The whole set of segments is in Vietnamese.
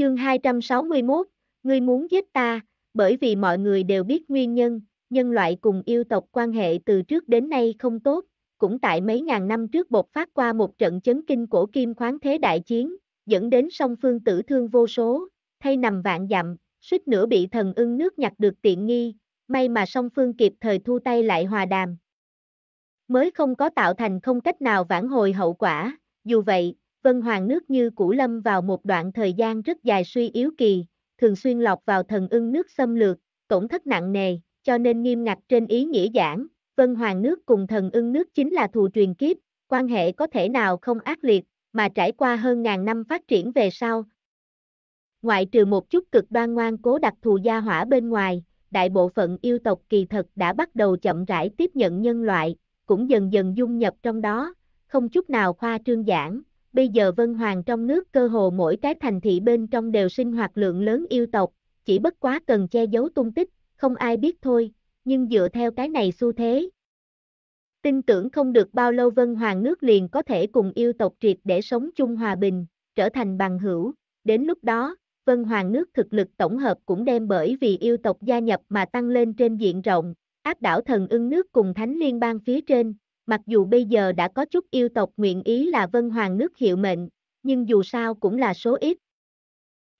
Chương 261, ngươi muốn giết ta, bởi vì mọi người đều biết nguyên nhân, nhân loại cùng yêu tộc quan hệ từ trước đến nay không tốt, cũng tại mấy ngàn năm trước bột phát qua một trận chấn kinh cổ kim khoáng thế đại chiến, dẫn đến song phương tử thương vô số, thay nằm vạn dặm, suýt nữa bị thần ưng nước nhặt được tiện nghi, may mà song phương kịp thời thu tay lại hòa đàm. Mới không có tạo thành không cách nào vãn hồi hậu quả, dù vậy, Vân Hoàng nước như củ lâm vào một đoạn thời gian rất dài suy yếu kỳ, thường xuyên lọc vào thần ưng nước xâm lược, tổn thất nặng nề, cho nên nghiêm ngặt trên ý nghĩa giảng, Vân Hoàng nước cùng thần ưng nước chính là thù truyền kiếp, quan hệ có thể nào không ác liệt, mà trải qua hơn ngàn năm phát triển về sau. Ngoại trừ một chút cực đoan ngoan cố đặc thù gia hỏa bên ngoài, đại bộ phận yêu tộc kỳ thật đã bắt đầu chậm rãi tiếp nhận nhân loại, cũng dần dần dung nhập trong đó, không chút nào khoa trương giảng, bây giờ Vân Hoàng trong nước cơ hồ mỗi cái thành thị bên trong đều sinh hoạt lượng lớn yêu tộc, chỉ bất quá cần che giấu tung tích, không ai biết thôi, nhưng dựa theo cái này xu thế. Tin tưởng không được bao lâu Vân Hoàng nước liền có thể cùng yêu tộc triệt để sống chung hòa bình, trở thành bằng hữu, đến lúc đó, Vân Hoàng nước thực lực tổng hợp cũng đem bởi vì yêu tộc gia nhập mà tăng lên trên diện rộng, áp đảo thần ưng nước cùng thánh liên bang phía trên, Mặc dù bây giờ đã có chút yêu tộc nguyện ý là vân hoàng nước hiệu mệnh, nhưng dù sao cũng là số ít.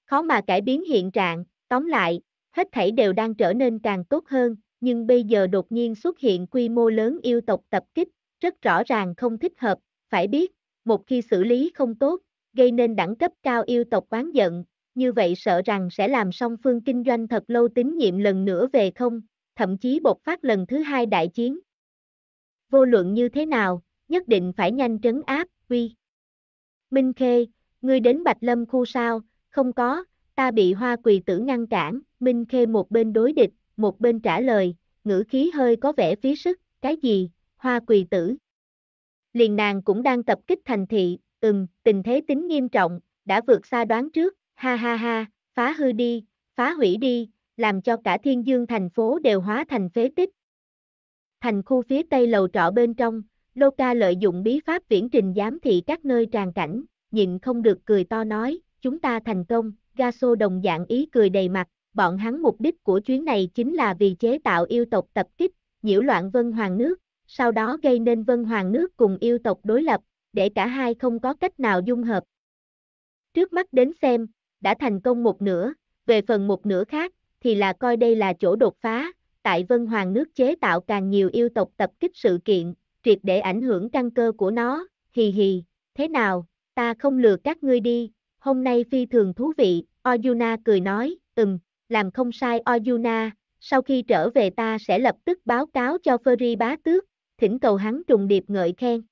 Khó mà cải biến hiện trạng, tóm lại, hết thảy đều đang trở nên càng tốt hơn, nhưng bây giờ đột nhiên xuất hiện quy mô lớn yêu tộc tập kích, rất rõ ràng không thích hợp, phải biết, một khi xử lý không tốt, gây nên đẳng cấp cao yêu tộc oán giận, như vậy sợ rằng sẽ làm song phương kinh doanh thật lâu tín nhiệm lần nữa về không, thậm chí bộc phát lần thứ hai đại chiến vô luận như thế nào, nhất định phải nhanh trấn áp, uy. Minh Khê, ngươi đến Bạch Lâm khu sao, không có, ta bị hoa quỳ tử ngăn cản, Minh Khê một bên đối địch, một bên trả lời, ngữ khí hơi có vẻ phí sức, cái gì, hoa quỳ tử. Liền nàng cũng đang tập kích thành thị, ừm, tình thế tính nghiêm trọng, đã vượt xa đoán trước, ha ha ha, phá hư đi, phá hủy đi, làm cho cả thiên dương thành phố đều hóa thành phế tích, Thành khu phía tây lầu trọ bên trong, Lô Ca lợi dụng bí pháp viễn trình giám thị các nơi tràn cảnh, nhịn không được cười to nói, chúng ta thành công, Gaso đồng dạng ý cười đầy mặt, bọn hắn mục đích của chuyến này chính là vì chế tạo yêu tộc tập kích, nhiễu loạn vân hoàng nước, sau đó gây nên vân hoàng nước cùng yêu tộc đối lập, để cả hai không có cách nào dung hợp. Trước mắt đến xem, đã thành công một nửa, về phần một nửa khác, thì là coi đây là chỗ đột phá, tại Vân Hoàng nước chế tạo càng nhiều yêu tộc tập kích sự kiện, triệt để ảnh hưởng căn cơ của nó, hì hì, thế nào, ta không lừa các ngươi đi, hôm nay phi thường thú vị, Oyuna cười nói, ừm, làm không sai Oyuna, sau khi trở về ta sẽ lập tức báo cáo cho Ferry bá tước, thỉnh cầu hắn trùng điệp ngợi khen.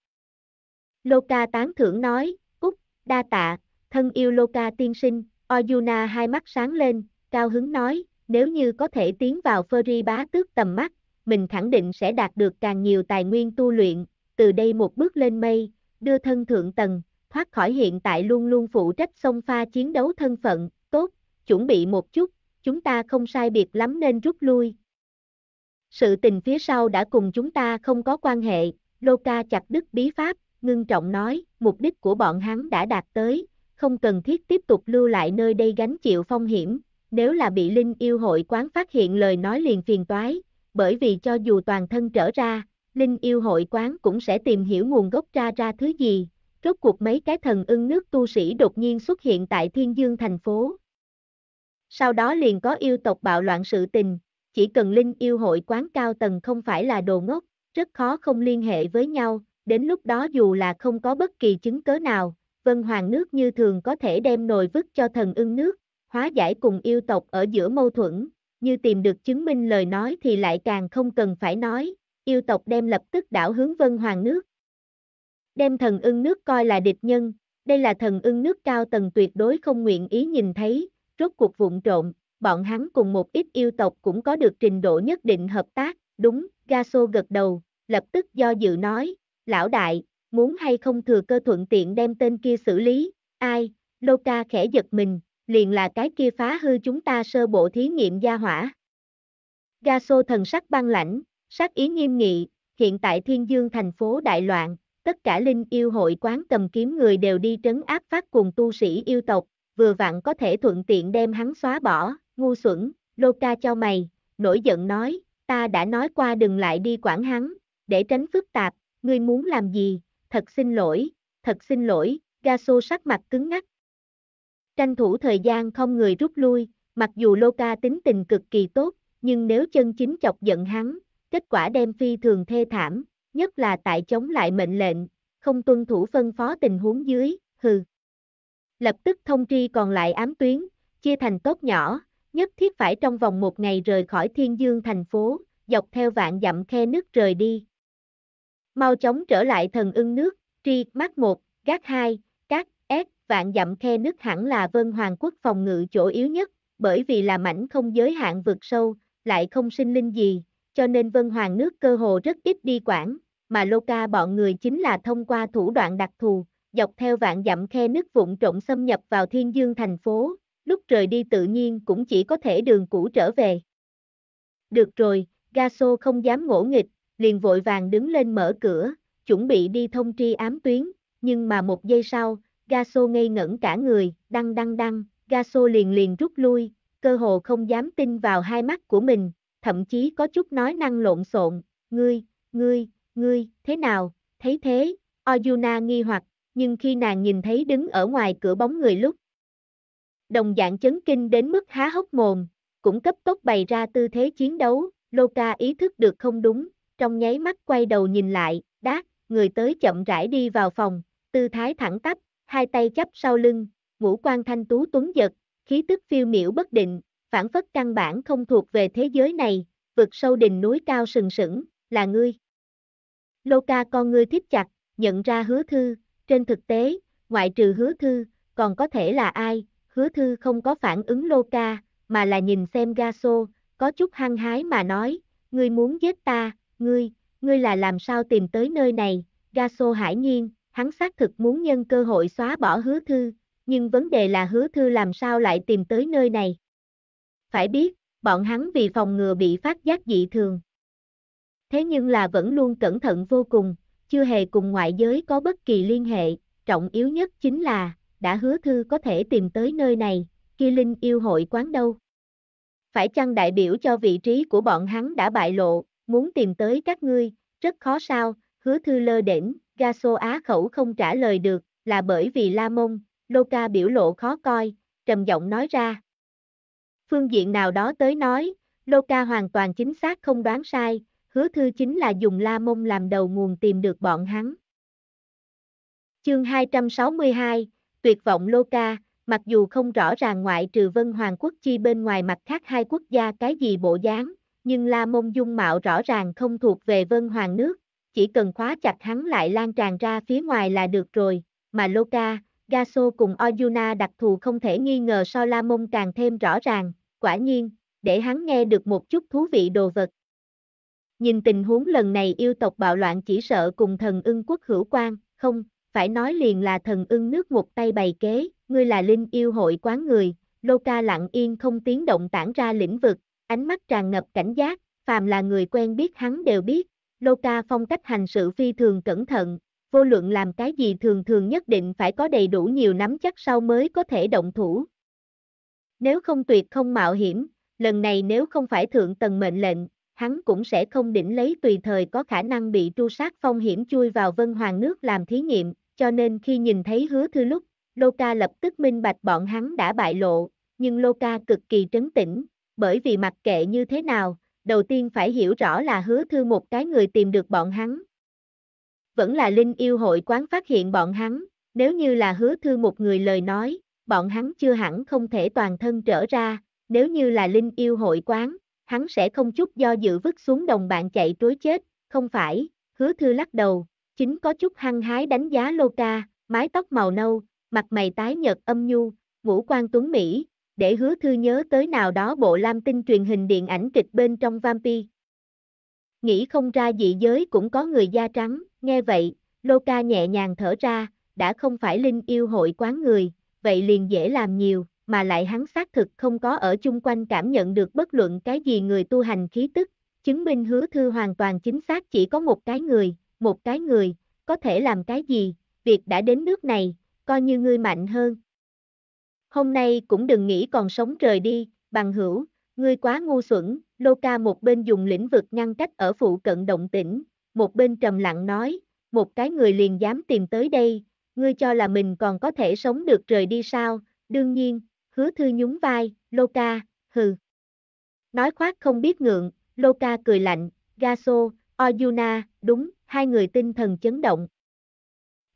Loka tán thưởng nói, Úc, đa tạ, thân yêu Loka tiên sinh, Oyuna hai mắt sáng lên, cao hứng nói, nếu như có thể tiến vào Fury bá tước tầm mắt, mình khẳng định sẽ đạt được càng nhiều tài nguyên tu luyện, từ đây một bước lên mây, đưa thân thượng tầng, thoát khỏi hiện tại luôn luôn phụ trách sông pha chiến đấu thân phận, tốt, chuẩn bị một chút, chúng ta không sai biệt lắm nên rút lui. Sự tình phía sau đã cùng chúng ta không có quan hệ, Loka chặt đứt bí pháp, ngưng trọng nói, mục đích của bọn hắn đã đạt tới, không cần thiết tiếp tục lưu lại nơi đây gánh chịu phong hiểm, nếu là bị Linh yêu hội quán phát hiện lời nói liền phiền toái, bởi vì cho dù toàn thân trở ra, Linh yêu hội quán cũng sẽ tìm hiểu nguồn gốc ra ra thứ gì, rốt cuộc mấy cái thần ưng nước tu sĩ đột nhiên xuất hiện tại Thiên Dương thành phố. Sau đó liền có yêu tộc bạo loạn sự tình, chỉ cần Linh yêu hội quán cao tầng không phải là đồ ngốc, rất khó không liên hệ với nhau, đến lúc đó dù là không có bất kỳ chứng cớ nào, Vân Hoàng nước như thường có thể đem nồi vứt cho thần ưng nước, hóa giải cùng yêu tộc ở giữa mâu thuẫn, như tìm được chứng minh lời nói thì lại càng không cần phải nói, yêu tộc đem lập tức đảo hướng vân hoàng nước. Đem thần ưng nước coi là địch nhân, đây là thần ưng nước cao tầng tuyệt đối không nguyện ý nhìn thấy, rốt cuộc vụn trộn, bọn hắn cùng một ít yêu tộc cũng có được trình độ nhất định hợp tác, đúng, Gaso gật đầu, lập tức do dự nói, lão đại, muốn hay không thừa cơ thuận tiện đem tên kia xử lý, ai, Loka khẽ giật mình, liền là cái kia phá hư chúng ta sơ bộ thí nghiệm gia hỏa. Gaso thần sắc băng lãnh, sắc ý nghiêm nghị, hiện tại thiên dương thành phố đại loạn, tất cả linh yêu hội quán cầm kiếm người đều đi trấn áp phát cùng tu sĩ yêu tộc, vừa vặn có thể thuận tiện đem hắn xóa bỏ, ngu xuẩn, lô ca cho mày, nổi giận nói, ta đã nói qua đừng lại đi quản hắn, để tránh phức tạp, ngươi muốn làm gì, thật xin lỗi, thật xin lỗi, Gaso sắc mặt cứng ngắc, Tranh thủ thời gian không người rút lui, mặc dù Loka tính tình cực kỳ tốt, nhưng nếu chân chính chọc giận hắn, kết quả đem phi thường thê thảm, nhất là tại chống lại mệnh lệnh, không tuân thủ phân phó tình huống dưới, hừ. Lập tức thông tri còn lại ám tuyến, chia thành tốt nhỏ, nhất thiết phải trong vòng một ngày rời khỏi thiên dương thành phố, dọc theo vạn dặm khe nước rời đi. Mau chóng trở lại thần ưng nước, tri, mắt một, gác hai, vạn dặm khe nứt hẳn là vân hoàng quốc phòng ngự chỗ yếu nhất, bởi vì là mảnh không giới hạn vượt sâu, lại không sinh linh gì, cho nên vân hoàng nước cơ hồ rất ít đi quản, mà lô ca bọn người chính là thông qua thủ đoạn đặc thù, dọc theo vạn dặm khe nứt vụn trộn xâm nhập vào thiên dương thành phố, lúc rời đi tự nhiên cũng chỉ có thể đường cũ trở về. Được rồi, Gaso không dám ngỗ nghịch, liền vội vàng đứng lên mở cửa, chuẩn bị đi thông tri ám tuyến, nhưng mà một giây sau, Gaso ngây ngẩn cả người, đăng đăng đăng, Gaso liền liền rút lui, cơ hồ không dám tin vào hai mắt của mình, thậm chí có chút nói năng lộn xộn, ngươi, ngươi, ngươi, thế nào, thấy thế, Oyuna nghi hoặc, nhưng khi nàng nhìn thấy đứng ở ngoài cửa bóng người lúc, đồng dạng chấn kinh đến mức há hốc mồm, cũng cấp tốc bày ra tư thế chiến đấu, Loka ý thức được không đúng, trong nháy mắt quay đầu nhìn lại, đát, người tới chậm rãi đi vào phòng, tư thái thẳng tắp, hai tay chắp sau lưng, ngũ quan thanh tú tuấn giật, khí tức phiêu miểu bất định, phản phất căn bản không thuộc về thế giới này, vượt sâu đỉnh núi cao sừng sững, là ngươi. Lô ca con ngươi thiếp chặt, nhận ra hứa thư, trên thực tế, ngoại trừ hứa thư, còn có thể là ai, hứa thư không có phản ứng lô ca, mà là nhìn xem Gaso, có chút hăng hái mà nói, ngươi muốn giết ta, ngươi, ngươi là làm sao tìm tới nơi này, Gaso hải nhiên, hắn xác thực muốn nhân cơ hội xóa bỏ hứa thư, nhưng vấn đề là hứa thư làm sao lại tìm tới nơi này. Phải biết, bọn hắn vì phòng ngừa bị phát giác dị thường. Thế nhưng là vẫn luôn cẩn thận vô cùng, chưa hề cùng ngoại giới có bất kỳ liên hệ, trọng yếu nhất chính là, đã hứa thư có thể tìm tới nơi này, kia linh yêu hội quán đâu. Phải chăng đại biểu cho vị trí của bọn hắn đã bại lộ, muốn tìm tới các ngươi, rất khó sao, hứa thư lơ đỉnh. Gaso á khẩu không trả lời được, là bởi vì La Mông, Loka biểu lộ khó coi, trầm giọng nói ra. Phương diện nào đó tới nói, Loka hoàn toàn chính xác không đoán sai, hứa thư chính là dùng La Mông làm đầu nguồn tìm được bọn hắn. Chương 262, tuyệt vọng Loka, mặc dù không rõ ràng ngoại trừ Vân Hoàng Quốc chi bên ngoài mặt khác hai quốc gia cái gì bộ dáng, nhưng La Mông dung mạo rõ ràng không thuộc về Vân Hoàng nước, chỉ cần khóa chặt hắn lại lan tràn ra phía ngoài là được rồi, mà Loka, Gaso cùng Oyuna đặc thù không thể nghi ngờ Solamon càng thêm rõ ràng, quả nhiên, để hắn nghe được một chút thú vị đồ vật. Nhìn tình huống lần này yêu tộc bạo loạn chỉ sợ cùng thần ưng quốc hữu quan, không, phải nói liền là thần ưng nước một tay bày kế, ngươi là linh yêu hội quán người, Loka lặng yên không tiếng động tản ra lĩnh vực, ánh mắt tràn ngập cảnh giác, phàm là người quen biết hắn đều biết, Loka phong cách hành sự phi thường cẩn thận, vô luận làm cái gì thường thường nhất định phải có đầy đủ nhiều nắm chắc sau mới có thể động thủ. Nếu không tuyệt không mạo hiểm, lần này nếu không phải thượng tầng mệnh lệnh, hắn cũng sẽ không đỉnh lấy tùy thời có khả năng bị tru sát phong hiểm chui vào vân hoàng nước làm thí nghiệm, cho nên khi nhìn thấy hứa thư lúc, Loka lập tức minh bạch bọn hắn đã bại lộ, nhưng Loka cực kỳ trấn tĩnh, bởi vì mặc kệ như thế nào, đầu tiên phải hiểu rõ là hứa thư một cái người tìm được bọn hắn. Vẫn là linh yêu hội quán phát hiện bọn hắn, nếu như là hứa thư một người lời nói, bọn hắn chưa hẳn không thể toàn thân trở ra, nếu như là linh yêu hội quán, hắn sẽ không chút do dự vứt xuống đồng bạn chạy trối chết, không phải, hứa thư lắc đầu, chính có chút hăng hái đánh giá lô ca, mái tóc màu nâu, mặt mày tái nhợt âm nhu, ngũ quan tuấn Mỹ, để hứa thư nhớ tới nào đó bộ lam tinh truyền hình điện ảnh kịch bên trong Vampi. Nghĩ không ra dị giới cũng có người da trắng, nghe vậy, Loka nhẹ nhàng thở ra, đã không phải linh yêu hội quán người, vậy liền dễ làm nhiều, mà lại hắn xác thực không có ở chung quanh cảm nhận được bất luận cái gì người tu hành khí tức, chứng minh hứa thư hoàn toàn chính xác chỉ có một cái người, một cái người, có thể làm cái gì, việc đã đến nước này, coi như ngươi mạnh hơn, Hôm nay cũng đừng nghĩ còn sống rời đi, bằng hữu, ngươi quá ngu xuẩn, Loka một bên dùng lĩnh vực ngăn cách ở phụ cận động tĩnh, một bên trầm lặng nói, một cái người liền dám tìm tới đây, ngươi cho là mình còn có thể sống được rời đi sao, đương nhiên, hứa thư nhún vai, Loka, hừ. Nói khoác không biết ngượng, Loka cười lạnh, Gaso, Oyuna, đúng, hai người tinh thần chấn động.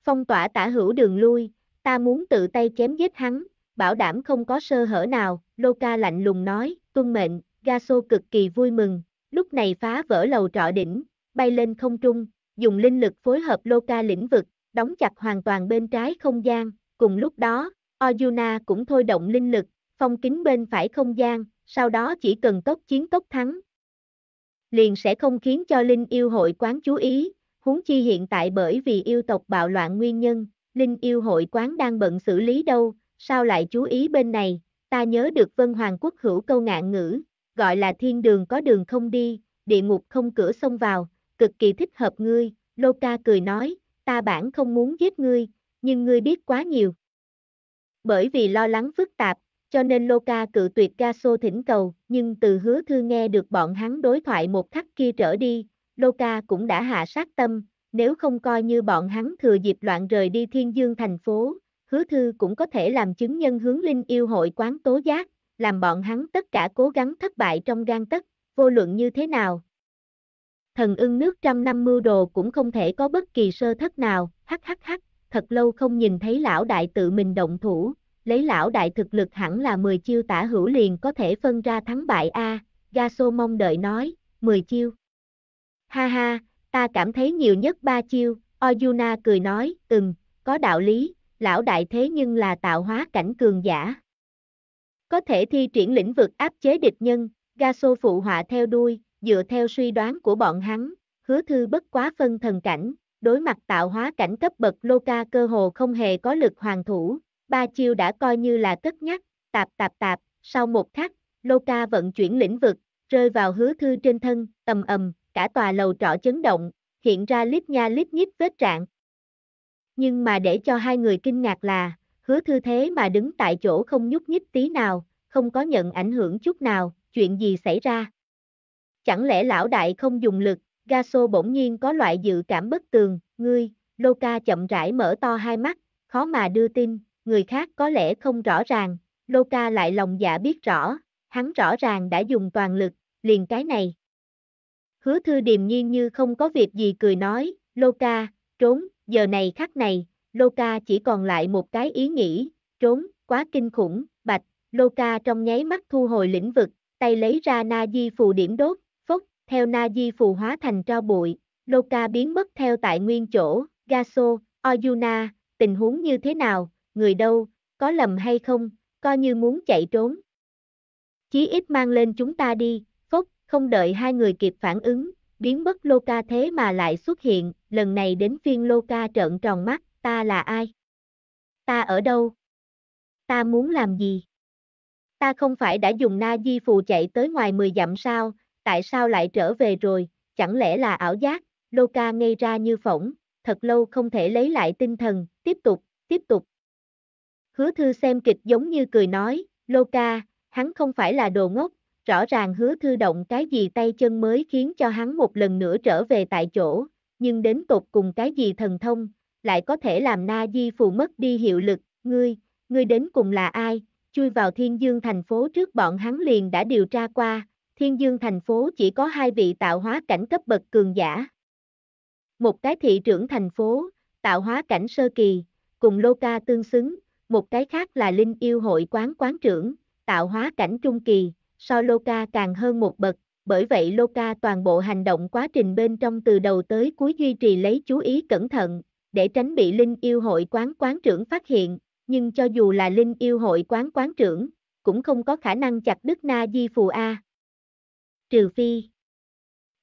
Phong tỏa tả hữu đường lui, ta muốn tự tay chém giết hắn, bảo đảm không có sơ hở nào, Loka lạnh lùng nói, tuân mệnh, Gaso cực kỳ vui mừng, lúc này phá vỡ lầu trọ đỉnh, bay lên không trung, dùng linh lực phối hợp Loka lĩnh vực, đóng chặt hoàn toàn bên trái không gian, cùng lúc đó, Ojuna cũng thôi động linh lực, phong kính bên phải không gian, sau đó chỉ cần tốc chiến tốc thắng. Liền sẽ không khiến cho Linh yêu hội quán chú ý, huống chi hiện tại bởi vì yêu tộc bạo loạn nguyên nhân, Linh yêu hội quán đang bận xử lý đâu, sao lại chú ý bên này, ta nhớ được Vân Hoàng Quốc hữu câu ngạn ngữ, gọi là thiên đường có đường không đi, địa ngục không cửa xông vào, cực kỳ thích hợp ngươi, Lô Ca cười nói, ta bản không muốn giết ngươi, nhưng ngươi biết quá nhiều. Bởi vì lo lắng phức tạp, cho nên Lô Ca cự tuyệt ca Sô thỉnh cầu, nhưng từ hứa thư nghe được bọn hắn đối thoại một khắc kia trở đi, Lô Ca cũng đã hạ sát tâm, nếu không coi như bọn hắn thừa dịp loạn rời đi thiên dương thành phố, hứa thư cũng có thể làm chứng nhân hướng linh yêu hội quán tố giác, làm bọn hắn tất cả cố gắng thất bại trong gan tất, vô luận như thế nào. Thần ưng nước trăm năm mưu đồ cũng không thể có bất kỳ sơ thất nào, hắc hắc hắc, thật lâu không nhìn thấy lão đại tự mình động thủ, lấy lão đại thực lực hẳn là 10 chiêu tả hữu liền có thể phân ra thắng bại A, Gaso mong đợi nói, 10 chiêu. Ha ha, ta cảm thấy nhiều nhất 3 chiêu, Oyuna cười nói, ừm, có đạo lý, lão đại thế nhưng là tạo hóa cảnh cường giả. Có thể thi triển lĩnh vực áp chế địch nhân, Gaso phụ họa theo đuôi, dựa theo suy đoán của bọn hắn, hứa thư bất quá phân thần cảnh, đối mặt tạo hóa cảnh cấp bậc lô ca cơ hồ không hề có lực hoàn thủ, ba chiêu đã coi như là cất nhắc, tạp tạp tạp, sau một khắc, lô ca vận chuyển lĩnh vực, rơi vào hứa thư trên thân, ầm ầm, cả tòa lầu trọ chấn động, hiện ra lít nha lít nhít vết trạng, nhưng mà để cho hai người kinh ngạc là, hứa thư thế mà đứng tại chỗ không nhúc nhích tí nào, không có nhận ảnh hưởng chút nào, chuyện gì xảy ra. Chẳng lẽ lão đại không dùng lực, Gaso bỗng nhiên có loại dự cảm bất tường, ngươi, Loka chậm rãi mở to hai mắt, khó mà đưa tin, người khác có lẽ không rõ ràng, Loka lại lòng dạ biết rõ, hắn rõ ràng đã dùng toàn lực, liền cái này. Hứa thư điềm nhiên như không có việc gì cười nói, Loka, trốn, giờ này khắc này, Loka chỉ còn lại một cái ý nghĩ, trốn, quá kinh khủng, bạch, Loka trong nháy mắt thu hồi lĩnh vực, tay lấy ra na di phù điểm đốt, phốc, theo na di phù hóa thành tro bụi, Loka biến mất theo tại nguyên chỗ, Gaso, Oyuna, tình huống như thế nào, người đâu, có lầm hay không, coi như muốn chạy trốn. Chí ít mang lên chúng ta đi, phốc, không đợi hai người kịp phản ứng, biến mất Loka thế mà lại xuất hiện, lần này đến phiên Lô Ca trợn tròn mắt, ta là ai? Ta ở đâu? Ta muốn làm gì? Ta không phải đã dùng na di phù chạy tới ngoài 10 dặm sao, tại sao lại trở về rồi, chẳng lẽ là ảo giác? Lô Ca ngây ra như phỏng, thật lâu không thể lấy lại tinh thần, tiếp tục, tiếp tục. Hứa thư xem kịch giống như cười nói, Lô Ca, hắn không phải là đồ ngốc, rõ ràng hứa thư động cái gì tay chân mới khiến cho hắn một lần nữa trở về tại chỗ, nhưng đến tột cùng cái gì thần thông, lại có thể làm na di phù mất đi hiệu lực, ngươi, ngươi đến cùng là ai, chui vào thiên dương thành phố trước bọn hắn liền đã điều tra qua, thiên dương thành phố chỉ có hai vị tạo hóa cảnh cấp bậc cường giả. Một cái thị trưởng thành phố, tạo hóa cảnh sơ kỳ, cùng lô ca tương xứng, một cái khác là linh yêu hội quán quán trưởng, tạo hóa cảnh trung kỳ, so lô ca càng hơn một bậc, bởi vậy Loka toàn bộ hành động quá trình bên trong từ đầu tới cuối duy trì lấy chú ý cẩn thận, để tránh bị Linh yêu hội quán quán trưởng phát hiện, nhưng cho dù là Linh yêu hội quán quán trưởng, cũng không có khả năng chặt đứt Na Di Phù A. Trừ phi,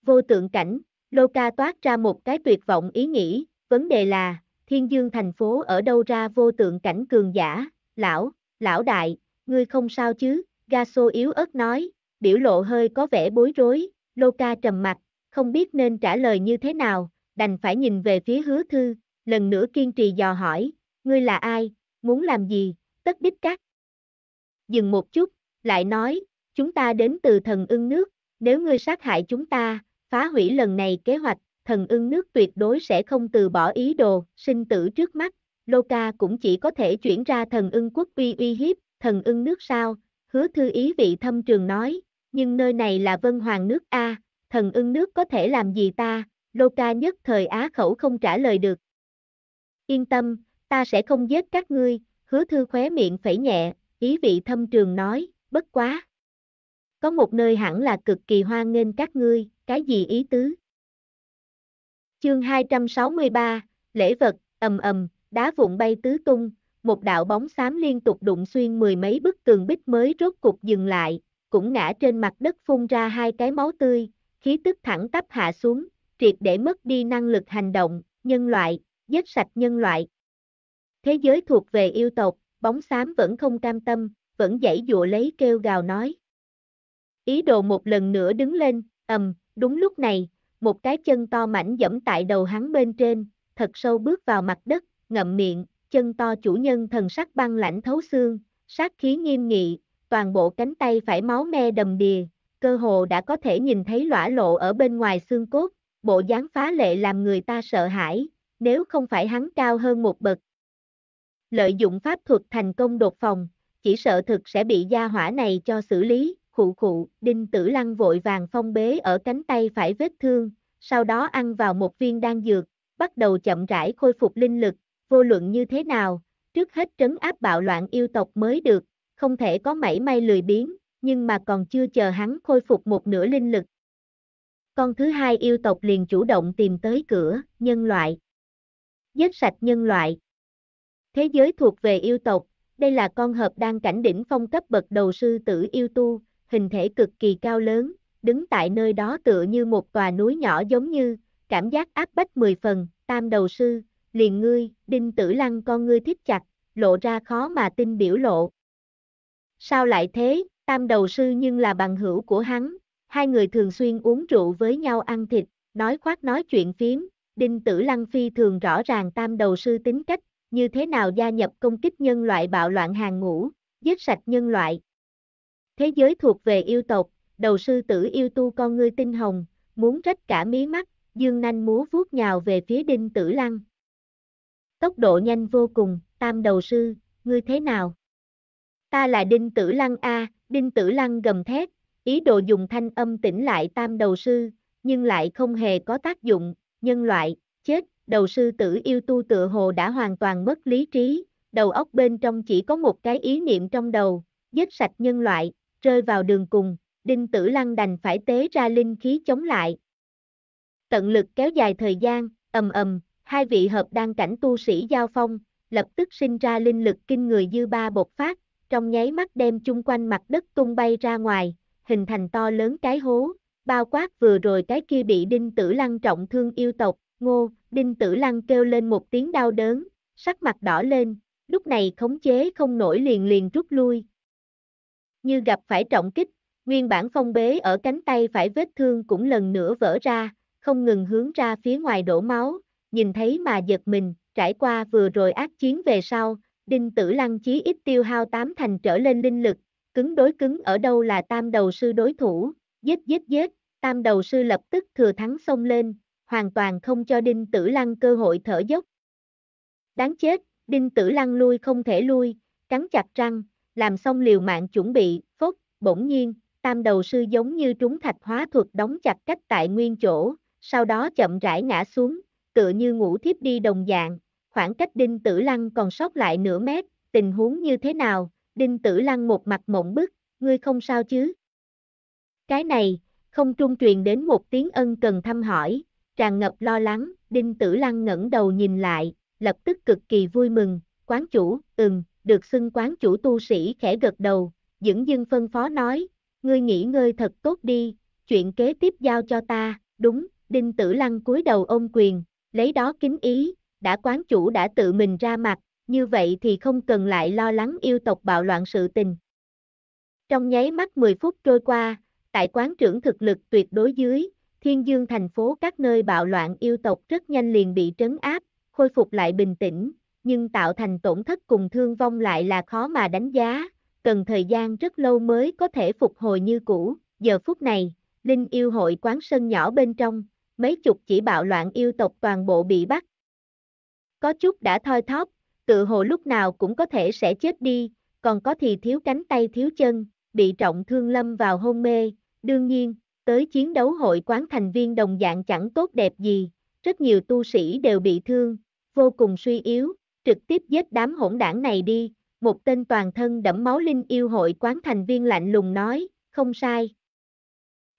vô tượng cảnh, Loka toát ra một cái tuyệt vọng ý nghĩ, vấn đề là, thiên dương thành phố ở đâu ra vô tượng cảnh cường giả, lão, lão đại, ngươi không sao chứ, Gaso yếu ớt nói, biểu lộ hơi có vẻ bối rối, Loka trầm mặt, không biết nên trả lời như thế nào, đành phải nhìn về phía hứa thư, lần nữa kiên trì dò hỏi, ngươi là ai, muốn làm gì, tất đích cắt. Dừng một chút, lại nói, chúng ta đến từ thần ưng nước, nếu ngươi sát hại chúng ta, phá hủy lần này kế hoạch, thần ưng nước tuyệt đối sẽ không từ bỏ ý đồ, sinh tử trước mắt, Loka cũng chỉ có thể chuyển ra thần ưng quốc uy uy hiếp, thần ưng nước sao, hứa thư ý vị thâm trường nói, nhưng nơi này là vân hoàng nước A, thần ưng nước có thể làm gì ta, lô ca nhất thời á khẩu không trả lời được. Yên tâm, ta sẽ không giết các ngươi, hứa thư khóe miệng phẩy nhẹ, ý vị thâm trường nói, bất quá. Có một nơi hẳn là cực kỳ hoan nghênh các ngươi, cái gì ý tứ? Chương 263, lễ vật, ầm ầm, đá vụn bay tứ tung, một đạo bóng xám liên tục đụng xuyên mười mấy bức tường bích mới rốt cục dừng lại, cũng ngã trên mặt đất phun ra hai cái máu tươi, khí tức thẳng tắp hạ xuống, triệt để mất đi năng lực hành động, nhân loại, giết sạch nhân loại. Thế giới thuộc về yêu tộc, bóng xám vẫn không cam tâm, vẫn dãy dụa lấy kêu gào nói. Ý đồ một lần nữa đứng lên, ầm, đúng lúc này, một cái chân to mảnh dẫm tại đầu hắn bên trên, thật sâu bước vào mặt đất, ngậm miệng, chân to chủ nhân thần sắc băng lãnh thấu xương, sát khí nghiêm nghị, toàn bộ cánh tay phải máu me đầm đìa, cơ hồ đã có thể nhìn thấy lõa lộ ở bên ngoài xương cốt, bộ dáng phá lệ làm người ta sợ hãi, nếu không phải hắn cao hơn một bậc. Lợi dụng pháp thuật thành công đột phòng, chỉ sợ thực sẽ bị gia hỏa này cho xử lý, khụ khụ, đinh tử lăng vội vàng phong bế ở cánh tay phải vết thương, sau đó ăn vào một viên đan dược, bắt đầu chậm rãi khôi phục linh lực, vô luận như thế nào, trước hết trấn áp bạo loạn yêu tộc mới được, không thể có mảy may lười biếng, nhưng mà còn chưa chờ hắn khôi phục một nửa linh lực. Con thứ hai yêu tộc liền chủ động tìm tới cửa, nhân loại. Giết sạch nhân loại. Thế giới thuộc về yêu tộc, đây là con hợp đang cảnh đỉnh phong cấp bậc đầu sư tử yêu tu, hình thể cực kỳ cao lớn, đứng tại nơi đó tựa như một tòa núi nhỏ giống như, cảm giác áp bách mười phần, tam đầu sư, liền ngươi, đinh tử lăng con ngươi thích chặt, lộ ra khó mà tin biểu lộ. Sao lại thế, tam đầu sư nhưng là bằng hữu của hắn, hai người thường xuyên uống rượu với nhau ăn thịt, nói khoác nói chuyện phiếm, Đinh Tử Lăng phi thường rõ ràng tam đầu sư tính cách, như thế nào gia nhập công kích nhân loại bạo loạn hàng ngũ, giết sạch nhân loại. Thế giới thuộc về yêu tộc, đầu sư tử yêu tu con ngươi tinh hồng, muốn rách cả mí mắt, dương nanh múa vuốt nhào về phía Đinh Tử Lăng. Tốc độ nhanh vô cùng, tam đầu sư, ngươi thế nào? Ta là Đinh Tử Lăng A, Đinh Tử Lăng gầm thét, ý đồ dùng thanh âm tỉnh lại tam đầu sư, nhưng lại không hề có tác dụng, nhân loại, chết, đầu sư tử yêu tu tựa hồ đã hoàn toàn mất lý trí, đầu óc bên trong chỉ có một cái ý niệm trong đầu, giết sạch nhân loại, rơi vào đường cùng, Đinh Tử Lăng đành phải tế ra linh khí chống lại. Tận lực kéo dài thời gian, ầm ầm, hai vị hợp đang cảnh tu sĩ giao phong, lập tức sinh ra linh lực kinh người dư ba bột phát, trong nháy mắt đem chung quanh mặt đất tung bay ra ngoài, hình thành to lớn cái hố, bao quát vừa rồi cái kia bị đinh tử lăng trọng thương yêu tộc, ngô, đinh tử lăng kêu lên một tiếng đau đớn, sắc mặt đỏ lên, lúc này khống chế không nổi liền liền rút lui. Như gặp phải trọng kích, nguyên bản phong bế ở cánh tay phải vết thương cũng lần nữa vỡ ra, không ngừng hướng ra phía ngoài đổ máu, nhìn thấy mà giật mình, trải qua vừa rồi ác chiến về sau, Đinh Tử Lăng chí ít tiêu hao tám thành trở lên linh lực, cứng đối cứng ở đâu là tam đầu sư đối thủ, giết giết giết, tam đầu sư lập tức thừa thắng xông lên, hoàn toàn không cho Đinh Tử Lăng cơ hội thở dốc. Đáng chết, Đinh Tử Lăng lui không thể lui, cắn chặt răng, làm xong liều mạng chuẩn bị, phốt, bỗng nhiên, tam đầu sư giống như trúng thạch hóa thuật đóng chặt cách tại nguyên chỗ, sau đó chậm rãi ngã xuống, tựa như ngủ thiếp đi đồng dạng, khoảng cách Đinh Tử Lăng còn sót lại nửa mét, tình huống như thế nào, Đinh Tử Lăng một mặt mộng bức, ngươi không sao chứ? Cái này, không trung truyền đến một tiếng ân cần thăm hỏi, tràn ngập lo lắng, Đinh Tử Lăng ngẩng đầu nhìn lại, lập tức cực kỳ vui mừng, quán chủ, ừm, được xưng quán chủ tu sĩ khẽ gật đầu, dưỡng dưng phân phó nói, ngươi nghỉ ngơi thật tốt đi, chuyện kế tiếp giao cho ta, đúng, Đinh Tử Lăng cúi đầu ôm quyền, lấy đó kính ý, đã quán chủ đã tự mình ra mặt, như vậy thì không cần lại lo lắng yêu tộc bạo loạn sự tình. Trong nháy mắt 10 phút trôi qua, tại quán trưởng thực lực tuyệt đối dưới, thiên dương thành phố các nơi bạo loạn yêu tộc rất nhanh liền bị trấn áp, khôi phục lại bình tĩnh, nhưng tạo thành tổn thất cùng thương vong lại là khó mà đánh giá, cần thời gian rất lâu mới có thể phục hồi như cũ. Giờ phút này, Linh yêu hội quán sân nhỏ bên trong, mấy chục chỉ bạo loạn yêu tộc toàn bộ bị bắt, có chút đã thoi thóp, tự hồ lúc nào cũng có thể sẽ chết đi, còn có thì thiếu cánh tay thiếu chân, bị trọng thương lâm vào hôn mê, đương nhiên, tới chiến đấu hội quán thành viên đồng dạng chẳng tốt đẹp gì, rất nhiều tu sĩ đều bị thương, vô cùng suy yếu, trực tiếp giết đám hỗn đảng này đi, một tên toàn thân đẫm máu linh yêu hội quán thành viên lạnh lùng nói, không sai.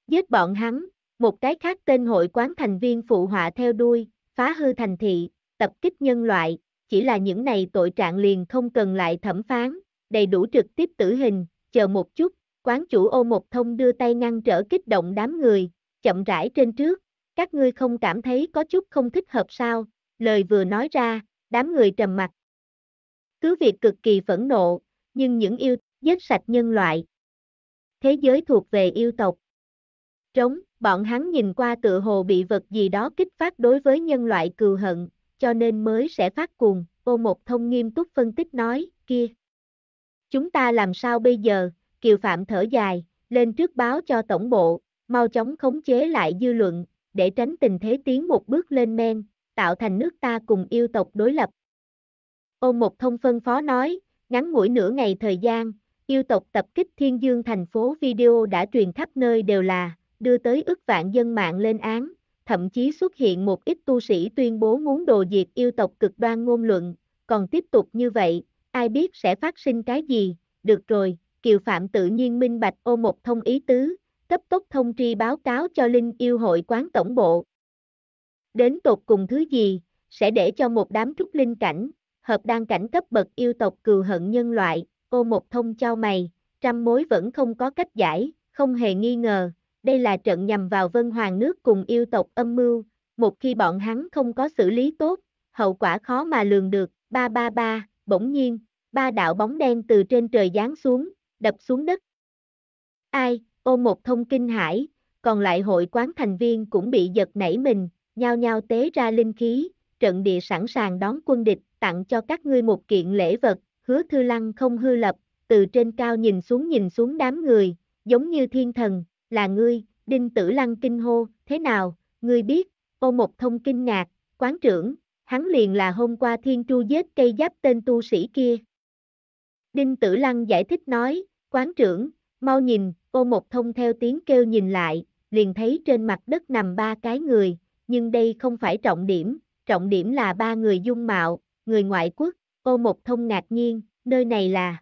Giết bọn hắn, một cái khác tên hội quán thành viên phụ họa theo đuôi, phá hư thành thị, tập kích nhân loại, chỉ là những này tội trạng liền không cần lại thẩm phán, đầy đủ trực tiếp tử hình, chờ một chút, quán chủ ô một thông đưa tay ngăn trở kích động đám người, chậm rãi trên trước, các ngươi không cảm thấy có chút không thích hợp sao, lời vừa nói ra, đám người trầm mặt. Cứ việc cực kỳ phẫn nộ, nhưng những yêu giết sạch nhân loại. Thế giới thuộc về yêu tộc. Trống, bọn hắn nhìn qua tựa hồ bị vật gì đó kích phát đối với nhân loại cừu hận, cho nên mới sẽ phát cuồng, ô một thông nghiêm túc phân tích nói, kia. Chúng ta làm sao bây giờ, Kiều Phạm thở dài, lên trước báo cho tổng bộ, mau chóng khống chế lại dư luận, để tránh tình thế tiến một bước lên men, tạo thành nước ta cùng yêu tộc đối lập. Ô một thông phân phó nói, ngắn ngủi nửa ngày thời gian, yêu tộc tập kích thiên dương thành phố video đã truyền khắp nơi đều là, đưa tới ước vạn dân mạng lên án, thậm chí xuất hiện một ít tu sĩ tuyên bố muốn đồ diệt yêu tộc cực đoan ngôn luận, còn tiếp tục như vậy, ai biết sẽ phát sinh cái gì, được rồi, Kiều Phạm tự nhiên minh bạch ô một thông ý tứ, cấp tốc thông tri báo cáo cho Linh yêu hội quán tổng bộ. Đến tột cùng thứ gì, sẽ để cho một đám trúc linh cảnh, hợp đan cảnh cấp bậc yêu tộc cừu hận nhân loại, ô một thông cho mày, trăm mối vẫn không có cách giải, không hề nghi ngờ, đây là trận nhằm vào Vân Hoàng nước cùng yêu tộc âm mưu, một khi bọn hắn không có xử lý tốt, hậu quả khó mà lường được, ba ba ba, bỗng nhiên, ba đạo bóng đen từ trên trời giáng xuống, đập xuống đất. Ai, ôm một thông kinh hải, còn lại hội quán thành viên cũng bị giật nảy mình, nhao nhao tế ra linh khí, trận địa sẵn sàng đón quân địch, tặng cho các ngươi một kiện lễ vật, hứa thư lăng không hư lập, từ trên cao nhìn xuống nhìn xuống đám người, giống như thiên thần, là ngươi, Đinh Tử Lăng kinh hô, thế nào, ngươi biết, ô một thông kinh ngạc, quán trưởng, hắn liền là hôm qua thiên tru giết cây giáp tên tu sĩ kia. Đinh Tử Lăng giải thích nói, quán trưởng, mau nhìn, ô một thông theo tiếng kêu nhìn lại, liền thấy trên mặt đất nằm ba cái người, nhưng đây không phải trọng điểm, trọng điểm là ba người dung mạo, người ngoại quốc, ô một thông ngạc nhiên, nơi này là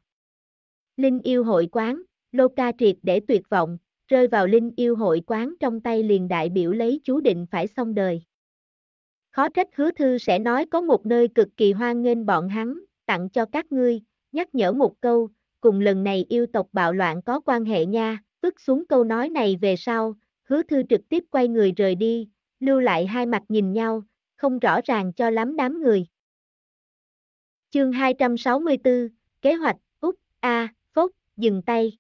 Linh yêu hội quán, lô ca triệt để tuyệt vọng, rơi vào linh yêu hội quán trong tay liền đại biểu lấy chú định phải xong đời. Khó trách hứa thư sẽ nói có một nơi cực kỳ hoan nghênh bọn hắn, tặng cho các ngươi, nhắc nhở một câu, cùng lần này yêu tộc bạo loạn có quan hệ nha, tức xuống câu nói này về sau, hứa thư trực tiếp quay người rời đi, lưu lại hai mặt nhìn nhau, không rõ ràng cho lắm đám người. Chương 264, kế hoạch, Úc, A, phúc dừng tay.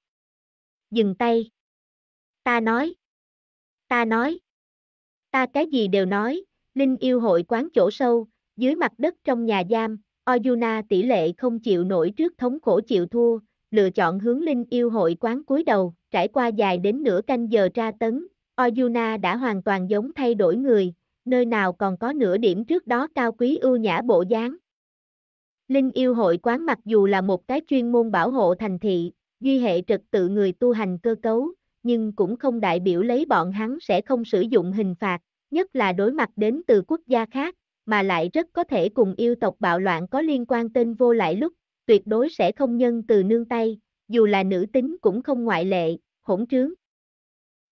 Dừng tay. Ta nói. Ta nói. Ta cái gì đều nói, Linh yêu hội quán chỗ sâu, dưới mặt đất trong nhà giam, Oyuna tỷ lệ không chịu nổi trước thống khổ chịu thua, lựa chọn hướng Linh yêu hội quán cúi đầu, trải qua dài đến nửa canh giờ tra tấn, Oyuna đã hoàn toàn giống thay đổi người, nơi nào còn có nửa điểm trước đó cao quý ưu nhã bộ dáng. Linh yêu hội quán mặc dù là một cái chuyên môn bảo hộ thành thị, duy hệ trật tự người tu hành cơ cấu, nhưng cũng không đại biểu lấy bọn hắn sẽ không sử dụng hình phạt, nhất là đối mặt đến từ quốc gia khác, mà lại rất có thể cùng yêu tộc bạo loạn có liên quan tên vô lại lúc, tuyệt đối sẽ không nhân từ nương tay, dù là nữ tính cũng không ngoại lệ, hỗn trướng.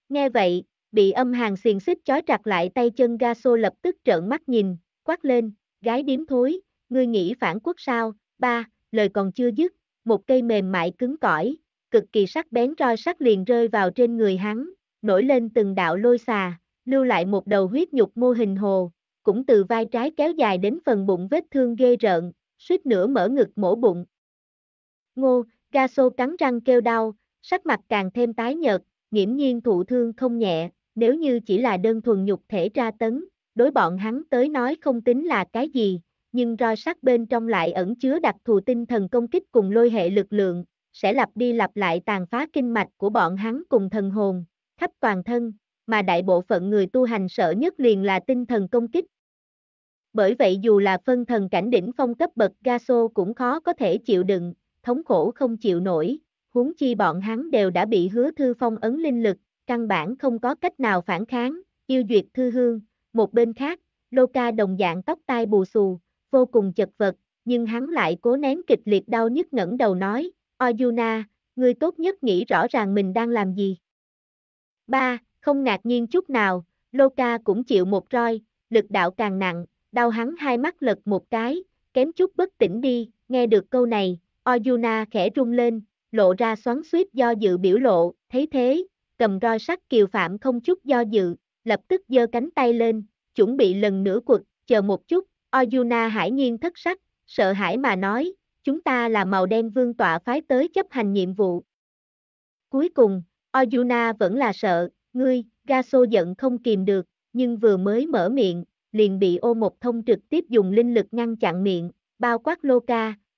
Nghe vậy, bị âm hàng xiềng xích chói chặt lại tay chân ga xô lập tức trợn mắt nhìn, quát lên, gái điếm thối, ngươi nghĩ phản quốc sao, ba, lời còn chưa dứt, một cây mềm mại cứng cỏi, cực kỳ sắc bén roi sắt liền rơi vào trên người hắn, nổi lên từng đạo lôi xà, lưu lại một đầu huyết nhục mô hình hồ, cũng từ vai trái kéo dài đến phần bụng vết thương ghê rợn, suýt nữa mở ngực mổ bụng. Ngô, Gaso cắn răng kêu đau, sắc mặt càng thêm tái nhợt, nghiễm nhiên thụ thương không nhẹ, nếu như chỉ là đơn thuần nhục thể tra tấn, đối bọn hắn tới nói không tính là cái gì, nhưng roi sắt bên trong lại ẩn chứa đặc thù tinh thần công kích cùng lôi hệ lực lượng, sẽ lặp đi lặp lại tàn phá kinh mạch của bọn hắn cùng thần hồn, khắp toàn thân, mà đại bộ phận người tu hành sợ nhất liền là tinh thần công kích. Bởi vậy dù là phân thần cảnh đỉnh phong cấp bậc Gaso cũng khó có thể chịu đựng, thống khổ không chịu nổi, huống chi bọn hắn đều đã bị hứa thư phong ấn linh lực, căn bản không có cách nào phản kháng, yêu duyệt thư hương, một bên khác, lô ca đồng dạng tóc tai bù xù, vô cùng chật vật, nhưng hắn lại cố nén kịch liệt đau nhức ngẩng đầu nói, Ozuna, người tốt nhất nghĩ rõ ràng mình đang làm gì. 3. Không ngạc nhiên chút nào, Loka cũng chịu một roi, lực đạo càng nặng, đau hắn hai mắt lật một cái, kém chút bất tỉnh đi, nghe được câu này, Ozuna khẽ rung lên, lộ ra xoắn suýt do dự biểu lộ, thấy thế, cầm roi sắt kiều phạm không chút do dự, lập tức giơ cánh tay lên, chuẩn bị lần nữa quật, chờ một chút, Ozuna hải nhiên thất sắc, sợ hãi mà nói, chúng ta là màu đen vương tọa phái tới chấp hành nhiệm vụ. Cuối cùng, Oyuna vẫn là sợ, ngươi, Gaso giận không kìm được, nhưng vừa mới mở miệng, liền bị ô một thông trực tiếp dùng linh lực ngăn chặn miệng, bao quát lô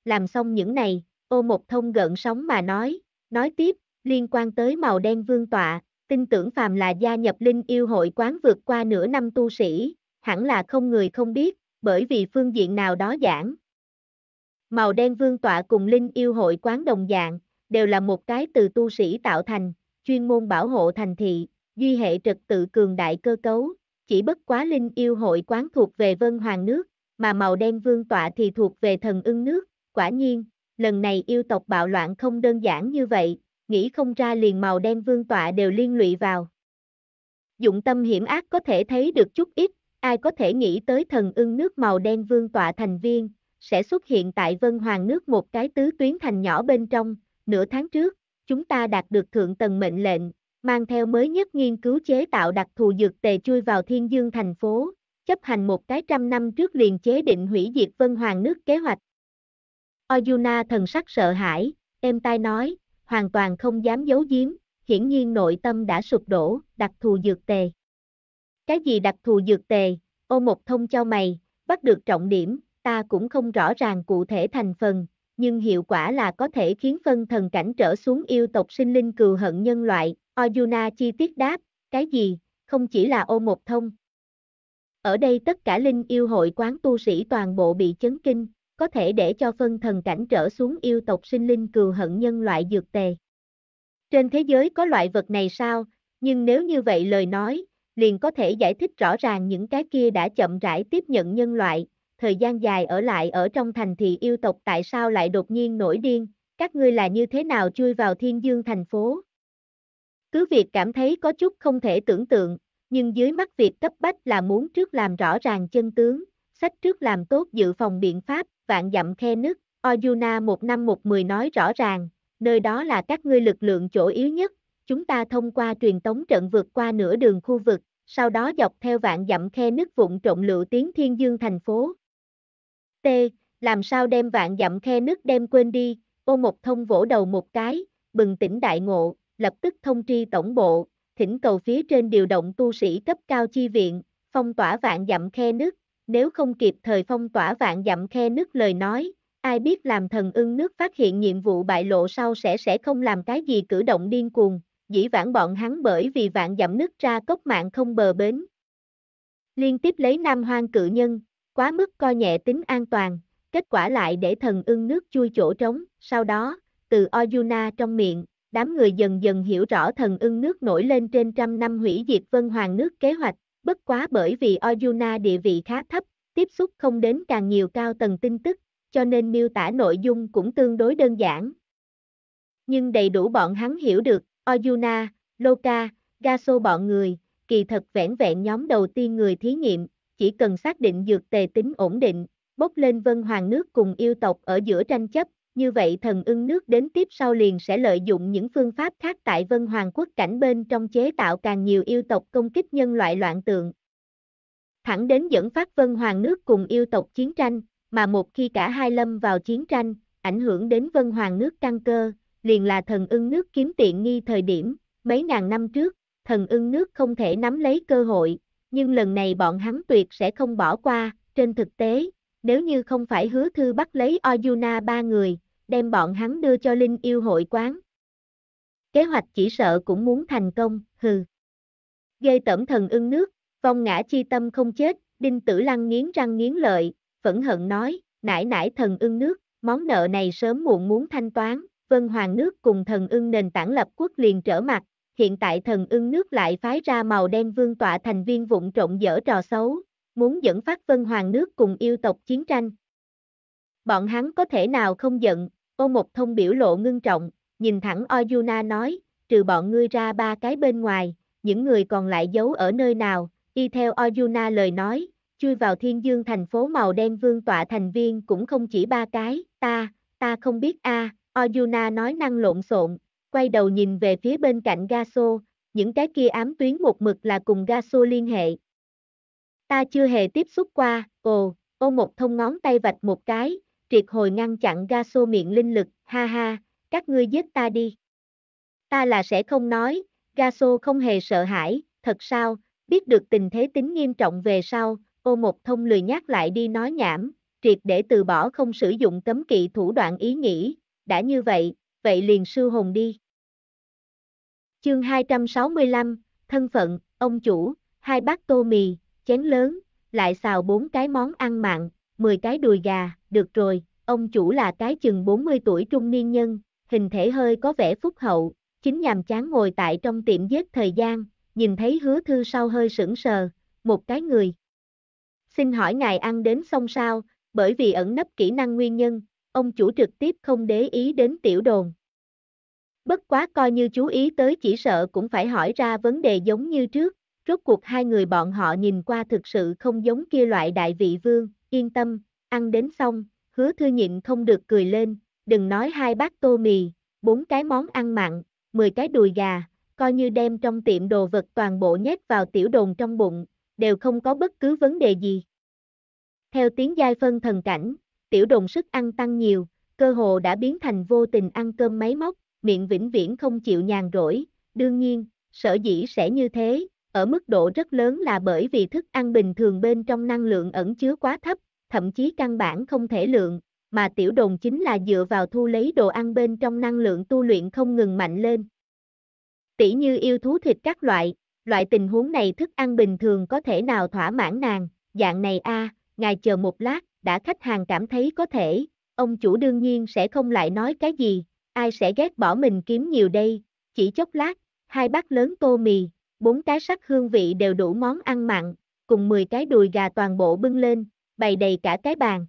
làm xong những này, ô một thông gợn sóng mà nói, nói tiếp, liên quan tới màu đen vương tọa, tin tưởng phàm là gia nhập linh yêu hội quán vượt qua nửa năm tu sĩ, hẳn là không người không biết, bởi vì phương diện nào đó giảng, Màu đen vương tọa cùng linh yêu hội quán đồng dạng, đều là một cái từ tu sĩ tạo thành, chuyên môn bảo hộ thành thị, duy hệ trật tự cường đại cơ cấu, chỉ bất quá linh yêu hội quán thuộc về vân hoàng nước, mà màu đen vương tọa thì thuộc về thần ưng nước, quả nhiên, lần này yêu tộc bạo loạn không đơn giản như vậy, nghĩ không ra liền màu đen vương tọa đều liên lụy vào. Dụng tâm hiểm ác có thể thấy được chút ít, ai có thể nghĩ tới thần ưng nước màu đen vương tọa thành viên, sẽ xuất hiện tại Vân Hoàng nước một cái tứ tuyến thành nhỏ bên trong, nửa tháng trước, chúng ta đạt được thượng tầng mệnh lệnh, mang theo mới nhất nghiên cứu chế tạo đặc thù dược tề chui vào thiên dương thành phố, chấp hành một cái trăm năm trước liền chế định hủy diệt Vân Hoàng nước kế hoạch. Oyuna thần sắc sợ hãi, êm tai nói, hoàn toàn không dám giấu giếm, hiển nhiên nội tâm đã sụp đổ, đặc thù dược tề. Cái gì đặc thù dược tề, ô một thông cho mày, bắt được trọng điểm, ta cũng không rõ ràng cụ thể thành phần, nhưng hiệu quả là có thể khiến phân thần cảnh trở xuống yêu tộc sinh linh cừu hận nhân loại, Oyuna chi tiết đáp, cái gì, không chỉ là ô một thông. Ở đây tất cả linh yêu hội quán tu sĩ toàn bộ bị chấn kinh, có thể để cho phân thần cảnh trở xuống yêu tộc sinh linh cừu hận nhân loại dược tề. Trên thế giới có loại vật này sao, nhưng nếu như vậy lời nói, liền có thể giải thích rõ ràng những cái kia đã chậm rãi tiếp nhận nhân loại, thời gian dài ở lại ở trong thành thị yêu tộc tại sao lại đột nhiên nổi điên, các ngươi là như thế nào chui vào thiên dương thành phố. Cứ việc cảm thấy có chút không thể tưởng tượng, nhưng dưới mắt việc cấp bách là muốn trước làm rõ ràng chân tướng, sách trước làm tốt dự phòng biện pháp, vạn dặm khe nứt, Oyuna một năm một mười nói rõ ràng, nơi đó là các ngươi lực lượng chỗ yếu nhất, chúng ta thông qua truyền tống trận vượt qua nửa đường khu vực, sau đó dọc theo vạn dặm khe nứt vụn trộn lựu tiến thiên dương thành phố, T, làm sao đem vạn dặm khe nước đem quên đi, ô một thông vỗ đầu một cái, bừng tỉnh đại ngộ, lập tức thông tri tổng bộ, thỉnh cầu phía trên điều động tu sĩ cấp cao chi viện, phong tỏa vạn dặm khe nước, nếu không kịp thời phong tỏa vạn dặm khe nước lời nói, ai biết làm thần ưng nước phát hiện nhiệm vụ bại lộ sau sẽ sẽ không làm cái gì cử động điên cuồng, dĩ vãng bọn hắn bởi vì vạn dặm nước ra cốc mạng không bờ bến. Liên tiếp lấy nam hoang cự nhân, quá mức co nhẹ tính an toàn, kết quả lại để thần ưng nước chui chỗ trống, sau đó, từ Oyuna trong miệng, đám người dần dần hiểu rõ thần ưng nước nổi lên trên trăm năm hủy diệt vân hoàng nước kế hoạch, bất quá bởi vì Oyuna địa vị khá thấp, tiếp xúc không đến càng nhiều cao tầng tin tức, cho nên miêu tả nội dung cũng tương đối đơn giản. Nhưng đầy đủ bọn hắn hiểu được, Oyuna, Loka, Gaso bọn người, kỳ thật vẻn vẹn nhóm đầu tiên người thí nghiệm, chỉ cần xác định dược tề tính ổn định, bốc lên vân hoàng nước cùng yêu tộc ở giữa tranh chấp, như vậy thần ưng nước đến tiếp sau liền sẽ lợi dụng những phương pháp khác tại vân hoàng quốc cảnh bên trong chế tạo càng nhiều yêu tộc công kích nhân loại loạn tượng. Thẳng đến dẫn phát vân hoàng nước cùng yêu tộc chiến tranh, mà một khi cả hai lâm vào chiến tranh, ảnh hưởng đến vân hoàng nước căng cơ, liền là thần ưng nước kiếm tiện nghi thời điểm, mấy ngàn năm trước, thần ưng nước không thể nắm lấy cơ hội, nhưng lần này bọn hắn tuyệt sẽ không bỏ qua, trên thực tế, nếu như không phải hứa thư bắt lấy Oyuna ba người, đem bọn hắn đưa cho Linh yêu hội quán. Kế hoạch chỉ sợ cũng muốn thành công, hừ. gây tẩm thần ưng nước, vong ngã chi tâm không chết, đinh tử lăng nghiến răng nghiến lợi, phẫn hận nói, nải nải thần ưng nước, món nợ này sớm muộn muốn thanh toán, vân hoàng nước cùng thần ưng nền tảng lập quốc liền trở mặt, hiện tại thần ưng nước lại phái ra màu đen vương tọa thành viên vụng trộn dở trò xấu, muốn dẫn phát vân hoàng nước cùng yêu tộc chiến tranh. Bọn hắn có thể nào không giận, ô một thông biểu lộ ngưng trọng, nhìn thẳng Oyuna nói, trừ bọn ngươi ra ba cái bên ngoài, những người còn lại giấu ở nơi nào, y theo Oyuna lời nói, chui vào thiên dương thành phố màu đen vương tọa thành viên cũng không chỉ ba cái, ta, ta không biết a à, Oyuna nói năng lộn xộn, quay đầu nhìn về phía bên cạnh Gaso, những cái kia ám tuyến một mực là cùng Gaso liên hệ. Ta chưa hề tiếp xúc qua, ồ, ô một thông ngón tay vạch một cái, triệt hồi ngăn chặn Gaso miệng linh lực, ha ha, các ngươi giết ta đi. Ta là sẽ không nói, Gaso không hề sợ hãi, thật sao, biết được tình thế tính nghiêm trọng về sau, ô một thông lười nhắc lại đi nói nhảm, triệt để từ bỏ không sử dụng cấm kỵ thủ đoạn ý nghĩ, đã như vậy, vậy liền sư hồn đi. Chương 265, thân phận, ông chủ, hai bát tô mì, chén lớn, lại xào bốn cái món ăn mặn, 10 cái đùi gà, được rồi, ông chủ là cái chừng 40 tuổi trung niên nhân, hình thể hơi có vẻ phúc hậu, chính nhàm chán ngồi tại trong tiệm giết thời gian, nhìn thấy hứa thư sau hơi sững sờ, một cái người. Xin hỏi ngài ăn đến xong sao, bởi vì ẩn nấp kỹ năng nguyên nhân, ông chủ trực tiếp không để ý đến tiểu đồn. Bất quá coi như chú ý tới chỉ sợ cũng phải hỏi ra vấn đề giống như trước, rốt cuộc hai người bọn họ nhìn qua thực sự không giống kia loại đại vị vương, yên tâm, ăn đến xong, hứa thư nhịn không được cười lên, đừng nói hai bát tô mì, bốn cái món ăn mặn, 10 cái đùi gà, coi như đem trong tiệm đồ vật toàn bộ nhét vào tiểu đồn trong bụng, đều không có bất cứ vấn đề gì. Theo tiếng giai phân thần cảnh, tiểu Đồng sức ăn tăng nhiều, cơ hồ đã biến thành vô tình ăn cơm máy móc, miệng vĩnh viễn không chịu nhàn rỗi, đương nhiên, sở dĩ sẽ như thế, ở mức độ rất lớn là bởi vì thức ăn bình thường bên trong năng lượng ẩn chứa quá thấp, thậm chí căn bản không thể lượng, mà tiểu Đồng chính là dựa vào thu lấy đồ ăn bên trong năng lượng tu luyện không ngừng mạnh lên. Tỷ như yêu thú thịt các loại, loại tình huống này thức ăn bình thường có thể nào thỏa mãn nàng, dạng này a, à, ngài chờ một lát, đã khách hàng cảm thấy có thể, ông chủ đương nhiên sẽ không lại nói cái gì, ai sẽ ghét bỏ mình kiếm nhiều đây, chỉ chốc lát, hai bát lớn tô mì, bốn cái sắc hương vị đều đủ món ăn mặn, cùng 10 cái đùi gà toàn bộ bưng lên, bày đầy cả cái bàn.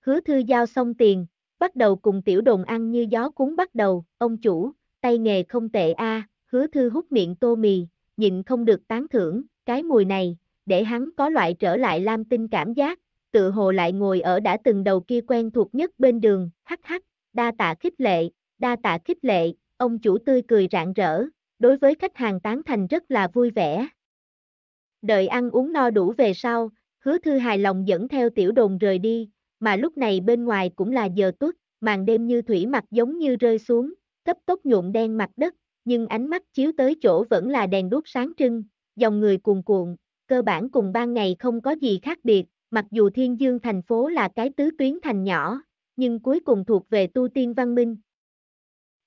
Hứa thư giao xong tiền, bắt đầu cùng tiểu đồn ăn như gió cuốn bắt đầu, ông chủ, tay nghề không tệ a à, hứa thư hút miệng tô mì, nhịn không được tán thưởng, cái mùi này, để hắn có loại trở lại lam tinh cảm giác, Tự hồ lại ngồi ở đã từng đầu kia quen thuộc nhất bên đường, hắc hắc, đa tạ khích lệ, đa tạ khích lệ, ông chủ tươi cười rạng rỡ, đối với khách hàng tán thành rất là vui vẻ. Đợi ăn uống no đủ về sau, hứa thư hài lòng dẫn theo tiểu đồn rời đi, mà lúc này bên ngoài cũng là giờ tuất, màn đêm như thủy mặt giống như rơi xuống, cấp tốc nhuộm đen mặt đất, nhưng ánh mắt chiếu tới chỗ vẫn là đèn đuốc sáng trưng, dòng người cuồn cuộn, cơ bản cùng ban ngày không có gì khác biệt, mặc dù Thiên Dương thành phố là cái tứ tuyến thành nhỏ, nhưng cuối cùng thuộc về tu tiên văn minh.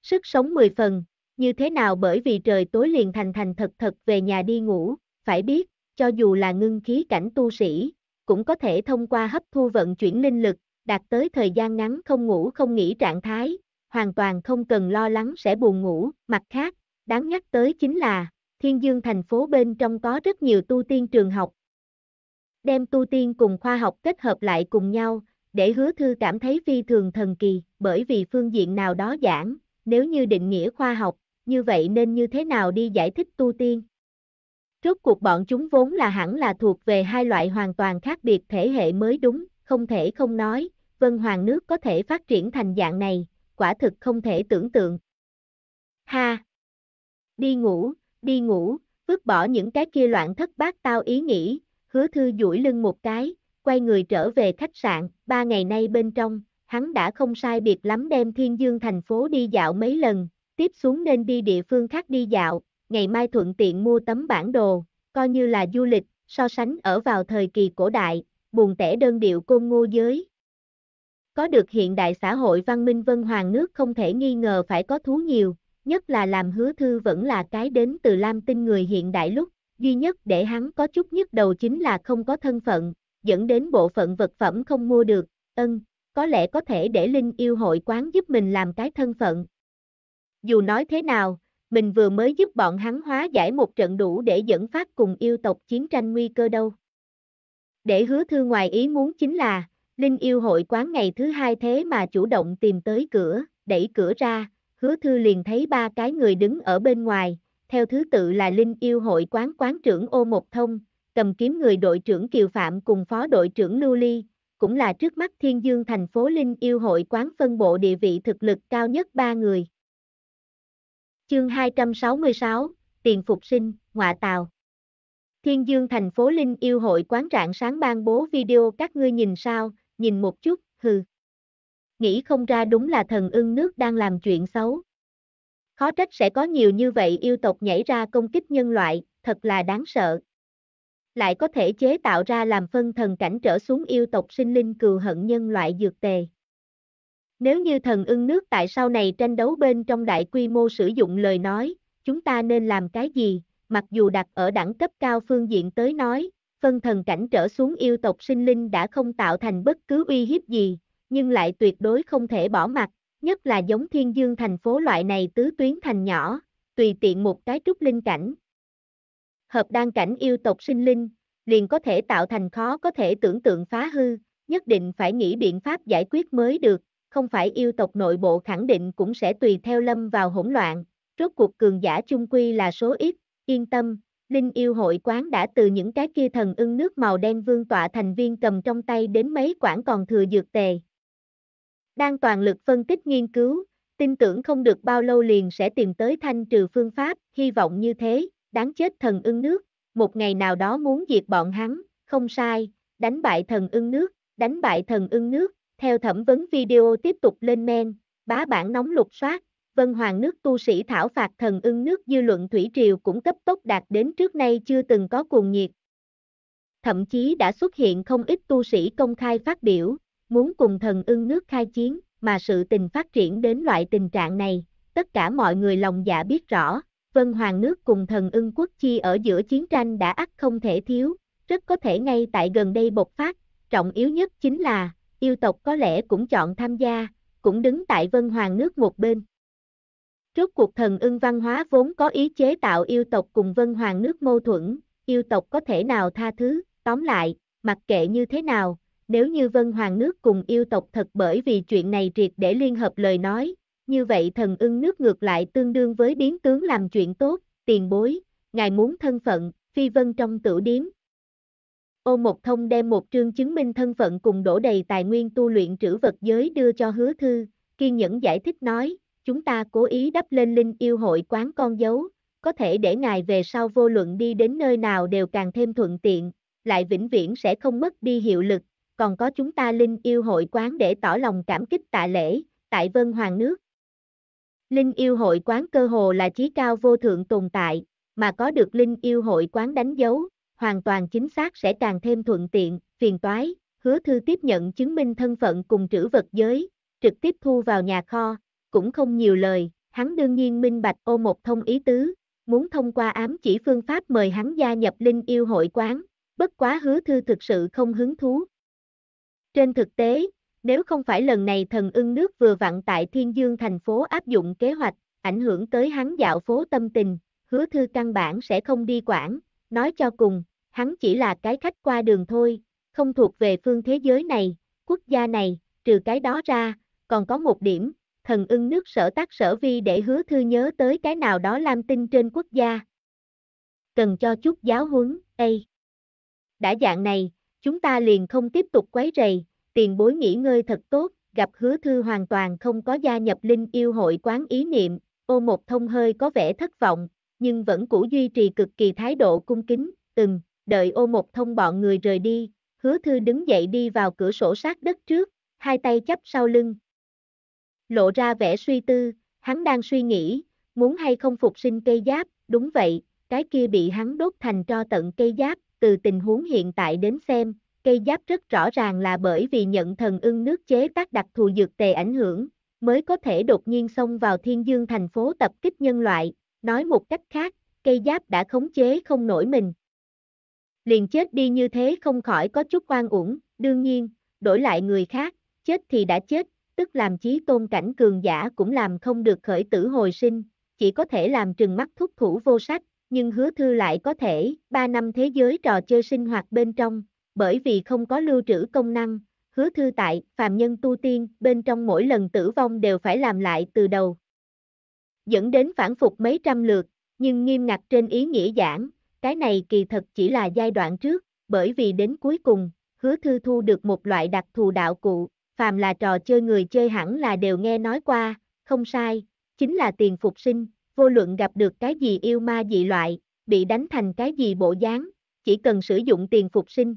Sức sống mười phần, như thế nào bởi vì trời tối liền thành thành thật thật về nhà đi ngủ, phải biết, cho dù là ngưng khí cảnh tu sĩ, cũng có thể thông qua hấp thu vận chuyển linh lực, đạt tới thời gian ngắn không ngủ không nghỉ trạng thái, hoàn toàn không cần lo lắng sẽ buồn ngủ, mặt khác, đáng nhắc tới chính là, thiên dương thành phố bên trong có rất nhiều tu tiên trường học, đem tu tiên cùng khoa học kết hợp lại cùng nhau, để hứa thư cảm thấy phi thường thần kỳ, bởi vì phương diện nào đó giảng, nếu như định nghĩa khoa học, như vậy nên như thế nào đi giải thích tu tiên. Rốt cuộc bọn chúng vốn là hẳn là thuộc về hai loại hoàn toàn khác biệt thể hệ mới đúng, không thể không nói, vân hoàng nước có thể phát triển thành dạng này, quả thực không thể tưởng tượng. Ha! Đi ngủ, đi ngủ, vứt bỏ những cái kia loạn thất bát tao ý nghĩ, hứa thư duỗi lưng một cái, quay người trở về khách sạn, ba ngày nay bên trong, hắn đã không sai biệt lắm đem thiên dương thành phố đi dạo mấy lần, tiếp xuống nên đi địa phương khác đi dạo, ngày mai thuận tiện mua tấm bản đồ, coi như là du lịch, so sánh ở vào thời kỳ cổ đại, buồn tẻ đơn điệu côn ngô giới. Có được hiện đại xã hội văn minh vân hoàng nước không thể nghi ngờ phải có thú nhiều, nhất là làm hứa thư vẫn là cái đến từ lam tinh người hiện đại lúc, duy nhất để hắn có chút nhức đầu chính là không có thân phận, dẫn đến bộ phận vật phẩm không mua được, ân, có lẽ có thể để Linh yêu hội quán giúp mình làm cái thân phận. Dù nói thế nào, mình vừa mới giúp bọn hắn hóa giải một trận đủ để dẫn phát cùng yêu tộc chiến tranh nguy cơ đâu. Để hứa thư ngoài ý muốn chính là, Linh yêu hội quán ngày thứ hai thế mà chủ động tìm tới cửa, đẩy cửa ra, hứa thư liền thấy ba cái người đứng ở bên ngoài, theo thứ tự là Linh Yêu Hội Quán Quán trưởng Ô Một Thông, cầm kiếm người đội trưởng Kiều Phạm cùng phó đội trưởng Lưu Ly, cũng là trước mắt Thiên Dương thành phố Linh Yêu Hội Quán phân bộ địa vị thực lực cao nhất ba người. Chương 266, Tiền Phục Sinh, Ngoạ Tàu Thiên Dương thành phố Linh Yêu Hội Quán rạng sáng ban bố video các ngươi nhìn sao, nhìn một chút, hừ. Nghĩ không ra đúng là thần ưng nước đang làm chuyện xấu. Khó trách sẽ có nhiều như vậy yêu tộc nhảy ra công kích nhân loại, thật là đáng sợ. Lại có thể chế tạo ra làm phân thần cảnh trở xuống yêu tộc sinh linh cừu hận nhân loại dược tề. Nếu như thần ưng nước tại sau này tranh đấu bên trong đại quy mô sử dụng lời nói, chúng ta nên làm cái gì, mặc dù đặt ở đẳng cấp cao phương diện tới nói, phân thần cảnh trở xuống yêu tộc sinh linh đã không tạo thành bất cứ uy hiếp gì, nhưng lại tuyệt đối không thể bỏ mặt, nhất là giống thiên dương thành phố loại này tứ tuyến thành nhỏ, tùy tiện một cái trúc linh cảnh. Hợp đan cảnh yêu tộc sinh linh, liền có thể tạo thành khó có thể tưởng tượng phá hư, nhất định phải nghĩ biện pháp giải quyết mới được, không phải yêu tộc nội bộ khẳng định cũng sẽ tùy theo lâm vào hỗn loạn, rốt cuộc cường giả chung quy là số ít, yên tâm, Linh yêu hội quán đã từ những cái kia thần ưng nước màu đen vương tọa thành viên cầm trong tay đến mấy quản còn thừa dược tề, đang toàn lực phân tích nghiên cứu, tin tưởng không được bao lâu liền sẽ tìm tới thanh trừ phương pháp, hy vọng như thế, đáng chết thần ưng nước, một ngày nào đó muốn diệt bọn hắn, không sai, đánh bại thần ưng nước, đánh bại thần ưng nước, theo thẩm vấn video tiếp tục lên men, bá bản nóng lục soát, vân hoàng nước tu sĩ thảo phạt thần ưng nước dư luận thủy triều cũng cấp tốc đạt đến trước nay chưa từng có cuồng nhiệt. Thậm chí đã xuất hiện không ít tu sĩ công khai phát biểu, muốn cùng thần ưng nước khai chiến, mà sự tình phát triển đến loại tình trạng này, tất cả mọi người lòng dạ biết rõ, Vân Hoàng nước cùng thần ưng quốc chi ở giữa chiến tranh đã ắt không thể thiếu, rất có thể ngay tại gần đây bộc phát, trọng yếu nhất chính là, yêu tộc có lẽ cũng chọn tham gia, cũng đứng tại Vân Hoàng nước một bên. trước cuộc thần ưng văn hóa vốn có ý chế tạo yêu tộc cùng Vân Hoàng nước mâu thuẫn, yêu tộc có thể nào tha thứ, tóm lại, mặc kệ như thế nào, nếu như Vân Hoàng nước cùng yêu tộc thật bởi vì chuyện này triệt để liên hợp lời nói, như vậy thần ưng nước ngược lại tương đương với biến tướng làm chuyện tốt, tiền bối, ngài muốn thân phận, phi vân trong tử điếm. Ô Một Thông đem một trương chứng minh thân phận cùng đổ đầy tài nguyên tu luyện trữ vật giới đưa cho hứa thư, kiên nhẫn giải thích nói, chúng ta cố ý đắp lên linh yêu hội quán con dấu, có thể để ngài về sau vô luận đi đến nơi nào đều càng thêm thuận tiện, lại vĩnh viễn sẽ không mất đi hiệu lực, còn có chúng ta Linh Yêu Hội Quán để tỏ lòng cảm kích tạ lễ, tại Vân Hoàng Nước. Linh Yêu Hội Quán cơ hồ là trí cao vô thượng tồn tại, mà có được Linh Yêu Hội Quán đánh dấu, hoàn toàn chính xác sẽ càng thêm thuận tiện, phiền toái, hứa thư tiếp nhận chứng minh thân phận cùng trữ vật giới, trực tiếp thu vào nhà kho, cũng không nhiều lời, hắn đương nhiên minh bạch ô một thông ý tứ, muốn thông qua ám chỉ phương pháp mời hắn gia nhập Linh Yêu Hội Quán, bất quá hứa thư thực sự không hứng thú, trên thực tế, nếu không phải lần này thần ưng nước vừa vặn tại Thiên Dương thành phố áp dụng kế hoạch, ảnh hưởng tới hắn dạo phố tâm tình, hứa thư căn bản sẽ không đi quản, nói cho cùng, hắn chỉ là cái khách qua đường thôi, không thuộc về phương thế giới này, quốc gia này, trừ cái đó ra, còn có một điểm, thần ưng nước sở tác sở vi để hứa thư nhớ tới cái nào đó lam tinh trên quốc gia. Cần cho chút giáo huấn, ây. Đã dạng này, chúng ta liền không tiếp tục quấy rầy, tiền bối nghỉ ngơi thật tốt, gặp hứa thư hoàn toàn không có gia nhập linh yêu hội quán ý niệm, ô một thông hơi có vẻ thất vọng, nhưng vẫn cũ duy trì cực kỳ thái độ cung kính, từng, đợi ô một thông bọn người rời đi, hứa thư đứng dậy đi vào cửa sổ sát đất trước, hai tay chắp sau lưng. Lộ ra vẻ suy tư, hắn đang suy nghĩ, muốn hay không phục sinh cây giáp, đúng vậy, cái kia bị hắn đốt thành cho tận cây giáp, từ tình huống hiện tại đến xem, cây giáp rất rõ ràng là bởi vì nhận thần ưng nước chế tác đặc thù dược tề ảnh hưởng, mới có thể đột nhiên xông vào thiên dương thành phố tập kích nhân loại, nói một cách khác, cây giáp đã khống chế không nổi mình. Liền chết đi như thế không khỏi có chút oan uổng, đương nhiên, đổi lại người khác, chết thì đã chết, tức làm chí tôn cảnh cường giả cũng làm không được khởi tử hồi sinh, chỉ có thể làm trừng mắt thúc thủ vô sách, nhưng hứa thư lại có thể, ba năm thế giới trò chơi sinh hoạt bên trong, bởi vì không có lưu trữ công năng, hứa thư tại, phàm nhân tu tiên, bên trong mỗi lần tử vong đều phải làm lại từ đầu. Dẫn đến phản phục mấy trăm lượt, nhưng nghiêm ngặt trên ý nghĩa giảng, cái này kỳ thật chỉ là giai đoạn trước, bởi vì đến cuối cùng, hứa thư thu được một loại đặc thù đạo cụ, phàm là trò chơi người chơi hẳn là đều nghe nói qua, không sai, chính là tiền phục sinh, vô luận gặp được cái gì yêu ma dị loại, bị đánh thành cái gì bộ dáng, chỉ cần sử dụng tiền phục sinh,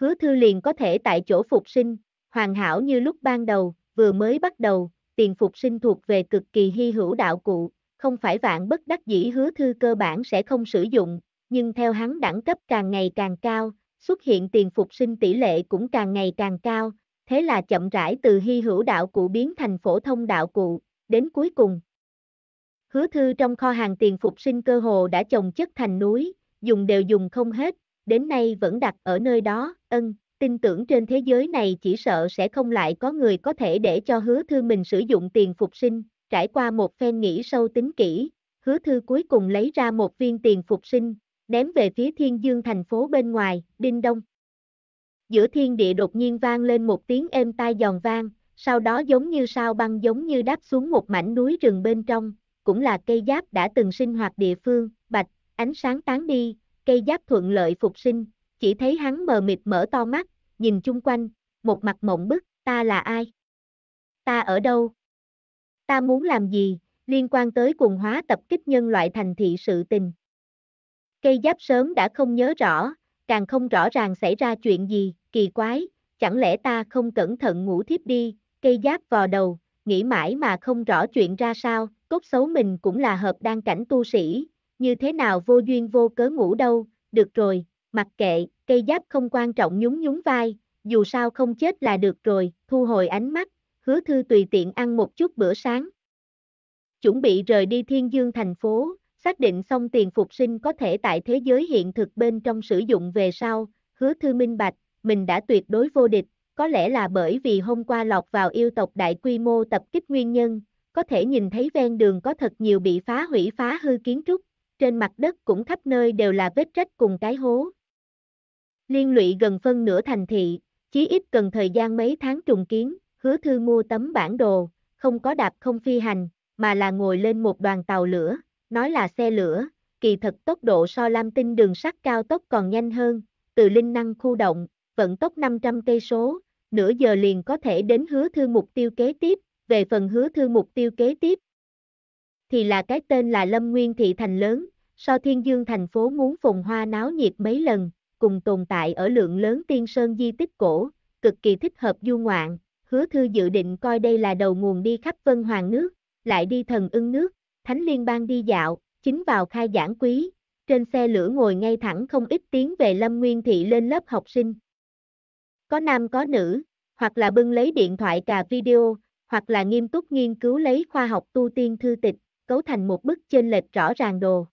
hứa thư liền có thể tại chỗ phục sinh, hoàn hảo như lúc ban đầu, vừa mới bắt đầu, tiền phục sinh thuộc về cực kỳ hy hữu đạo cụ, không phải vạn bất đắc dĩ hứa thư cơ bản sẽ không sử dụng, nhưng theo hắn đẳng cấp càng ngày càng cao, xuất hiện tiền phục sinh tỷ lệ cũng càng ngày càng cao, thế là chậm rãi từ hy hữu đạo cụ biến thành phổ thông đạo cụ, đến cuối cùng. Hứa thư trong kho hàng tiền phục sinh cơ hồ đã trồng chất thành núi, dùng đều dùng không hết, đến nay vẫn đặt ở nơi đó, Ân, tin tưởng trên thế giới này chỉ sợ sẽ không lại có người có thể để cho hứa thư mình sử dụng tiền phục sinh, trải qua một phen nghĩ sâu tính kỹ, hứa thư cuối cùng lấy ra một viên tiền phục sinh, ném về phía thiên dương thành phố bên ngoài, đinh đông. Giữa thiên địa đột nhiên vang lên một tiếng êm tai giòn vang, sau đó giống như sao băng giống như đáp xuống một mảnh núi rừng bên trong, cũng là cây giáp đã từng sinh hoạt địa phương, bạch, ánh sáng tán đi, cây giáp thuận lợi phục sinh, chỉ thấy hắn mờ mịt mở to mắt, nhìn chung quanh, một mặt mộng bức, ta là ai? Ta ở đâu? Ta muốn làm gì? Liên quan tới cuồng hóa tập kích nhân loại thành thị sự tình. Cây giáp sớm đã không nhớ rõ, càng không rõ ràng xảy ra chuyện gì, kỳ quái, chẳng lẽ ta không cẩn thận ngủ thiếp đi, cây giáp vò đầu, nghĩ mãi mà không rõ chuyện ra sao, cốt xấu mình cũng là hợp đang cảnh tu sĩ, như thế nào vô duyên vô cớ ngủ đâu, được rồi, mặc kệ, cây giáp không quan trọng nhún nhún vai, dù sao không chết là được rồi, thu hồi ánh mắt, hứa thư tùy tiện ăn một chút bữa sáng. Chuẩn bị rời đi thiên dương thành phố, xác định xong tiền phục sinh có thể tại thế giới hiện thực bên trong sử dụng về sau, hứa thư minh bạch, mình đã tuyệt đối vô địch, có lẽ là bởi vì hôm qua lọt vào yêu tộc đại quy mô tập kích nguyên nhân, có thể nhìn thấy ven đường có thật nhiều bị phá hủy phá hư kiến trúc, trên mặt đất cũng khắp nơi đều là vết rách cùng cái hố, Liên lụy gần phân nửa thành thị, chí ít cần thời gian mấy tháng trùng kiến, hứa thư mua tấm bản đồ, không có đạp không phi hành, mà là ngồi lên một đoàn tàu lửa, nói là xe lửa, kỳ thật tốc độ so lam tinh đường sắt cao tốc còn nhanh hơn, từ linh năng khu động, vận tốc 500 cây số, nửa giờ liền có thể đến hứa thư mục tiêu kế tiếp, về phần hứa thư mục tiêu kế tiếp, thì là cái tên là Lâm Nguyên Thị Thành lớn, so Thiên Dương thành phố muốn phồn hoa náo nhiệt mấy lần, cùng tồn tại ở lượng lớn tiên sơn di tích cổ, cực kỳ thích hợp du ngoạn, hứa thư dự định coi đây là đầu nguồn đi khắp vân hoàng nước, lại đi thần ưng nước, thánh liên bang đi dạo, chính vào khai giảng quý, trên xe lửa ngồi ngay thẳng không ít tiếng về lâm nguyên thị lên lớp học sinh. Có nam có nữ, hoặc là bưng lấy điện thoại cà video, hoặc là nghiêm túc nghiên cứu lấy khoa học tu tiên thư tịch, cấu thành một bức chênh lệch rõ ràng đồ.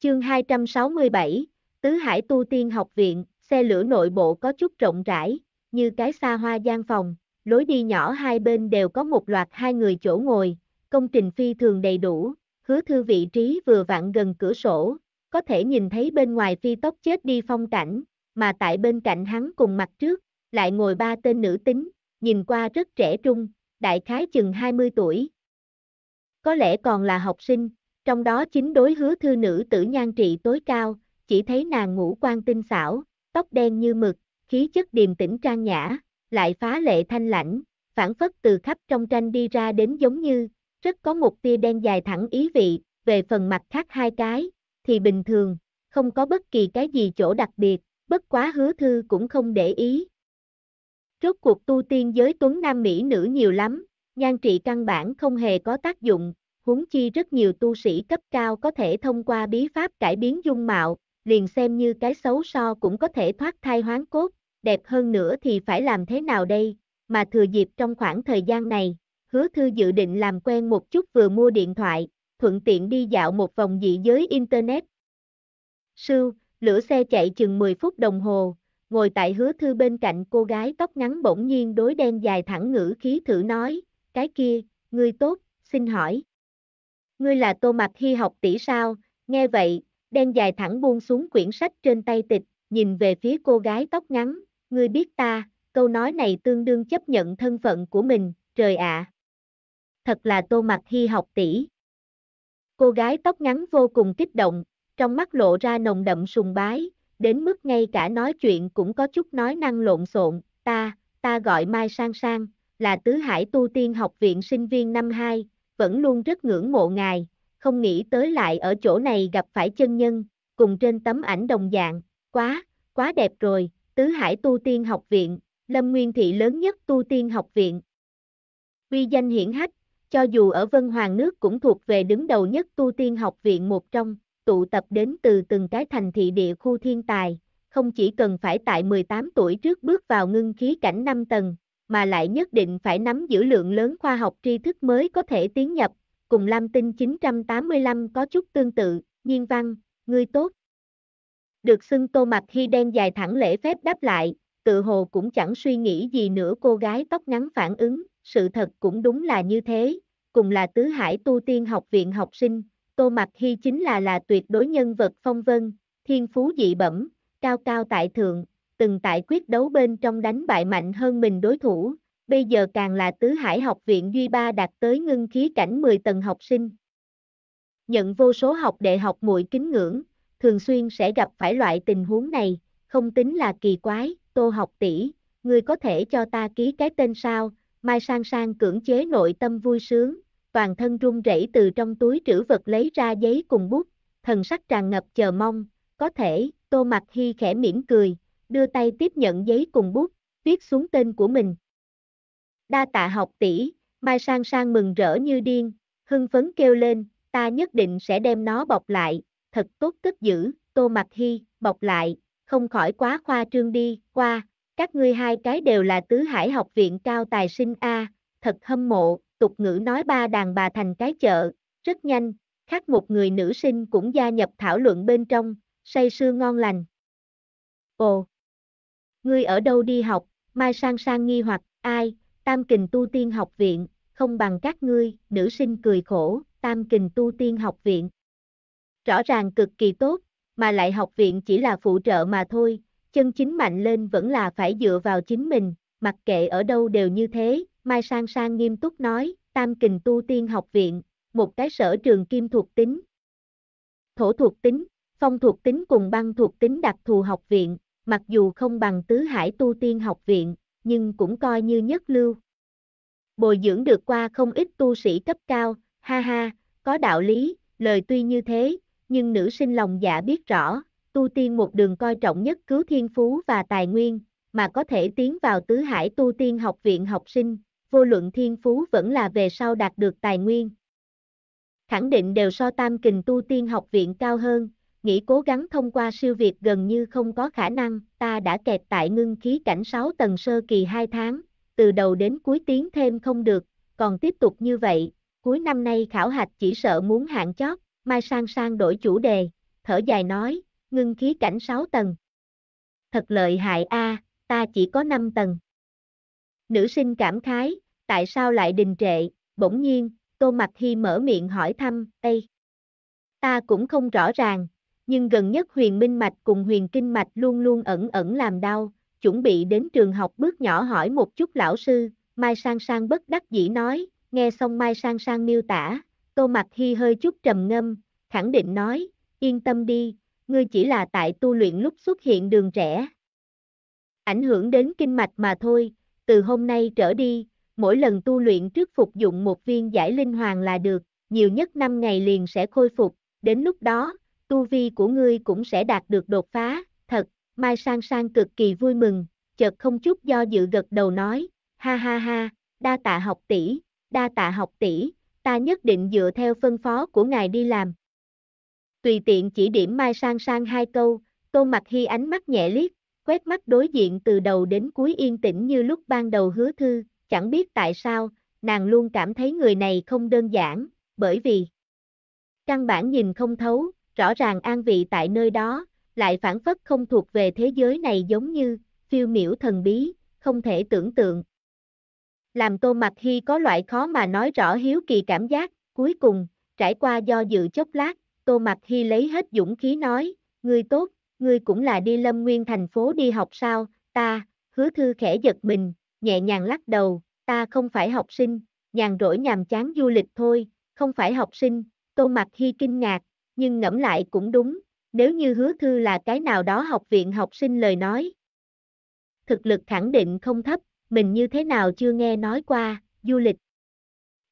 Chương 267, Tứ Hải Tu Tiên Học Viện, xe lửa nội bộ có chút rộng rãi, như cái xa hoa gian phòng, lối đi nhỏ hai bên đều có một loạt hai người chỗ ngồi, công trình phi thường đầy đủ, hứa thư vị trí vừa vặn gần cửa sổ, có thể nhìn thấy bên ngoài phi tốc chết đi phong cảnh, mà tại bên cạnh hắn cùng mặt trước, lại ngồi ba tên nữ tính, nhìn qua rất trẻ trung, đại khái chừng 20 tuổi. Có lẽ còn là học sinh, trong đó chính đối hứa thư nữ tử nhan trị tối cao, chỉ thấy nàng ngũ quan tinh xảo, tóc đen như mực, khí chất điềm tĩnh trang nhã, lại phá lệ thanh lãnh, phản phất từ khắp trong tranh đi ra đến giống như, rất có một tia đen dài thẳng ý vị, về phần mặt khác hai cái, thì bình thường, không có bất kỳ cái gì chỗ đặc biệt, bất quá hứa thư cũng không để ý. Rốt cuộc tu tiên giới tuấn nam mỹ nữ nhiều lắm, nhan trị căn bản không hề có tác dụng, huống chi rất nhiều tu sĩ cấp cao có thể thông qua bí pháp cải biến dung mạo, liền xem như cái xấu so cũng có thể thoát thai hoán cốt, đẹp hơn nữa thì phải làm thế nào đây, mà thừa dịp trong khoảng thời gian này, hứa thư dự định làm quen một chút vừa mua điện thoại, thuận tiện đi dạo một vòng dị giới Internet. Sưu, lửa xe chạy chừng 10 phút đồng hồ, ngồi tại hứa thư bên cạnh cô gái tóc ngắn bỗng nhiên đối đen dài thẳng ngữ khí thử nói, cái kia, ngươi tốt, xin hỏi. Ngươi là Tô Mạch Hy học tỷ sao, nghe vậy, đen dài thẳng buông xuống quyển sách trên tay tịch, nhìn về phía cô gái tóc ngắn, ngươi biết ta, câu nói này tương đương chấp nhận thân phận của mình, trời ạ. Thật là tô mặt hy học tỷ. Cô gái tóc ngắn vô cùng kích động, trong mắt lộ ra nồng đậm sùng bái, đến mức ngay cả nói chuyện cũng có chút nói năng lộn xộn, ta, ta gọi Mai Sang Sang, là Tứ Hải Tu Tiên Học Viện sinh viên năm 2, vẫn luôn rất ngưỡng mộ ngài, không nghĩ tới lại ở chỗ này gặp phải chân nhân, cùng trên tấm ảnh đồng dạng, quá, quá đẹp rồi, Tứ Hải Tu Tiên Học Viện, Lâm Nguyên Thị lớn nhất Tu Tiên Học Viện. Uy danh hiển hách, cho dù ở Vân Hoàng nước cũng thuộc về đứng đầu nhất Tu Tiên Học Viện một trong, tụ tập đến từ từng cái thành thị địa khu thiên tài, không chỉ cần phải tại 18 tuổi trước bước vào ngưng khí cảnh 5 tầng, mà lại nhất định phải nắm giữ lượng lớn khoa học tri thức mới có thể tiến nhập, cùng Lam Tinh 985 có chút tương tự, nhiên văn, ngươi tốt. Được xưng tô mặt khi đen dài thẳng lễ phép đáp lại, tự hồ cũng chẳng suy nghĩ gì nữa cô gái tóc ngắn phản ứng, sự thật cũng đúng là như thế, cùng là tứ hải tu tiên học viện học sinh, tô mặt khi chính là là tuyệt đối nhân vật phong vân, thiên phú dị bẩm, cao cao tại thượng, từng tại quyết đấu bên trong đánh bại mạnh hơn mình đối thủ, bây giờ càng là tứ hải học viện Duy Ba đạt tới ngưng khí cảnh 10 tầng học sinh. Nhận vô số học đệ học muội kính ngưỡng, thường xuyên sẽ gặp phải loại tình huống này, không tính là kỳ quái, tô học tỷ, ngươi có thể cho ta ký cái tên sao, Mai Sang Sang cưỡng chế nội tâm vui sướng, toàn thân run rẩy từ trong túi trữ vật lấy ra giấy cùng bút, thần sắc tràn ngập chờ mong, có thể, tô mặt hy khẽ mỉm cười, đưa tay tiếp nhận giấy cùng bút, viết xuống tên của mình đa tạ học tỷ, Mai Sang Sang mừng rỡ như điên, hưng phấn kêu lên, ta nhất định sẽ đem nó bọc lại, thật tốt cất giữ, Tô Mặc hi bọc lại, không khỏi quá khoa trương đi, qua, các ngươi hai cái đều là tứ hải học viện cao tài sinh A, thật hâm mộ, tục ngữ nói ba đàn bà thành cái chợ, rất nhanh, khác một người nữ sinh cũng gia nhập thảo luận bên trong, say sưa ngon lành. Ồ! Ngươi ở đâu đi học? Mai sang sang nghi hoặc, ai, Tam kình tu tiên học viện, không bằng các ngươi, nữ sinh cười khổ, tam kình tu tiên học viện. Rõ ràng cực kỳ tốt, mà lại học viện chỉ là phụ trợ mà thôi, chân chính mạnh lên vẫn là phải dựa vào chính mình, mặc kệ ở đâu đều như thế, Mai Sang Sang nghiêm túc nói, tam kình tu tiên học viện, một cái sở trường kim thuộc tính. Thổ thuộc tính, phong thuộc tính cùng băng thuộc tính đặc thù học viện, mặc dù không bằng tứ hải tu tiên học viện, nhưng cũng coi như nhất lưu. Bồi dưỡng được qua không ít tu sĩ cấp cao, ha ha, có đạo lý, lời tuy như thế, nhưng nữ sinh lòng dạ biết rõ, tu tiên một đường coi trọng nhất cứu thiên phú và tài nguyên, mà có thể tiến vào tứ hải tu tiên học viện học sinh, vô luận thiên phú vẫn là về sau đạt được tài nguyên. Khẳng định đều so tam kình tu tiên học viện cao hơn, nghĩ cố gắng thông qua siêu việt gần như không có khả năng, ta đã kẹt tại ngưng khí cảnh 6 tầng sơ kỳ 2 tháng, từ đầu đến cuối tiến thêm không được, còn tiếp tục như vậy, cuối năm nay khảo hạch chỉ sợ muốn hạn chót, Mai Sang Sang đổi chủ đề, thở dài nói, ngưng khí cảnh 6 tầng. Thật lợi hại a, à, ta chỉ có 5 tầng. Nữ sinh cảm khái, tại sao lại đình trệ, bỗng nhiên, Tô Mặc Hi mở miệng hỏi thăm, Ê! Ta cũng không rõ ràng, nhưng gần nhất huyền minh mạch cùng huyền kinh mạch luôn luôn ẩn ẩn làm đau, chuẩn bị đến trường học bước nhỏ hỏi một chút lão sư, Mai Sang Sang bất đắc dĩ nói, nghe xong Mai Sang Sang miêu tả, Tô Mặc Hi hơi chút trầm ngâm, khẳng định nói, yên tâm đi, ngươi chỉ là tại tu luyện lúc xuất hiện đường trẻ. Ảnh hưởng đến kinh mạch mà thôi, từ hôm nay trở đi, mỗi lần tu luyện trước phục dụng một viên giải linh hoàng là được, nhiều nhất 5 ngày liền sẽ khôi phục, đến lúc đó, tu vi của ngươi cũng sẽ đạt được đột phá, thật, Mai Sang Sang cực kỳ vui mừng, chợt không chút do dự gật đầu nói, ha ha ha, đa tạ học tỷ, đa tạ học tỷ, ta nhất định dựa theo phân phó của ngài đi làm. Tùy tiện chỉ điểm Mai Sang Sang hai câu, Tô Mặc Hi ánh mắt nhẹ liếc, quét mắt đối diện từ đầu đến cuối yên tĩnh như lúc ban đầu hứa thư, chẳng biết tại sao, nàng luôn cảm thấy người này không đơn giản, bởi vì căn bản nhìn không thấu, rõ ràng an vị tại nơi đó, lại phản phất không thuộc về thế giới này giống như, phiêu miểu thần bí, không thể tưởng tượng. Làm Tô Mặc Hy có loại khó mà nói rõ hiếu kỳ cảm giác, cuối cùng, trải qua do dự chốc lát, Tô Mặc Hy lấy hết dũng khí nói, ngươi tốt, ngươi cũng là đi lâm nguyên thành phố đi học sao, ta, hứa thư khẽ giật mình, nhẹ nhàng lắc đầu, ta không phải học sinh, nhàn rỗi nhàm chán du lịch thôi, không phải học sinh, Tô Mặc Hy kinh ngạc, nhưng ngẫm lại cũng đúng, nếu như hứa thư là cái nào đó học viện học sinh lời nói. Thực lực khẳng định không thấp, mình như thế nào chưa nghe nói qua, du lịch.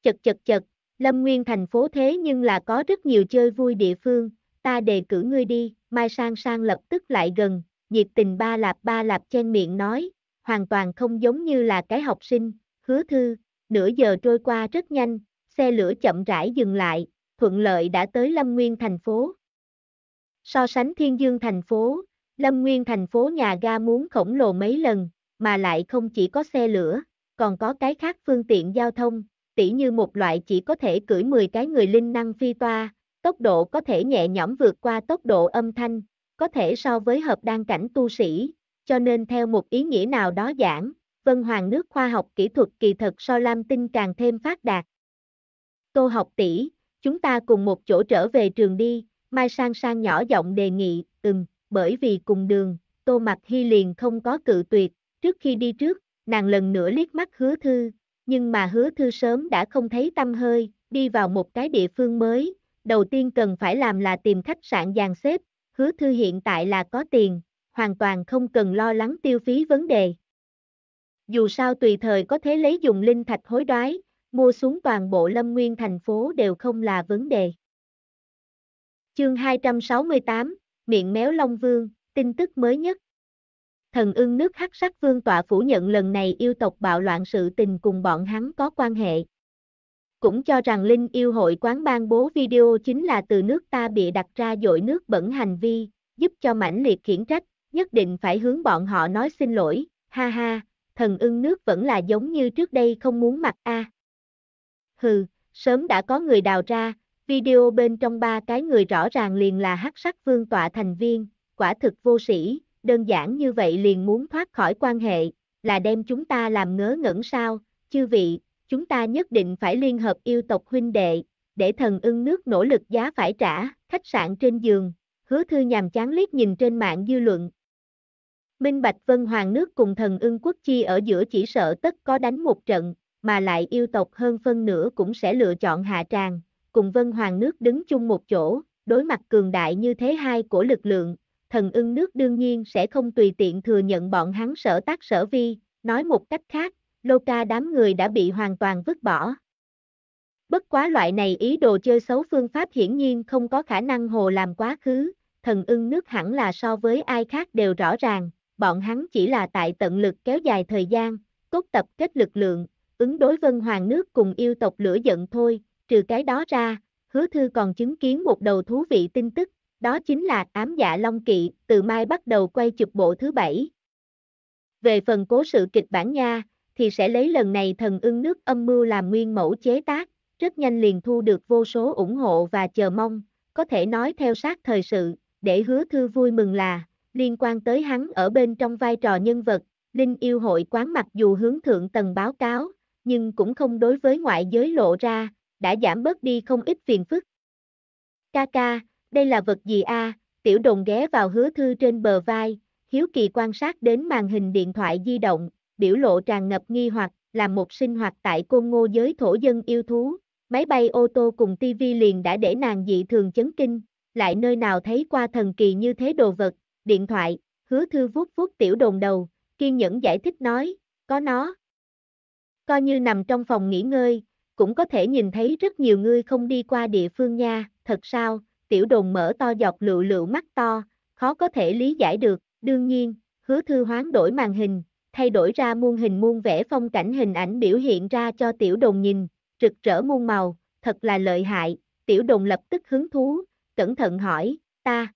Chật chật chật, Lâm Nguyên thành phố thế nhưng là có rất nhiều chơi vui địa phương, ta đề cử ngươi đi, Mai Sang Sang lập tức lại gần, nhiệt tình ba lạp ba lạp chen miệng nói, hoàn toàn không giống như là cái học sinh, hứa thư, nửa giờ trôi qua rất nhanh, xe lửa chậm rãi dừng lại, thuận lợi đã tới Lâm Nguyên thành phố. So sánh Thiên Dương thành phố, Lâm Nguyên thành phố nhà ga muốn khổng lồ mấy lần, mà lại không chỉ có xe lửa, còn có cái khác phương tiện giao thông, tỉ như một loại chỉ có thể cưỡi 10 cái người linh năng phi toa, tốc độ có thể nhẹ nhõm vượt qua tốc độ âm thanh, có thể so với hợp đan cảnh tu sĩ, cho nên theo một ý nghĩa nào đó giảng, Vân Hoàng nước khoa học kỹ thuật kỳ thật so Lam Tinh càng thêm phát đạt. Tô học tỷ, Chúng ta cùng một chỗ trở về trường đi, Mai Sang Sang nhỏ giọng đề nghị, ừm, bởi vì cùng đường, Tô Mặc Hy liền không có cự tuyệt, trước khi đi trước, nàng lần nữa liếc mắt hứa thư, nhưng mà hứa thư sớm đã không thấy tâm hơi, đi vào một cái địa phương mới, đầu tiên cần phải làm là tìm khách sạn dàn xếp, hứa thư hiện tại là có tiền, hoàn toàn không cần lo lắng tiêu phí vấn đề. Dù sao tùy thời có thế lấy dùng linh thạch hối đoái, mua xuống toàn bộ lâm nguyên thành phố đều không là vấn đề. Chương 268, Miệng Méo Long Vương, tin tức mới nhất. Thần ưng nước hắc sắc vương tọa phủ nhận lần này yêu tộc bạo loạn sự tình cùng bọn hắn có quan hệ. Cũng cho rằng Linh yêu hội quán ban bố video chính là từ nước ta bị đặt ra dội nước bẩn hành vi, giúp cho mãnh liệt khiển trách, nhất định phải hướng bọn họ nói xin lỗi, ha ha, thần ưng nước vẫn là giống như trước đây không muốn mặc a. À hừ, sớm đã có người đào ra, video bên trong ba cái người rõ ràng liền là hắc sắc vương tọa thành viên, quả thực vô sĩ, đơn giản như vậy liền muốn thoát khỏi quan hệ, là đem chúng ta làm ngớ ngẩn sao, chư vị, chúng ta nhất định phải liên hợp yêu tộc huynh đệ, để thần ưng nước nỗ lực giá phải trả, khách sạn trên giường, hứa thư nhàm chán liếc nhìn trên mạng dư luận. Minh Bạch Vân Hoàng nước cùng thần ưng quốc chi ở giữa chỉ sợ tất có đánh một trận, mà lại yêu tộc hơn phân nửa cũng sẽ lựa chọn hạ tràng, cùng vân hoàng nước đứng chung một chỗ, đối mặt cường đại như thế hai của lực lượng, thần ưng nước đương nhiên sẽ không tùy tiện thừa nhận bọn hắn sở tác sở vi, nói một cách khác, lô ca đám người đã bị hoàn toàn vứt bỏ. Bất quá loại này ý đồ chơi xấu phương pháp hiển nhiên không có khả năng hồ làm quá khứ, thần ưng nước hẳn là so với ai khác đều rõ ràng, bọn hắn chỉ là tại tận lực kéo dài thời gian, cốt tập kết lực lượng, ứng đối vân hoàng nước cùng yêu tộc lửa giận thôi, trừ cái đó ra, hứa thư còn chứng kiến một đầu thú vị tin tức, đó chính là ám dạ long kỵ, từ mai bắt đầu quay chụp bộ thứ bảy. Về phần cố sự kịch bản nha, thì sẽ lấy lần này thần ưng nước âm mưu làm nguyên mẫu chế tác, rất nhanh liền thu được vô số ủng hộ và chờ mong, có thể nói theo sát thời sự, để hứa thư vui mừng là, liên quan tới hắn ở bên trong vai trò nhân vật, Linh yêu hội quán mặc dù hướng thượng tầng báo cáo, nhưng cũng không đối với ngoại giới lộ ra, đã giảm bớt đi không ít phiền phức. Kaka, đây là vật gì a? Tiểu đồng ghé vào hứa thư trên bờ vai, hiếu kỳ quan sát đến màn hình điện thoại di động, biểu lộ tràn ngập nghi hoặc, làm một sinh hoạt tại côn ngô giới thổ dân yêu thú, máy bay ô tô cùng TV liền đã để nàng dị thường chấn kinh, lại nơi nào thấy qua thần kỳ như thế đồ vật, điện thoại, hứa thư vuốt vuốt tiểu đồng đầu, kiên nhẫn giải thích nói, có nó, coi như nằm trong phòng nghỉ ngơi, cũng có thể nhìn thấy rất nhiều người không đi qua địa phương nha, thật sao, tiểu đồn mở to giọt lựu lựu mắt to, khó có thể lý giải được, đương nhiên, hứa thư hoán đổi màn hình, thay đổi ra muôn hình muôn vẻ phong cảnh hình ảnh biểu hiện ra cho tiểu đồn nhìn, rực rỡ muôn màu, thật là lợi hại, tiểu đồn lập tức hứng thú, cẩn thận hỏi, ta,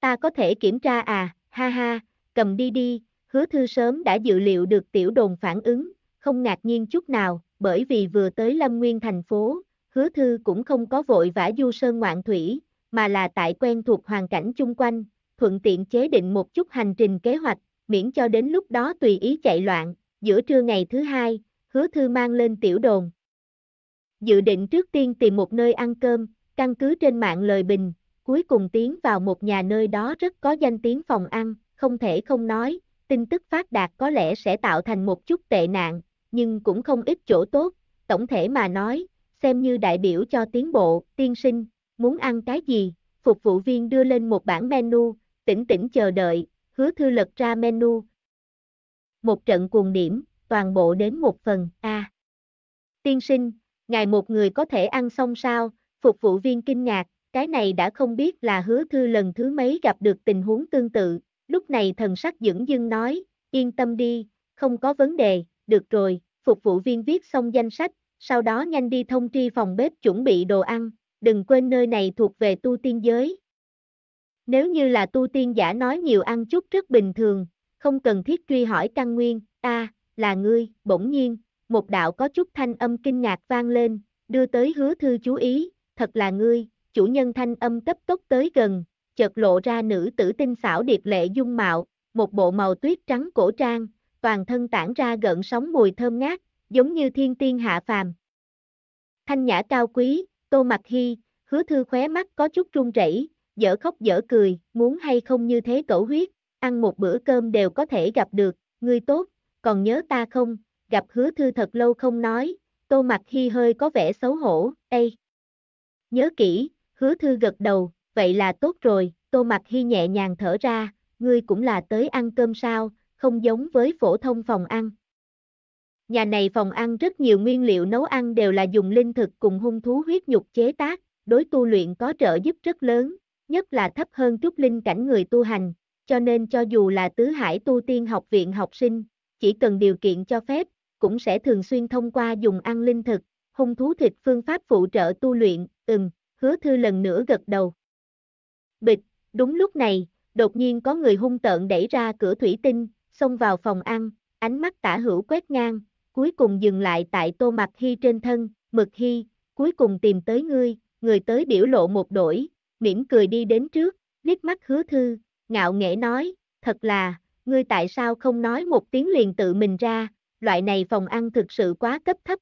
ta có thể kiểm tra à, ha ha, cầm đi đi, hứa thư sớm đã dự liệu được tiểu đồn phản ứng, không ngạc nhiên chút nào, bởi vì vừa tới Lâm Nguyên thành phố, hứa thư cũng không có vội vã du sơn ngoạn thủy, mà là tại quen thuộc hoàn cảnh chung quanh, thuận tiện chế định một chút hành trình kế hoạch, miễn cho đến lúc đó tùy ý chạy loạn, giữa trưa ngày thứ hai, hứa thư mang lên tiểu đồn. Dự định trước tiên tìm một nơi ăn cơm, căn cứ trên mạng lời bình, cuối cùng tiến vào một nhà nơi đó rất có danh tiếng phòng ăn, không thể không nói, tin tức phát đạt có lẽ sẽ tạo thành một chút tệ nạn, nhưng cũng không ít chỗ tốt, tổng thể mà nói, xem như đại biểu cho tiến bộ, tiên sinh, muốn ăn cái gì, phục vụ viên đưa lên một bản menu, tỉnh tỉnh chờ đợi, hứa thư lật ra menu. Một trận cuồng điểm, toàn bộ đến một phần, a à, Tiên sinh, ngài một người có thể ăn xong sao, phục vụ viên kinh ngạc, cái này đã không biết là hứa thư lần thứ mấy gặp được tình huống tương tự, lúc này thần sắc dưỡng dưng nói, yên tâm đi, không có vấn đề, được rồi, phục vụ viên viết xong danh sách, sau đó nhanh đi thông tri phòng bếp chuẩn bị đồ ăn, đừng quên nơi này thuộc về tu tiên giới. Nếu như là tu tiên giả nói nhiều ăn chút rất bình thường, không cần thiết truy hỏi căn nguyên, ta là ngươi, bỗng nhiên, một đạo có chút thanh âm kinh ngạc vang lên, đưa tới hứa thư chú ý, thật là ngươi, chủ nhân thanh âm cấp tốc tới gần, chợt lộ ra nữ tử tinh xảo điệp lệ dung mạo, một bộ màu tuyết trắng cổ trang, toàn thân tản ra gợn sóng mùi thơm ngát, giống như thiên tiên hạ phàm. Thanh nhã cao quý, Tô Mặc Hi, hứa thư khóe mắt có chút run rẩy, dở khóc dở cười, muốn hay không như thế cẩu huyết, ăn một bữa cơm đều có thể gặp được, người tốt, còn nhớ ta không, gặp hứa thư thật lâu không nói, Tô Mặc Hi hơi có vẻ xấu hổ, ê. Nhớ kỹ, hứa thư gật đầu, vậy là tốt rồi, Tô Mặc Hi nhẹ nhàng thở ra, ngươi cũng là tới ăn cơm sao, không giống với phổ thông phòng ăn. Nhà này phòng ăn rất nhiều nguyên liệu nấu ăn đều là dùng linh thực cùng hung thú huyết nhục chế tác, đối tu luyện có trợ giúp rất lớn, nhất là thấp hơn chút linh cảnh người tu hành, cho nên cho dù là tứ hải tu tiên học viện học sinh, chỉ cần điều kiện cho phép, cũng sẽ thường xuyên thông qua dùng ăn linh thực, hung thú thịt phương pháp phụ trợ tu luyện, ừm, hứa thư lần nữa gật đầu. Bịch, đúng lúc này, đột nhiên có người hung tợn đẩy ra cửa thủy tinh, xông vào phòng ăn, ánh mắt tả hữu quét ngang, cuối cùng dừng lại tại Tô Mặc Hy trên thân, Mực Hy, cuối cùng tìm tới ngươi, người tới biểu lộ một đổi, mỉm cười đi đến trước, liếc mắt hứa thư, ngạo nghễ nói, thật là, ngươi tại sao không nói một tiếng liền tự mình ra, loại này phòng ăn thực sự quá cấp thấp.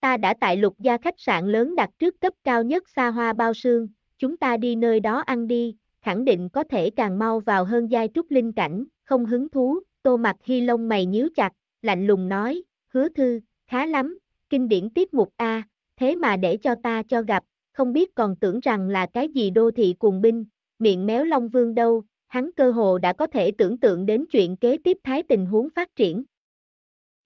Ta đã tại lục gia khách sạn lớn đặt trước cấp cao nhất xa hoa bao sương, chúng ta đi nơi đó ăn đi, khẳng định có thể càng mau vào hơn giai trúc linh cảnh, không hứng thú, tô mặt hy lông mày nhíu chặt, lạnh lùng nói, hứa thư, khá lắm, kinh điển tiết mục A, thế mà để cho ta cho gặp, không biết còn tưởng rằng là cái gì đô thị cuồng binh, miệng méo long vương đâu, hắn cơ hồ đã có thể tưởng tượng đến chuyện kế tiếp thái tình huống phát triển.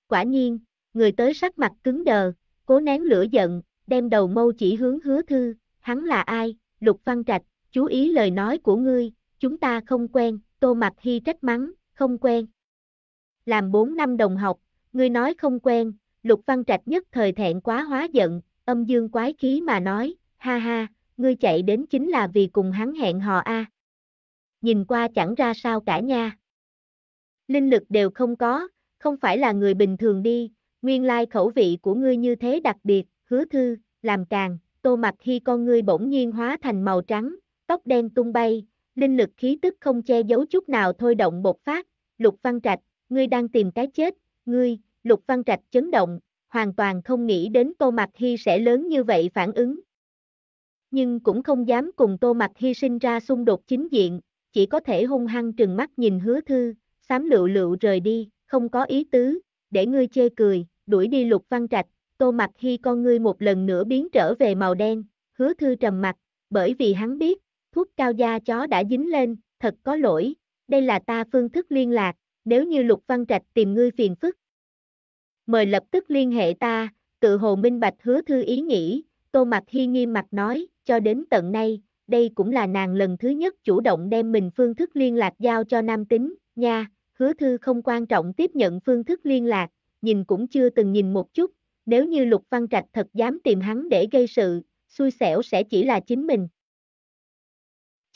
Quả nhiên, người tới sắc mặt cứng đờ, cố nén lửa giận, đem đầu mâu chỉ hướng hứa thư, hắn là ai, lục văn trạch, chú ý lời nói của ngươi, chúng ta không quen, Tô Mặc Hy trách mắng, không quen. Làm 4 năm đồng học, ngươi nói không quen, Lục Văn Trạch nhất thời thẹn quá hóa giận, âm dương quái khí mà nói, ha ha, ngươi chạy đến chính là vì cùng hắn hẹn hò a. À. Nhìn qua chẳng ra sao cả nha. Linh lực đều không có, không phải là người bình thường đi, nguyên lai khẩu vị của ngươi như thế đặc biệt, hứa thư, làm càng, tô mặt khi con ngươi bỗng nhiên hóa thành màu trắng, tóc đen tung bay, linh lực khí tức không che giấu chút nào thôi động bột phát, Lục Văn Trạch, ngươi đang tìm cái chết, ngươi, Lục Văn Trạch chấn động, hoàn toàn không nghĩ đến Tô Mạc Hy sẽ lớn như vậy phản ứng. Nhưng cũng không dám cùng Tô Mạc Hy sinh ra xung đột chính diện, chỉ có thể hung hăng trừng mắt nhìn hứa thư, xám lựu lựu rời đi, không có ý tứ, để ngươi chê cười, đuổi đi Lục Văn Trạch, Tô Mạc Hy con ngươi một lần nữa biến trở về màu đen, hứa thư trầm mặt, bởi vì hắn biết, thuốc cao da chó đã dính lên, thật có lỗi, đây là ta phương thức liên lạc, nếu như Lục Văn Trạch tìm ngươi phiền phức. Mời lập tức liên hệ ta, tự hồ minh bạch hứa thư ý nghĩ, Tô mặt Hy nghiêm mặt nói, cho đến tận nay, đây cũng là nàng lần thứ nhất chủ động đem mình phương thức liên lạc giao cho nam tính, nha, hứa thư không quan trọng tiếp nhận phương thức liên lạc, nhìn cũng chưa từng nhìn một chút, nếu như Lục Văn Trạch thật dám tìm hắn để gây sự, xui xẻo sẽ chỉ là chính mình.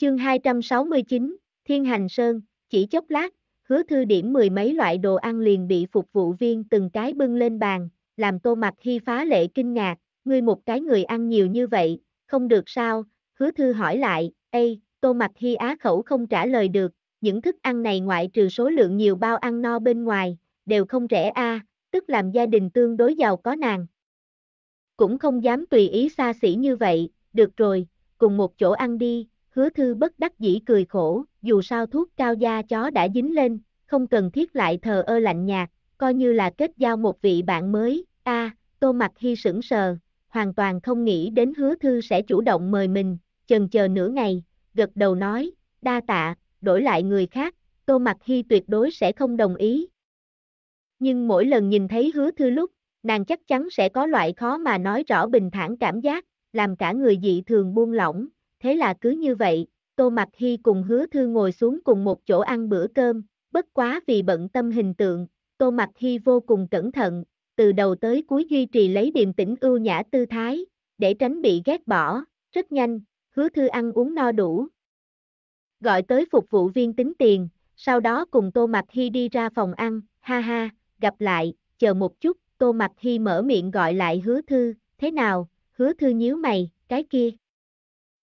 Chương 269, Thiên Hành Sơn, chỉ chốc lát, hứa thư điểm mười mấy loại đồ ăn liền bị phục vụ viên từng cái bưng lên bàn, làm tô mặt hy phá lệ kinh ngạc, ngươi một cái người ăn nhiều như vậy, không được sao, hứa thư hỏi lại, Ê, tô mặt hy á khẩu không trả lời được, những thức ăn này ngoại trừ số lượng nhiều bao ăn no bên ngoài, đều không rẻ a tức làm gia đình tương đối giàu có nàng. Cũng không dám tùy ý xa xỉ như vậy, được rồi, cùng một chỗ ăn đi, hứa thư bất đắc dĩ cười khổ, dù sao thuốc cao da chó đã dính lên, không cần thiết lại thờ ơ lạnh nhạt, coi như là kết giao một vị bạn mới, a tô mặt hy sững sờ, hoàn toàn không nghĩ đến hứa thư sẽ chủ động mời mình, chần chờ nửa ngày, gật đầu nói, đa tạ, đổi lại người khác, tô mặt hy tuyệt đối sẽ không đồng ý. Nhưng mỗi lần nhìn thấy hứa thư lúc, nàng chắc chắn sẽ có loại khó mà nói rõ bình thản cảm giác, làm cả người dị thường buông lỏng, thế là cứ như vậy, Tô Mặc Hy cùng Hứa Thư ngồi xuống cùng một chỗ ăn bữa cơm, bất quá vì bận tâm hình tượng, Tô Mặc Hy vô cùng cẩn thận, từ đầu tới cuối duy trì lấy điềm tĩnh ưu nhã tư thái, để tránh bị ghét bỏ, rất nhanh, Hứa Thư ăn uống no đủ. Gọi tới phục vụ viên tính tiền, sau đó cùng Tô Mặc Hy đi ra phòng ăn, ha ha, gặp lại, chờ một chút, Tô Mặc Hy mở miệng gọi lại Hứa Thư, thế nào, Hứa Thư nhíu mày, cái kia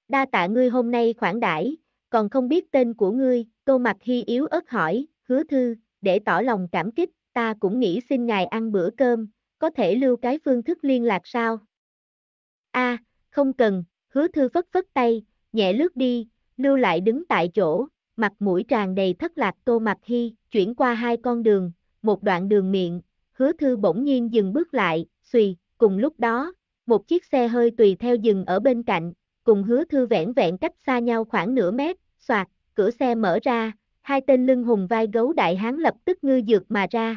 đa tạ ngươi hôm nay khoản đãi, còn không biết tên của ngươi, Tô Mặc Hy yếu ớt hỏi, hứa thư, để tỏ lòng cảm kích, ta cũng nghĩ xin ngài ăn bữa cơm, có thể lưu cái phương thức liên lạc sao? A, không cần, hứa thư phất phất tay, nhẹ lướt đi, lưu lại đứng tại chỗ, mặt mũi tràn đầy thất lạc Tô Mặc Hy, chuyển qua hai con đường, một đoạn đường miệng, hứa thư bỗng nhiên dừng bước lại, xùy, cùng lúc đó, một chiếc xe hơi tùy theo dừng ở bên cạnh, cùng hứa thư vẹn vẹn cách xa nhau khoảng nửa mét, soạt, cửa xe mở ra, hai tên lưng hùng vai gấu đại hán lập tức ngư dược mà ra.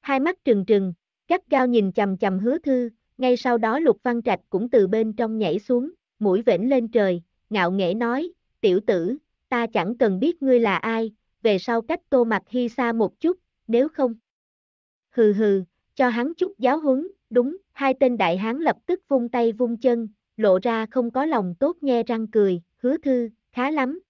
Hai mắt trừng trừng, gắt gao nhìn chầm chầm hứa thư, ngay sau đó lục văn trạch cũng từ bên trong nhảy xuống, mũi vểnh lên trời, ngạo nghễ nói, tiểu tử, ta chẳng cần biết ngươi là ai, về sau cách tô mặt hy xa một chút, nếu không. Hừ hừ, cho hắn chút giáo huấn, đúng, hai tên đại hán lập tức vung tay vung chân, lộ ra không có lòng tốt nghe răng cười, hứa thư, khá lắm.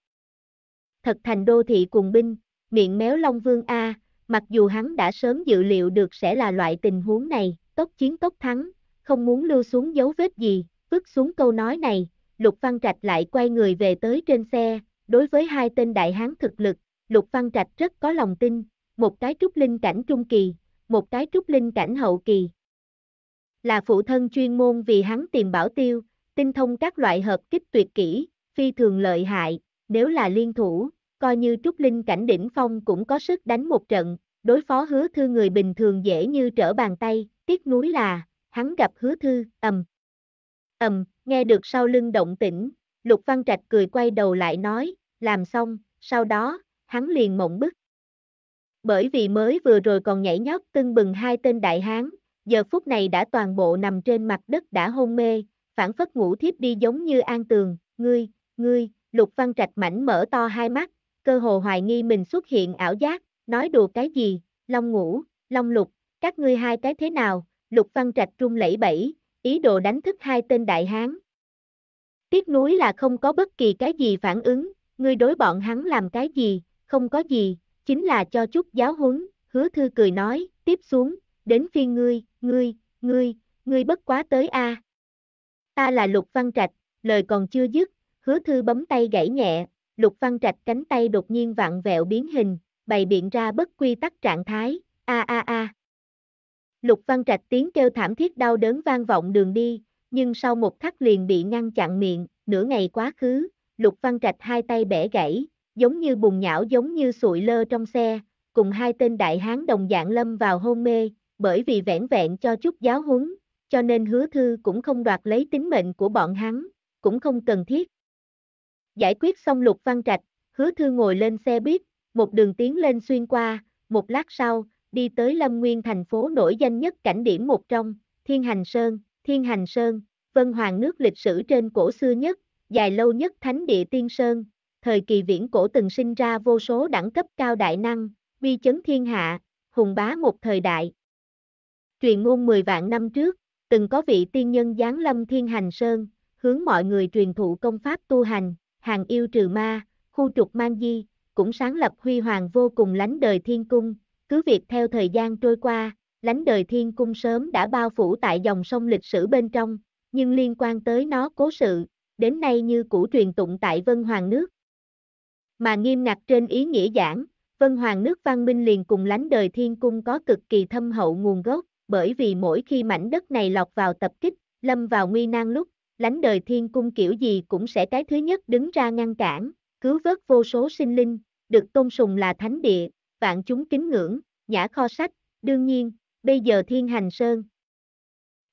Thật thành đô thị cùng binh, miệng méo Long Vương A, mặc dù hắn đã sớm dự liệu được sẽ là loại tình huống này, tốc chiến tốc thắng, không muốn lưu xuống dấu vết gì, vứt xuống câu nói này, Lục Văn Trạch lại quay người về tới trên xe, đối với hai tên đại hán thực lực, Lục Văn Trạch rất có lòng tin, một cái trúc linh cảnh trung kỳ, một cái trúc linh cảnh hậu kỳ. Là phụ thân chuyên môn vì hắn tìm bảo tiêu, tinh thông các loại hợp kích tuyệt kỹ, phi thường lợi hại, nếu là liên thủ, coi như trúc linh cảnh đỉnh phong cũng có sức đánh một trận, đối phó hứa thư người bình thường dễ như trở bàn tay, tiếc núi là, hắn gặp hứa thư, ầm. Ầm, nghe được sau lưng động tĩnh, Lục Văn Trạch cười quay đầu lại nói, làm xong, sau đó, hắn liền mộng bức. Bởi vì mới vừa rồi còn nhảy nhót tưng bừng hai tên đại hán, giờ phút này đã toàn bộ nằm trên mặt đất đã hôn mê, phản phất ngủ thiếp đi giống như an tường, ngươi, ngươi, lục văn trạch mảnh mở to hai mắt, cơ hồ hoài nghi mình xuất hiện ảo giác, nói đùa cái gì, long ngủ, long lục, các ngươi hai cái thế nào, lục văn trạch trung lẫy bẫy, ý đồ đánh thức hai tên đại hán. Tiếc núi là không có bất kỳ cái gì phản ứng, ngươi đối bọn hắn làm cái gì, không có gì, chính là cho chút giáo huấn, hứa thư cười nói, tiếp xuống, đến phiên ngươi, ngươi, ngươi, ngươi bất quá tới a à. Ta là Lục Văn Trạch, lời còn chưa dứt, hứa thư bấm tay gãy nhẹ, Lục Văn Trạch cánh tay đột nhiên vặn vẹo biến hình, bày biện ra bất quy tắc trạng thái, a a a. Lục Văn Trạch tiếng kêu thảm thiết đau đớn vang vọng đường đi, nhưng sau một khắc liền bị ngăn chặn miệng, nửa ngày quá khứ, Lục Văn Trạch hai tay bẻ gãy, giống như bùn nhão giống như sụi lơ trong xe, cùng hai tên đại hán đồng dạng lâm vào hôn mê, bởi vì vẻn vẹn cho chút giáo huấn, cho nên hứa thư cũng không đoạt lấy tính mệnh của bọn hắn, cũng không cần thiết. Giải quyết xong lục văn trạch, hứa thư ngồi lên xe buýt, một đường tiến lên xuyên qua, một lát sau, đi tới Lâm Nguyên thành phố nổi danh nhất cảnh điểm một trong, Thiên Hành Sơn, Thiên Hành Sơn, vân hoàng nước lịch sử trên cổ xưa nhất, dài lâu nhất thánh địa tiên sơn, thời kỳ viễn cổ từng sinh ra vô số đẳng cấp cao đại năng, bi chấn thiên hạ, hùng bá một thời đại. Truyền ngôn 10 vạn năm trước, từng có vị tiên nhân giáng lâm thiên hành sơn, hướng mọi người truyền thụ công pháp tu hành, hàng yêu trừ ma, khu trục mang di, cũng sáng lập huy hoàng vô cùng lánh đời thiên cung, cứ việc theo thời gian trôi qua, lánh đời thiên cung sớm đã bao phủ tại dòng sông lịch sử bên trong, nhưng liên quan tới nó cố sự, đến nay như cũ truyền tụng tại Vân Hoàng nước. Mà nghiêm ngặt trên ý nghĩa giảng, Vân Hoàng nước văn minh liền cùng lánh đời thiên cung có cực kỳ thâm hậu nguồn gốc, bởi vì mỗi khi mảnh đất này lọt vào tập kích, lâm vào nguy nan lúc, lánh đời thiên cung kiểu gì cũng sẽ cái thứ nhất đứng ra ngăn cản, cứu vớt vô số sinh linh, được tôn sùng là thánh địa, vạn chúng kính ngưỡng, nhã kho sách, đương nhiên, bây giờ thiên hành sơn.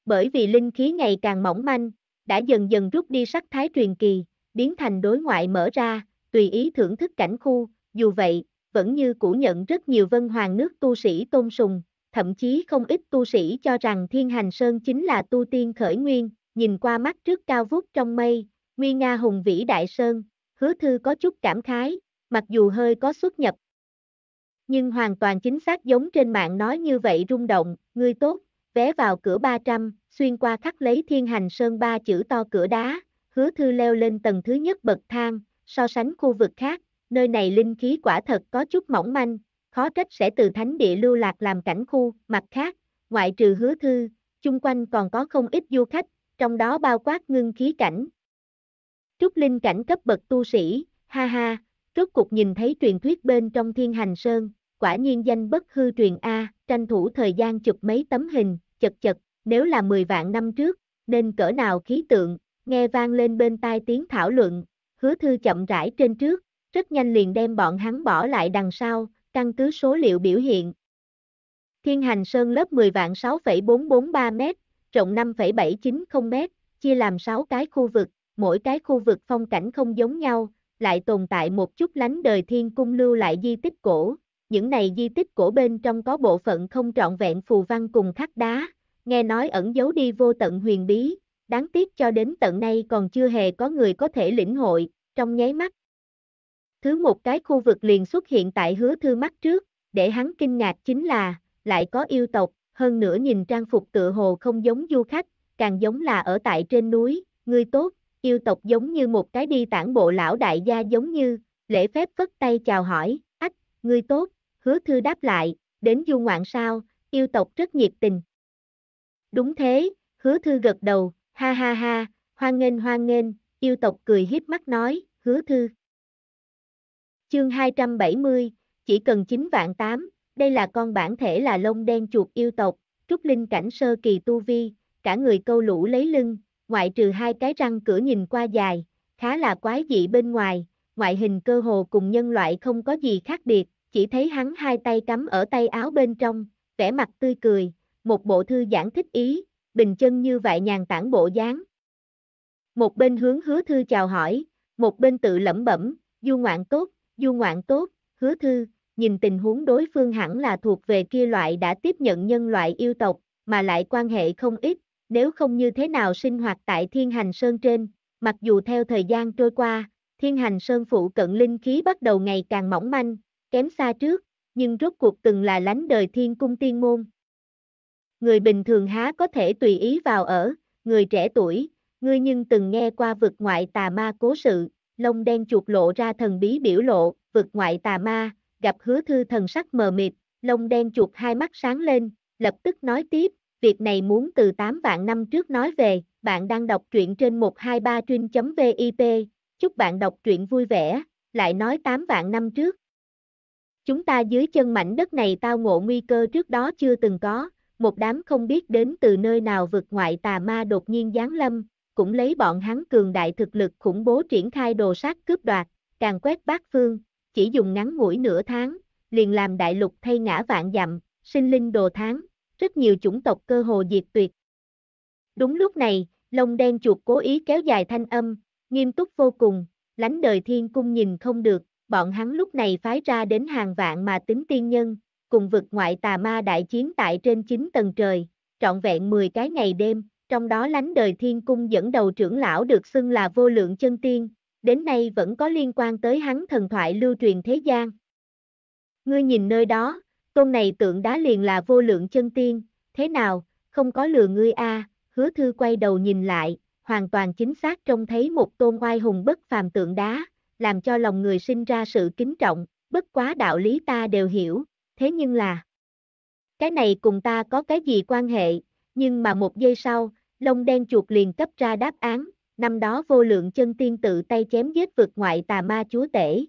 Bởi vì linh khí ngày càng mỏng manh, đã dần dần rút đi sắc thái truyền kỳ, biến thành đối ngoại mở ra, tùy ý thưởng thức cảnh khu, dù vậy, vẫn như cũ nhận rất nhiều vân hoàng nước tu sĩ tôn sùng, thậm chí không ít tu sĩ cho rằng Thiên Hành Sơn chính là tu tiên khởi nguyên, nhìn qua mắt trước cao vút trong mây, nguy nga hùng vĩ đại sơn, hứa thư có chút cảm khái, mặc dù hơi có xuất nhập. Nhưng hoàn toàn chính xác giống trên mạng nói như vậy rung động, ngươi tốt, vé vào cửa 300, xuyên qua khắc lấy Thiên Hành Sơn ba chữ to cửa đá, hứa thư leo lên tầng thứ nhất bậc thang, so sánh khu vực khác, nơi này linh khí quả thật có chút mỏng manh, khó trách sẽ từ thánh địa lưu lạc làm cảnh khu, mặt khác, ngoại trừ hứa thư, chung quanh còn có không ít du khách, trong đó bao quát ngưng khí cảnh. Trúc Linh cảnh cấp bậc tu sĩ, ha ha, rốt cuộc nhìn thấy truyền thuyết bên trong thiên hành sơn, quả nhiên danh bất hư truyền A, tranh thủ thời gian chụp mấy tấm hình, chật chật, nếu là 10 vạn năm trước, nên cỡ nào khí tượng, nghe vang lên bên tai tiếng thảo luận, hứa thư chậm rãi trên trước, rất nhanh liền đem bọn hắn bỏ lại đằng sau, căn cứ số liệu biểu hiện. Thiên hành sơn lớp 10 vạn 6,443m, rộng 5,790m, chia làm 6 cái khu vực, mỗi cái khu vực phong cảnh không giống nhau, lại tồn tại một chút lánh đời thiên cung lưu lại di tích cổ. Những này di tích cổ bên trong có bộ phận không trọn vẹn phù văn cùng khắc đá, nghe nói ẩn giấu đi vô tận huyền bí, đáng tiếc cho đến tận nay còn chưa hề có người có thể lĩnh hội, trong nháy mắt, Thứ một cái khu vực liền xuất hiện tại hứa thư mắt trước, để hắn kinh ngạc chính là, lại có yêu tộc, hơn nữa nhìn trang phục tựa hồ không giống du khách, càng giống là ở tại trên núi, người tốt, yêu tộc giống như một cái đi tản bộ lão đại gia giống như, lễ phép vất tay chào hỏi, ách, người tốt, hứa thư đáp lại, đến du ngoạn sao, yêu tộc rất nhiệt tình. Đúng thế, hứa thư gật đầu, ha ha ha, hoan nghênh hoan nghênh, yêu tộc cười hiếp mắt nói, hứa thư. Chương 270, chỉ cần 9 vạn 8, đây là con bản thể là lông đen chuột yêu tộc, trúc linh cảnh sơ kỳ tu vi, cả người câu lũ lấy lưng, ngoại trừ hai cái răng cửa nhìn qua dài, khá là quái dị bên ngoài, ngoại hình cơ hồ cùng nhân loại không có gì khác biệt, chỉ thấy hắn hai tay cắm ở tay áo bên trong, vẻ mặt tươi cười, một bộ thư giãn thích ý, bình chân như vậy nhàn tản bộ dáng. Một bên hướng hứa thư chào hỏi, một bên tự lẩm bẩm, du ngoạn tốt, Du ngoạn tốt, hứa thư, nhìn tình huống đối phương hẳn là thuộc về kia loại đã tiếp nhận nhân loại yêu tộc, mà lại quan hệ không ít, nếu không như thế nào sinh hoạt tại thiên hành sơn trên, mặc dù theo thời gian trôi qua, thiên hành sơn phụ cận linh khí bắt đầu ngày càng mỏng manh, kém xa trước, nhưng rốt cuộc từng là lánh đời thiên cung tiên môn. Người bình thường há có thể tùy ý vào ở, người trẻ tuổi, ngươi nhưng từng nghe qua vực ngoại tà ma cố sự, lông đen chuột lộ ra thần bí biểu lộ, vực ngoại tà ma, gặp hứa thư thần sắc mờ mịt, lông đen chuột hai mắt sáng lên, lập tức nói tiếp, việc này muốn từ 8 vạn năm trước nói về, bạn đang đọc truyện trên 123truyện.vip, chúc bạn đọc truyện vui vẻ, lại nói 8 vạn năm trước. Chúng ta dưới chân mảnh đất này tao ngộ nguy cơ trước đó chưa từng có, một đám không biết đến từ nơi nào vực ngoại tà ma đột nhiên giáng lâm, cũng lấy bọn hắn cường đại thực lực khủng bố triển khai đồ sát cướp đoạt, càng quét bát phương, chỉ dùng ngắn ngủi nửa tháng, liền làm đại lục thay ngã vạn dặm, sinh linh đồ tháng, rất nhiều chủng tộc cơ hồ diệt tuyệt. Đúng lúc này, lông đen chuột cố ý kéo dài thanh âm, nghiêm túc vô cùng, lánh đời thiên cung nhìn không được, bọn hắn lúc này phái ra đến hàng vạn mà tính tiên nhân, cùng vực ngoại tà ma đại chiến tại trên 9 tầng trời, trọn vẹn 10 cái ngày đêm, trong đó lánh đời thiên cung dẫn đầu trưởng lão được xưng là vô lượng chân tiên, đến nay vẫn có liên quan tới hắn thần thoại lưu truyền thế gian. Ngươi nhìn nơi đó, tôn này tượng đá liền là vô lượng chân tiên, thế nào, không có lừa ngươi a hứa thư quay đầu nhìn lại, hoàn toàn chính xác trông thấy một tôn oai hùng bất phàm tượng đá, làm cho lòng người sinh ra sự kính trọng, bất quá đạo lý ta đều hiểu, thế nhưng là, cái này cùng ta có cái gì quan hệ, nhưng mà một giây sau, lông đen chuột liền cấp ra đáp án, năm đó vô lượng chân tiên tự tay chém giết vượt ngoại tà ma chúa tể.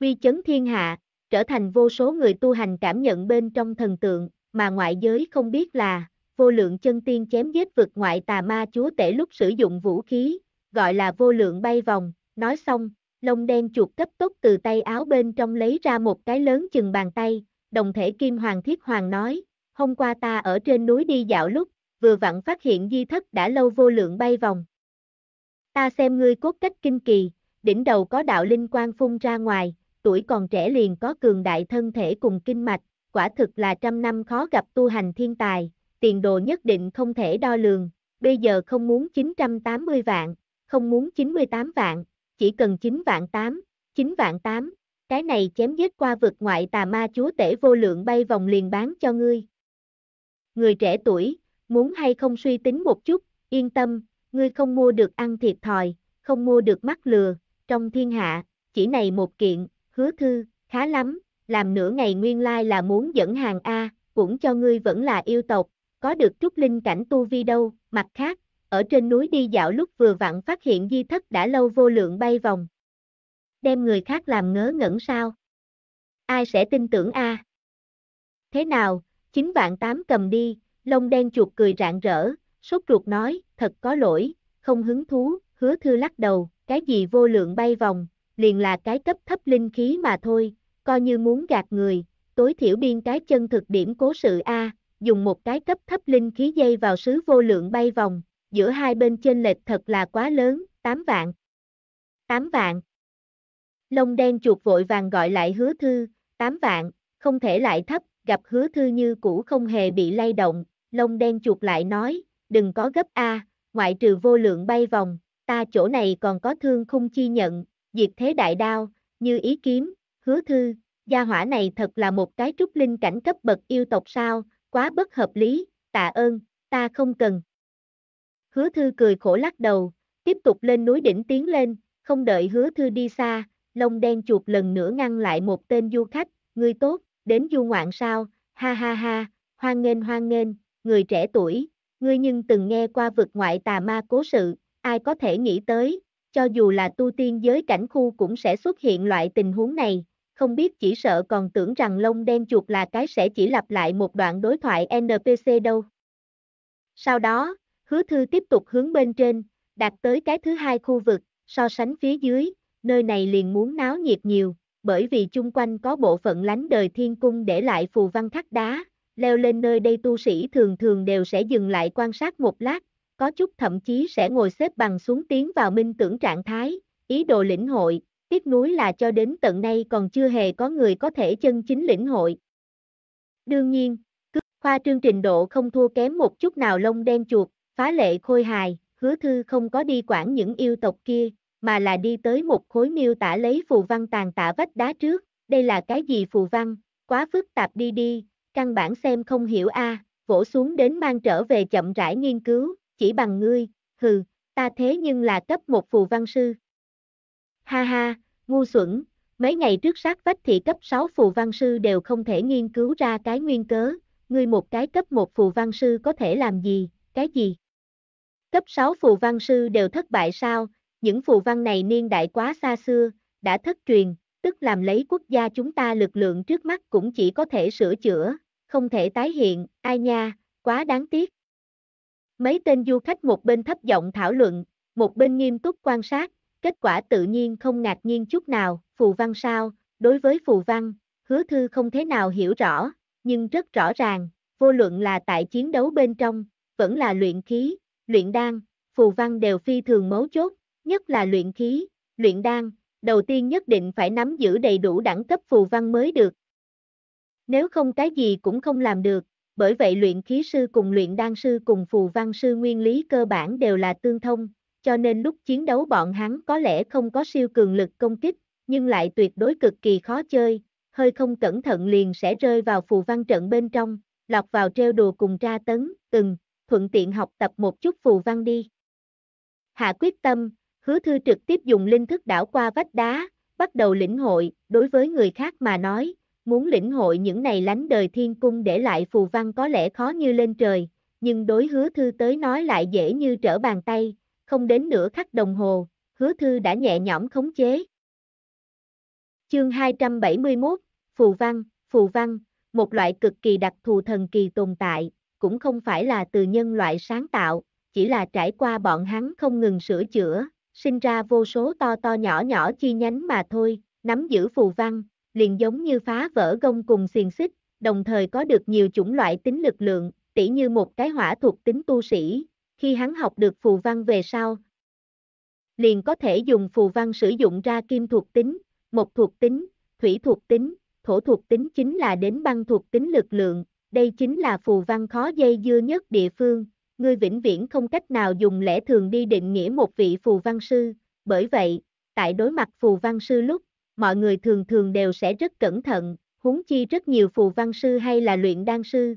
Quy chấn thiên hạ, trở thành vô số người tu hành cảm nhận bên trong thần tượng, mà ngoại giới không biết là, vô lượng chân tiên chém giết vượt ngoại tà ma chúa tể lúc sử dụng vũ khí, gọi là vô lượng bay vòng, nói xong, lông đen chuột cấp tốc từ tay áo bên trong lấy ra một cái lớn chừng bàn tay, đồng thể kim hoàng thiết hoàng nói, hôm qua ta ở trên núi đi dạo lúc, vừa vặn phát hiện di thất đã lâu vô lượng bay vòng. Ta xem ngươi cốt cách kinh kỳ, đỉnh đầu có đạo linh quang phun ra ngoài, tuổi còn trẻ liền có cường đại thân thể cùng kinh mạch, quả thực là trăm năm khó gặp tu hành thiên tài, tiền đồ nhất định không thể đo lường, bây giờ không muốn 980 vạn, không muốn 98 vạn, chỉ cần 9 vạn 8, 9 vạn 8, cái này chém giết qua vực ngoại tà ma chúa tể vô lượng bay vòng liền bán cho ngươi. Người trẻ tuổi, muốn hay không suy tính một chút, yên tâm, ngươi không mua được ăn thiệt thòi, không mua được mắc lừa, trong thiên hạ, chỉ này một kiện, hứa thư, khá lắm, làm nửa ngày nguyên lai là muốn dẫn hàng A, cũng cho ngươi vẫn là yêu tộc, có được trúc linh cảnh tu vi đâu, mặt khác, ở trên núi đi dạo lúc vừa vặn phát hiện di thất đã lâu vô lượng bay vòng. Đem người khác làm ngớ ngẩn sao? Ai sẽ tin tưởng A? Thế nào, 9 vạn 8 cầm đi, Lông đen chuột cười rạng rỡ, sốt ruột nói, thật có lỗi, không hứng thú, hứa thư lắc đầu, cái gì vô lượng bay vòng, liền là cái cấp thấp linh khí mà thôi, coi như muốn gạt người, tối thiểu biên cái chân thực điểm cố sự A, dùng một cái cấp thấp linh khí dây vào sứ vô lượng bay vòng, giữa hai bên chênh lệch thật là quá lớn, 8 vạn. 8 vạn. Lông đen chuột vội vàng gọi lại hứa thư, 8 vạn, không thể lại thấp, gặp hứa thư như cũ không hề bị lay động, lông đen chuột lại nói, đừng có gấp a, ngoại trừ vô lượng bay vòng, ta chỗ này còn có thương khung chi nhận, diệt thế đại đao, như ý kiếm, hứa thư, gia hỏa này thật là một cái trúc linh cảnh cấp bậc yêu tộc sao, quá bất hợp lý, tạ ơn, ta không cần. Hứa thư cười khổ lắc đầu, tiếp tục lên núi đỉnh tiến lên, không đợi hứa thư đi xa, lông đen chuột lần nữa ngăn lại một tên du khách, người tốt, đến du ngoạn sao, ha ha ha, hoan nghênh hoan nghênh, người trẻ tuổi, ngươi nhưng từng nghe qua vực ngoại tà ma cố sự, ai có thể nghĩ tới, cho dù là tu tiên giới cảnh khu cũng sẽ xuất hiện loại tình huống này, không biết chỉ sợ còn tưởng rằng lông đen chuột là cái sẽ chỉ lặp lại một đoạn đối thoại NPC đâu. Sau đó, hứa thư tiếp tục hướng bên trên, đạt tới cái thứ hai khu vực, so sánh phía dưới, nơi này liền muốn náo nhiệt nhiều, bởi vì chung quanh có bộ phận lánh đời thiên cung để lại phù văn khắc đá, leo lên nơi đây tu sĩ thường thường đều sẽ dừng lại quan sát một lát, có chút thậm chí sẽ ngồi xếp bằng xuống tiến vào minh tưởng trạng thái, ý đồ lĩnh hội, tiếc nuối là cho đến tận nay còn chưa hề có người có thể chân chính lĩnh hội. Đương nhiên, cứ khoa trương trình độ không thua kém một chút nào lông đen chuột, phá lệ khôi hài, hứa thư không có đi quản những yêu tộc kia, mà là đi tới một khối miêu tả lấy phù văn tàn tạ vách đá trước, đây là cái gì phù văn, quá phức tạp đi đi, căn bản xem không hiểu a, vỗ xuống đến mang trở về chậm rãi nghiên cứu, chỉ bằng ngươi, hừ, ta thế nhưng là cấp một phù văn sư. Ha ha, ngu xuẩn, mấy ngày trước sát vách thì cấp 6 phù văn sư đều không thể nghiên cứu ra cái nguyên cớ, ngươi một cái cấp một phù văn sư có thể làm gì, cái gì? Cấp 6 phù văn sư đều thất bại sao, những phù văn này niên đại quá xa xưa, đã thất truyền, tức làm lấy quốc gia chúng ta lực lượng trước mắt cũng chỉ có thể sửa chữa, không thể tái hiện, ai nha, quá đáng tiếc. Mấy tên du khách một bên thấp giọng thảo luận, một bên nghiêm túc quan sát, kết quả tự nhiên không ngạc nhiên chút nào, phù văn sao, đối với phù văn, hứa thư không thế nào hiểu rõ, nhưng rất rõ ràng, vô luận là tại chiến đấu bên trong, vẫn là luyện khí, luyện đan, phù văn đều phi thường mấu chốt, nhất là luyện khí, luyện đan, đầu tiên nhất định phải nắm giữ đầy đủ đẳng cấp phù văn mới được, nếu không cái gì cũng không làm được, bởi vậy luyện khí sư cùng luyện đan sư cùng phù văn sư nguyên lý cơ bản đều là tương thông, cho nên lúc chiến đấu bọn hắn có lẽ không có siêu cường lực công kích, nhưng lại tuyệt đối cực kỳ khó chơi, hơi không cẩn thận liền sẽ rơi vào phù văn trận bên trong, lọc vào treo đùa cùng tra tấn, từng, thuận tiện học tập một chút phù văn đi. Hạ quyết tâm, hứa thư trực tiếp dùng linh thức đảo qua vách đá, bắt đầu lĩnh hội, đối với người khác mà nói, Muốn lĩnh hội những này lánh đời thiên cung để lại phù văn có lẽ khó như lên trời, nhưng đối hứa thư tới nói lại dễ như trở bàn tay, không đến nửa khắc đồng hồ, hứa thư đã nhẹ nhõm khống chế. Chương 271, Phù Văn, Phù Văn, một loại cực kỳ đặc thù thần kỳ tồn tại, cũng không phải là từ nhân loại sáng tạo, chỉ là trải qua bọn hắn không ngừng sửa chữa, sinh ra vô số to to nhỏ nhỏ chi nhánh mà thôi, nắm giữ phù văn, liền giống như phá vỡ gông cùng xiềng xích, đồng thời có được nhiều chủng loại tính lực lượng, tỉ như một cái hỏa thuộc tính tu sĩ, khi hắn học được phù văn về sau, liền có thể dùng phù văn sử dụng ra kim thuộc tính, một thuộc tính, thủy thuộc tính, thổ thuộc tính chính là đến băng thuộc tính lực lượng, đây chính là phù văn khó dây dưa nhất địa phương, ngươi vĩnh viễn không cách nào dùng lẽ thường đi định nghĩa một vị phù văn sư, bởi vậy, tại đối mặt phù văn sư lúc, mọi người thường thường đều sẽ rất cẩn thận, huống chi rất nhiều phù văn sư hay là luyện đan sư.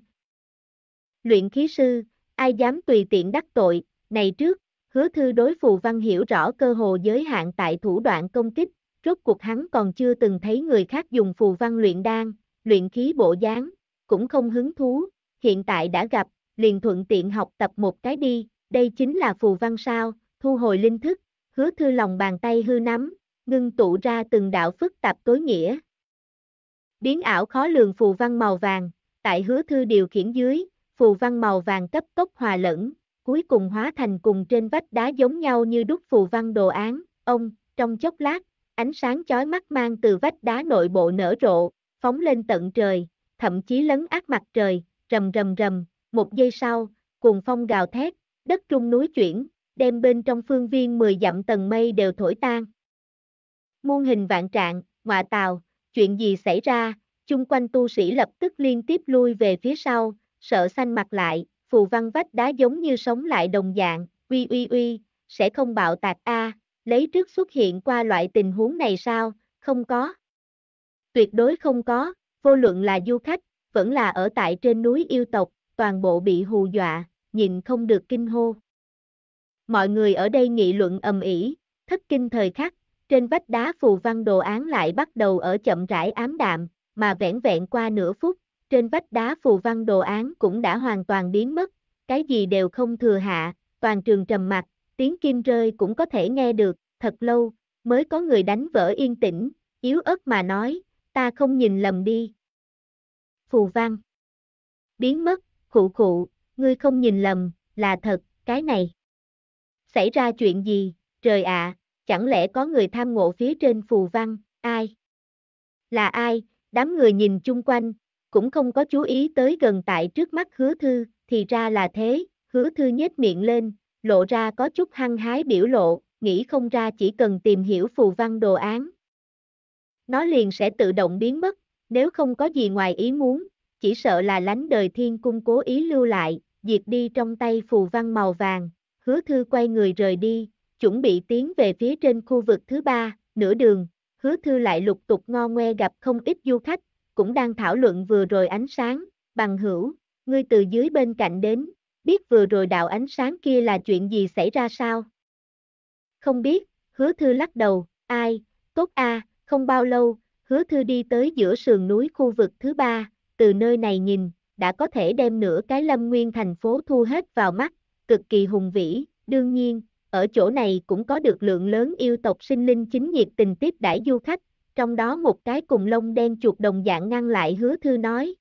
Luyện khí sư, ai dám tùy tiện đắc tội, này trước, hứa thư đối phù văn hiểu rõ cơ hồ giới hạn tại thủ đoạn công kích, rốt cuộc hắn còn chưa từng thấy người khác dùng phù văn luyện đan, luyện khí bộ dáng, cũng không hứng thú, hiện tại đã gặp, liền thuận tiện học tập một cái đi, đây chính là phù văn sao, thu hồi linh thức, hứa thư lòng bàn tay hư nắm, ngưng tụ ra từng đạo phức tạp tối nghĩa. Biến ảo khó lường phù văn màu vàng, tại hứa thư điều khiển dưới, phù văn màu vàng cấp tốc hòa lẫn, cuối cùng hóa thành cùng trên vách đá giống nhau như đúc phù văn đồ án, ông, trong chốc lát, ánh sáng chói mắt mang từ vách đá nội bộ nở rộ, phóng lên tận trời, thậm chí lấn át mặt trời, rầm rầm rầm, một giây sau, cuồng phong gào thét, đất trung núi chuyển, đem bên trong phương viên 10 dặm tầng mây đều thổi tan. Muôn hình vạn trạng, ngọa tàu, chuyện gì xảy ra, chung quanh tu sĩ lập tức liên tiếp lui về phía sau, sợ xanh mặt lại, phù văn vách đá giống như sống lại đồng dạng, uy uy uy, sẽ không bạo tạc a, lấy trước xuất hiện qua loại tình huống này sao, không có. Tuyệt đối không có, vô luận là du khách, vẫn là ở tại trên núi yêu tộc, toàn bộ bị hù dọa, nhìn không được kinh hô. Mọi người ở đây nghị luận ầm ĩ, thất kinh thời khắc, trên vách đá phù văn đồ án lại bắt đầu ở chậm rãi ám đạm, mà vẹn vẹn qua nửa phút, trên vách đá phù văn đồ án cũng đã hoàn toàn biến mất, cái gì đều không thừa hạ, toàn trường trầm mặc, tiếng kim rơi cũng có thể nghe được, thật lâu, mới có người đánh vỡ yên tĩnh, yếu ớt mà nói, ta không nhìn lầm đi. Phù văn. Biến mất, khụ khụ, ngươi không nhìn lầm, là thật, cái này. Xảy ra chuyện gì, trời ạ, à, chẳng lẽ có người tham ngộ phía trên phù văn, ai? Là ai? Đám người nhìn chung quanh, cũng không có chú ý tới gần tại trước mắt hứa thư, thì ra là thế, hứa thư nhếch miệng lên, lộ ra có chút hăng hái biểu lộ, nghĩ không ra chỉ cần tìm hiểu phù văn đồ án. Nó liền sẽ tự động biến mất, nếu không có gì ngoài ý muốn, chỉ sợ là lánh đời thiên cung cố ý lưu lại, diệt đi trong tay phù văn màu vàng, hứa thư quay người rời đi, chuẩn bị tiến về phía trên khu vực thứ ba, nửa đường, hứa thư lại lục tục ngo ngoe gặp không ít du khách, cũng đang thảo luận vừa rồi ánh sáng, bằng hữu, ngươi từ dưới bên cạnh đến, biết vừa rồi đạo ánh sáng kia là chuyện gì xảy ra sao? Không biết, hứa thư lắc đầu, ai, tốt a không bao lâu, hứa thư đi tới giữa sườn núi khu vực thứ ba, từ nơi này nhìn, đã có thể đem nửa cái lâm nguyên thành phố thu hết vào mắt, cực kỳ hùng vĩ, đương nhiên, ở chỗ này cũng có được lượng lớn yêu tộc sinh linh chính nhiệt tình tiếp đãi du khách, trong đó một cái cùng lông đen chuột đồng dạng ngăn lại hứa thư nói.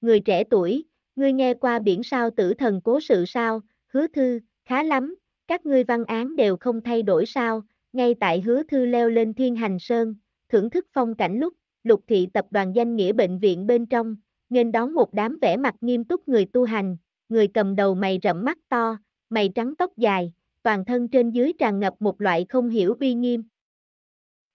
Người trẻ tuổi, ngươi nghe qua biển sao tử thần cố sự sao, hứa thư, khá lắm, các ngươi văn án đều không thay đổi sao, ngay tại hứa thư leo lên thiên hành sơn, thưởng thức phong cảnh lúc, lục thị tập đoàn danh nghĩa bệnh viện bên trong, nên đón một đám vẻ mặt nghiêm túc người tu hành, người cầm đầu mày rậm mắt to, mày trắng tóc dài, toàn thân trên dưới tràn ngập một loại không hiểu uy nghiêm.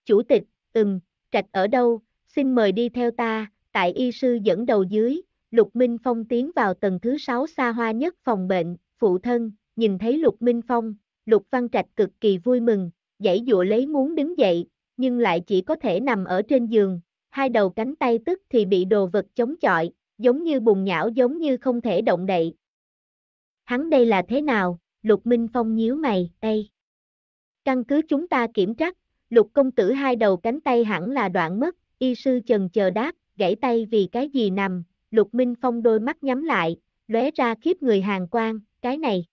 Chủ tịch, ừm, trạch ở đâu, xin mời đi theo ta, tại y sư dẫn đầu dưới, Lục Minh Phong tiến vào tầng thứ 6 xa hoa nhất phòng bệnh, phụ thân, nhìn thấy Lục Minh Phong, Lục Văn Trạch cực kỳ vui mừng, dãy dụa lấy muốn đứng dậy, nhưng lại chỉ có thể nằm ở trên giường, hai đầu cánh tay tức thì bị đồ vật chống chọi, giống như bùng nhão giống như không thể động đậy. Hắn đây là thế nào? Lục Minh Phong nhíu mày, đây. Căn cứ chúng ta kiểm trắc, lục công tử hai đầu cánh tay hẳn là đoạn mất, y sư chần chờ đáp, gãy tay vì cái gì nằm, lục minh phong đôi mắt nhắm lại, lóe ra khiếp người hàng quan, cái này.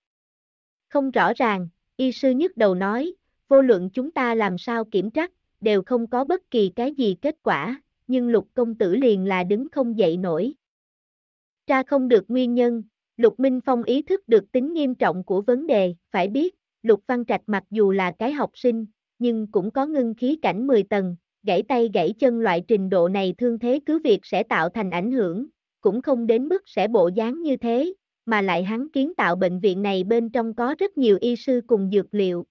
Không rõ ràng, y sư nhức đầu nói, vô luận chúng ta làm sao kiểm trắc, đều không có bất kỳ cái gì kết quả, nhưng lục công tử liền là đứng không dậy nổi. tra không được nguyên nhân, Lục Minh Phong ý thức được tính nghiêm trọng của vấn đề, phải biết, Lục Văn Trạch mặc dù là cái học sinh, nhưng cũng có ngưng khí cảnh 10 tầng, gãy tay gãy chân loại trình độ này thương thế cứ việc sẽ tạo thành ảnh hưởng, cũng không đến mức sẽ bộ dáng như thế, mà lại hắn kiến tạo bệnh viện này bên trong có rất nhiều y sư cùng dược liệu.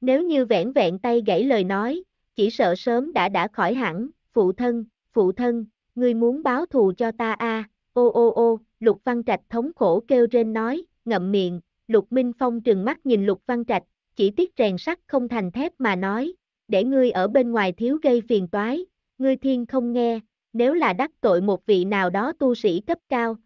Nếu như vẻn vẹn tay gãy lời nói, chỉ sợ sớm đã đã khỏi hẳn, phụ thân, phụ thân, ngươi muốn báo thù cho ta a Ô ô ô, Lục Văn Trạch thống khổ kêu rên nói, ngậm miệng, Lục Minh Phong trừng mắt nhìn Lục Văn Trạch, chỉ tiếc rèn sắt không thành thép mà nói, để ngươi ở bên ngoài thiếu gây phiền toái, ngươi thiên không nghe, nếu là đắc tội một vị nào đó tu sĩ cấp cao.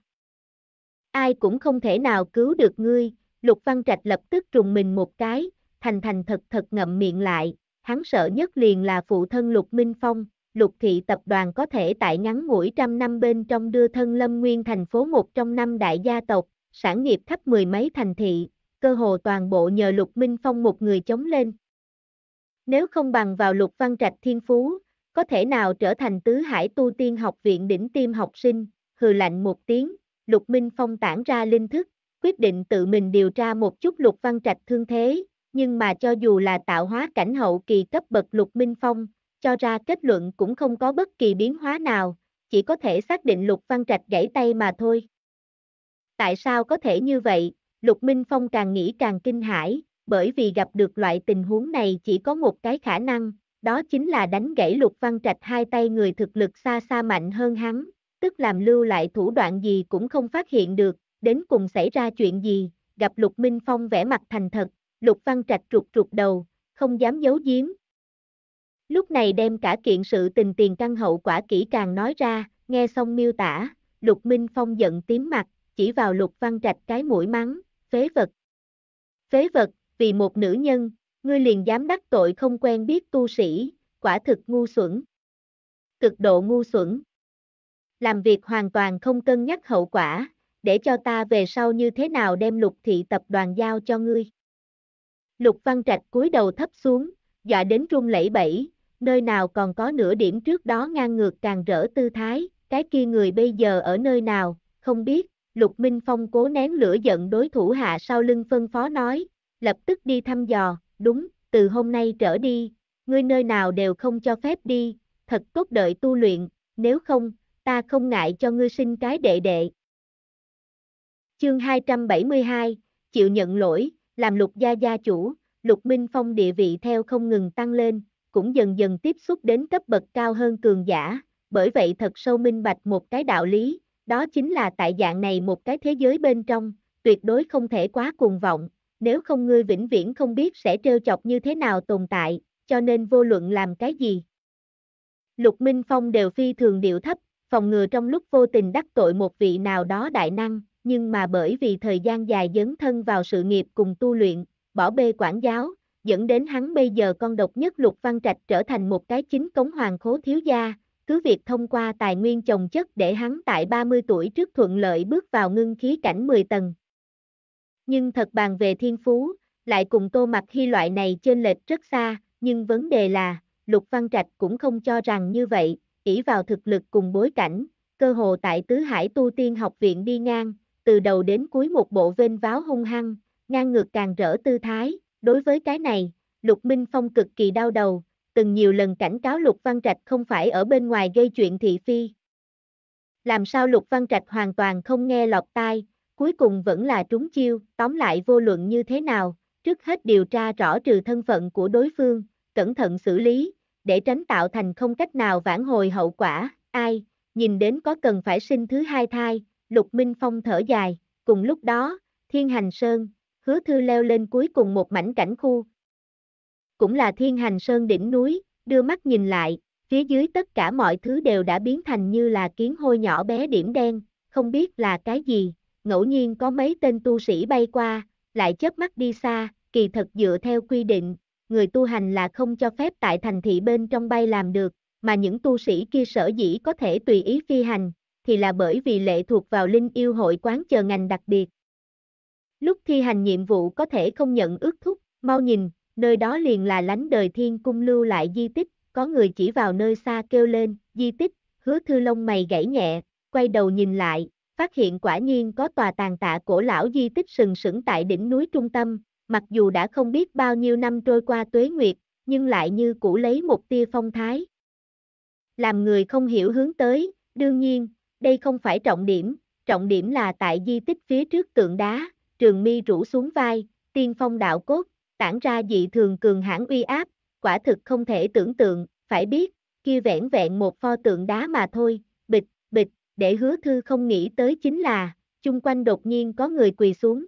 Ai cũng không thể nào cứu được ngươi, Lục Văn Trạch lập tức trùng mình một cái, thành thành thật thật ngậm miệng lại, hắn sợ nhất liền là phụ thân Lục Minh Phong, lục thị tập đoàn có thể tại ngắn ngủi trăm năm bên trong đưa thân lâm nguyên thành phố một trong năm đại gia tộc, sản nghiệp khắp mười mấy thành thị, cơ hồ toàn bộ nhờ lục minh phong một người chống lên. Nếu không bằng vào lục văn trạch thiên phú, có thể nào trở thành tứ hải tu tiên học viện đỉnh tiêm học sinh, hừ lạnh một tiếng, lục minh phong tản ra linh thức, quyết định tự mình điều tra một chút lục văn trạch thương thế, nhưng mà cho dù là tạo hóa cảnh hậu kỳ cấp bậc lục minh phong, cho ra kết luận cũng không có bất kỳ biến hóa nào, chỉ có thể xác định Lục Văn Trạch gãy tay mà thôi. Tại sao có thể như vậy? Lục Minh Phong càng nghĩ càng kinh hãi, bởi vì gặp được loại tình huống này chỉ có một cái khả năng, đó chính là đánh gãy Lục Văn Trạch hai tay người thực lực xa xa mạnh hơn hắn, tức làm lưu lại thủ đoạn gì cũng không phát hiện được, đến cùng xảy ra chuyện gì, gặp Lục Minh Phong vẻ mặt thành thật, Lục Văn Trạch trục trục đầu, không dám giấu giếm, Lúc này đem cả kiện sự tình tiền căn hậu quả kỹ càng nói ra, nghe xong miêu tả, Lục Minh Phong giận tím mặt, chỉ vào Lục Văn Trạch cái mũi mắng, phế vật. Phế vật, vì một nữ nhân, ngươi liền dám đắc tội không quen biết tu sĩ, quả thực ngu xuẩn. Cực độ ngu xuẩn. Làm việc hoàn toàn không cân nhắc hậu quả, để cho ta về sau như thế nào đem lục thị tập đoàn giao cho ngươi. Lục Văn Trạch cúi đầu thấp xuống, dọa đến run lẩy bẩy, nơi nào còn có nửa điểm trước đó ngang ngược càng rỡ tư thái, cái kia người bây giờ ở nơi nào, không biết, Lục Minh Phong cố nén lửa giận đối thủ hạ sau lưng phân phó nói, lập tức đi thăm dò, đúng, từ hôm nay trở đi, ngươi nơi nào đều không cho phép đi, thật tốt đợi tu luyện, nếu không, ta không ngại cho ngươi sinh cái đệ đệ. Chương 272, chịu nhận lỗi, làm lục gia gia chủ, lục minh phong địa vị theo không ngừng tăng lên, cũng dần dần tiếp xúc đến cấp bậc cao hơn cường giả, bởi vậy thật sâu minh bạch một cái đạo lý, đó chính là tại dạng này một cái thế giới bên trong, tuyệt đối không thể quá cuồng vọng, nếu không ngươi vĩnh viễn không biết sẽ trêu chọc như thế nào tồn tại, cho nên vô luận làm cái gì. Lục Minh Phong đều phi thường điệu thấp, phòng ngừa trong lúc vô tình đắc tội một vị nào đó đại năng, nhưng mà bởi vì thời gian dài dấn thân vào sự nghiệp cùng tu luyện, bỏ bê quản giáo, dẫn đến hắn bây giờ con độc nhất Lục Văn Trạch trở thành một cái chính cống hoàng khố thiếu gia, cứ việc thông qua tài nguyên trồng chất để hắn tại 30 tuổi trước thuận lợi bước vào ngưng khí cảnh 10 tầng. Nhưng thật bàn về thiên phú, lại cùng tô mặt hy loại này trên lệch rất xa, nhưng vấn đề là, Lục Văn Trạch cũng không cho rằng như vậy, ỷ vào thực lực cùng bối cảnh, cơ hồ tại Tứ Hải Tu Tiên học viện đi ngang, từ đầu đến cuối một bộ vênh váo hung hăng, ngang ngược càng rỡ tư thái, Đối với cái này, Lục Minh Phong cực kỳ đau đầu, từng nhiều lần cảnh cáo Lục Văn Trạch không phải ở bên ngoài gây chuyện thị phi. Làm sao Lục Văn Trạch hoàn toàn không nghe lọt tai, cuối cùng vẫn là trúng chiêu, tóm lại vô luận như thế nào, trước hết điều tra rõ trừ thân phận của đối phương, cẩn thận xử lý, để tránh tạo thành không cách nào vãn hồi hậu quả, ai, nhìn đến có cần phải sinh thứ hai thai, Lục Minh Phong thở dài, cùng lúc đó, Thiên Hành Sơn, hứa thư leo lên cuối cùng một mảnh cảnh khu. Cũng là thiên hành sơn đỉnh núi, đưa mắt nhìn lại, phía dưới tất cả mọi thứ đều đã biến thành như là kiến hôi nhỏ bé điểm đen, không biết là cái gì, ngẫu nhiên có mấy tên tu sĩ bay qua, lại chớp mắt đi xa, kỳ thật dựa theo quy định, người tu hành là không cho phép tại thành thị bên trong bay làm được, mà những tu sĩ kia sở dĩ có thể tùy ý phi hành, thì là bởi vì lệ thuộc vào linh yêu hội quán chờ ngành đặc biệt, Lúc thi hành nhiệm vụ có thể không nhận ước thúc, mau nhìn, nơi đó liền là lánh đời thiên cung lưu lại di tích, có người chỉ vào nơi xa kêu lên, di tích, hứa thư lông mày gãy nhẹ, quay đầu nhìn lại, phát hiện quả nhiên có tòa tàn tạ cổ lão di tích sừng sững tại đỉnh núi trung tâm, mặc dù đã không biết bao nhiêu năm trôi qua tuế nguyệt, nhưng lại như cũ lấy một tia phong thái. Làm người không hiểu hướng tới, đương nhiên, đây không phải trọng điểm, trọng điểm là tại di tích phía trước tượng đá, trường mi rủ xuống vai, tiên phong đạo cốt, tản ra dị thường cường hãn uy áp, quả thực không thể tưởng tượng, phải biết, kia vẻn vẹn một pho tượng đá mà thôi, bịch, bịch, để hứa thư không nghĩ tới chính là, chung quanh đột nhiên có người quỳ xuống.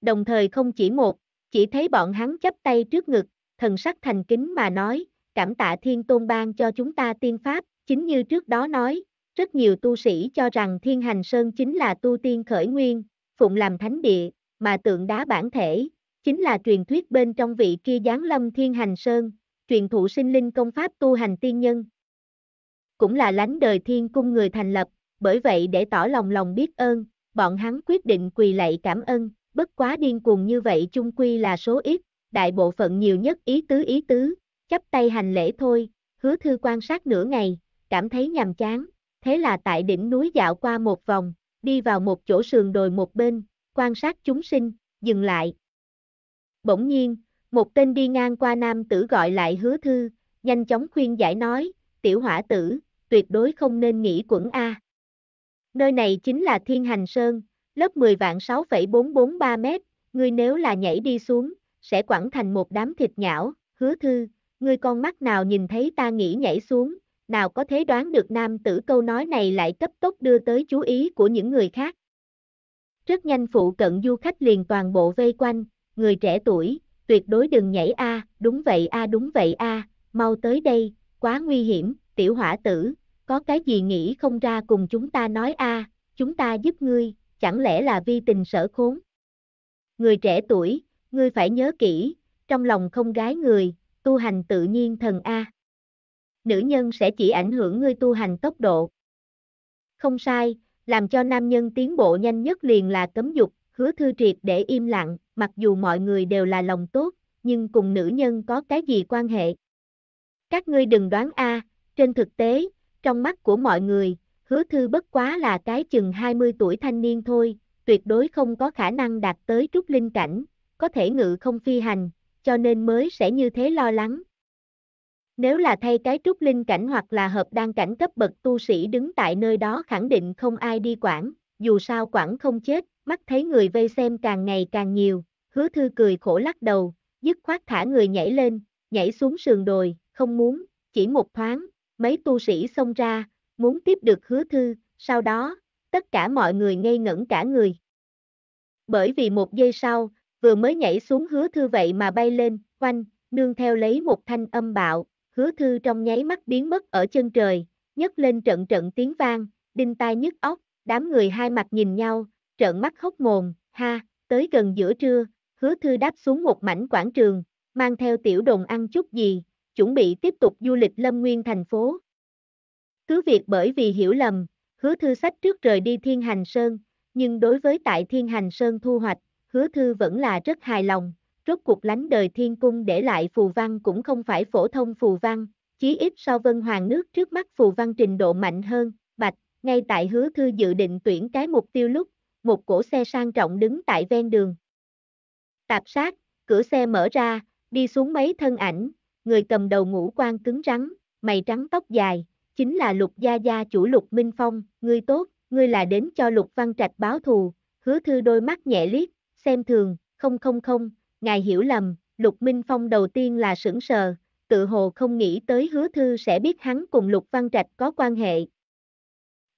Đồng thời không chỉ một, chỉ thấy bọn hắn chắp tay trước ngực, thần sắc thành kính mà nói, cảm tạ thiên tôn ban cho chúng ta tiên pháp, chính như trước đó nói, rất nhiều tu sĩ cho rằng thiên hành sơn chính là tu tiên khởi nguyên, phụng làm thánh địa, mà tượng đá bản thể, chính là truyền thuyết bên trong vị kia giáng lâm thiên hành sơn, truyền thụ sinh linh công pháp tu hành tiên nhân. Cũng là lánh đời thiên cung người thành lập, bởi vậy để tỏ lòng lòng biết ơn, bọn hắn quyết định quỳ lạy cảm ơn, bất quá điên cuồng như vậy chung quy là số ít, đại bộ phận nhiều nhất ý tứ ý tứ, chấp tay hành lễ thôi, hứa thư quan sát nửa ngày, cảm thấy nhàm chán, thế là tại đỉnh núi dạo qua một vòng, đi vào một chỗ sườn đồi một bên, quan sát chúng sinh, dừng lại. Bỗng nhiên, một tên đi ngang qua nam tử gọi lại hứa thư, nhanh chóng khuyên giải nói, tiểu hỏa tử, tuyệt đối không nên nghĩ quẩn A. Nơi này chính là Thiên Hành Sơn, lớp 10 vạn 6,443 mét, ngươi nếu là nhảy đi xuống, sẽ quẳng thành một đám thịt nhão, hứa thư, ngươi con mắt nào nhìn thấy ta nghĩ nhảy xuống, nào có thế đoán được nam tử câu nói này lại cấp tốc đưa tới chú ý của những người khác. Rất nhanh phụ cận du khách liền toàn bộ vây quanh, người trẻ tuổi, tuyệt đối đừng nhảy a, đúng vậy a đúng vậy a, mau tới đây, quá nguy hiểm, tiểu hỏa tử, có cái gì nghĩ không ra cùng chúng ta nói a, chúng ta giúp ngươi, chẳng lẽ là vi tình sở khốn. Người trẻ tuổi, ngươi phải nhớ kỹ, trong lòng không gái người, tu hành tự nhiên thần a nữ nhân sẽ chỉ ảnh hưởng ngươi tu hành tốc độ. Không sai, làm cho nam nhân tiến bộ nhanh nhất liền là cấm dục, hứa thư triệt để im lặng, mặc dù mọi người đều là lòng tốt, nhưng cùng nữ nhân có cái gì quan hệ. Các ngươi đừng đoán a, trên thực tế, trong mắt của mọi người, hứa thư bất quá là cái chừng 20 tuổi thanh niên thôi, tuyệt đối không có khả năng đạt tới trúc linh cảnh, có thể ngự không phi hành, cho nên mới sẽ như thế lo lắng, nếu là thay cái trúc linh cảnh hoặc là hợp đan cảnh cấp bậc tu sĩ đứng tại nơi đó khẳng định không ai đi quản, dù sao quản không chết, mắt thấy người vây xem càng ngày càng nhiều, hứa thư cười khổ lắc đầu, dứt khoát thả người nhảy lên, nhảy xuống sườn đồi, không muốn, chỉ một thoáng, mấy tu sĩ xông ra, muốn tiếp được hứa thư, sau đó, tất cả mọi người ngây ngẩn cả người. Bởi vì một giây sau, vừa mới nhảy xuống hứa thư vậy mà bay lên, quanh, nương theo lấy một thanh âm bạo, hứa thư trong nháy mắt biến mất ở chân trời, nhấc lên trận trận tiếng vang, đinh tai nhức óc, đám người hai mặt nhìn nhau, trợn mắt hốc mồm, ha, tới gần giữa trưa, hứa thư đáp xuống một mảnh quảng trường, mang theo tiểu đồng ăn chút gì, chuẩn bị tiếp tục du lịch lâm nguyên thành phố. Cứ việc bởi vì hiểu lầm, hứa thư sách trước rời đi Thiên Hành Sơn, nhưng đối với tại Thiên Hành Sơn thu hoạch, hứa thư vẫn là rất hài lòng, rốt cuộc lánh đời thiên cung để lại phù văn cũng không phải phổ thông phù văn, chí ít so vân hoàng nước trước mắt phù văn trình độ mạnh hơn, bạch, ngay tại hứa thư dự định tuyển cái mục tiêu lúc, một cổ xe sang trọng đứng tại ven đường. Tạp sát, cửa xe mở ra, đi xuống mấy thân ảnh, người cầm đầu ngũ quan cứng rắn, mày trắng tóc dài, chính là lục gia gia chủ lục Minh Phong, ngươi tốt, ngươi là đến cho lục văn trạch báo thù, hứa thư đôi mắt nhẹ liếc, xem thường, không không không, ngài hiểu lầm, Lục Minh Phong đầu tiên là sững sờ, tự hồ không nghĩ tới hứa thư sẽ biết hắn cùng Lục Văn Trạch có quan hệ.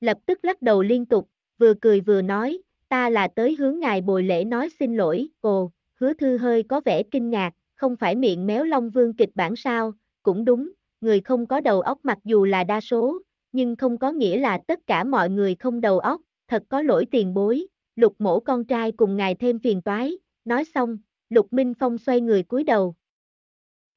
Lập tức lắc đầu liên tục, vừa cười vừa nói, ta là tới hướng ngài bồi lễ nói xin lỗi, cô, hứa thư hơi có vẻ kinh ngạc, không phải miệng méo Long Vương kịch bản sao, cũng đúng, người không có đầu óc mặc dù là đa số, nhưng không có nghĩa là tất cả mọi người không đầu óc, thật có lỗi tiền bối, lục mổ con trai cùng ngài thêm phiền toái, nói xong, Lục Minh Phong xoay người cúi đầu.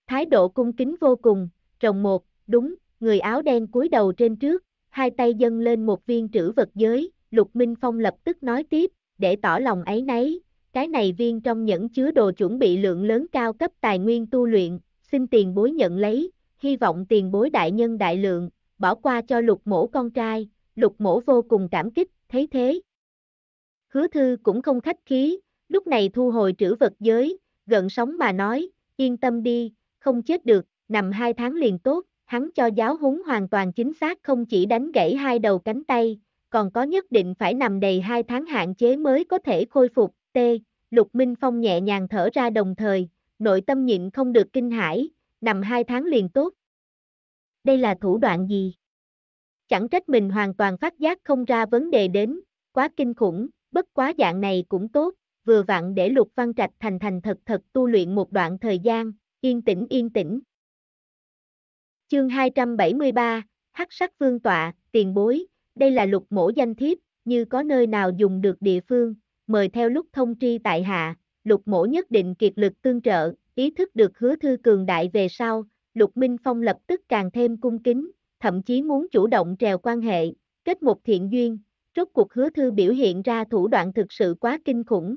Thái độ cung kính vô cùng, rồng một, đúng, người áo đen cúi đầu trên trước, hai tay dâng lên một viên trữ vật giới, Lục Minh Phong lập tức nói tiếp, để tỏ lòng ấy nấy, cái này viên trong nhẫn chứa đồ chuẩn bị lượng lớn cao cấp tài nguyên tu luyện, xin tiền bối nhận lấy, hy vọng tiền bối đại nhân đại lượng, bỏ qua cho lục mổ con trai, lục mổ vô cùng cảm kích, thấy thế. Hứa thư cũng không khách khí, lúc này thu hồi trữ vật giới, gần sóng mà nói, yên tâm đi, không chết được, nằm hai tháng liền tốt, hắn cho giáo húng hoàn toàn chính xác không chỉ đánh gãy hai đầu cánh tay, còn có nhất định phải nằm đầy hai tháng hạn chế mới có thể khôi phục, t, Lục Minh Phong nhẹ nhàng thở ra đồng thời, nội tâm nhịn không được kinh hãi, nằm hai tháng liền tốt. Đây là thủ đoạn gì? Chẳng trách mình hoàn toàn phát giác không ra vấn đề đến, quá kinh khủng, bất quá dạng này cũng tốt, vừa vặn để Lục Văn Trạch thành thành thật thật tu luyện một đoạn thời gian, yên tĩnh yên tĩnh. Chương 273, Hắc sắc vương tọa, tiền bối, đây là lục mổ danh thiếp, như có nơi nào dùng được địa phương, mời theo lúc thông tri tại hạ, lục mổ nhất định kiệt lực tương trợ, ý thức được hứa thư cường đại về sau, lục minh phong lập tức càng thêm cung kính, thậm chí muốn chủ động trèo quan hệ, kết một thiện duyên, rốt cuộc hứa thư biểu hiện ra thủ đoạn thực sự quá kinh khủng,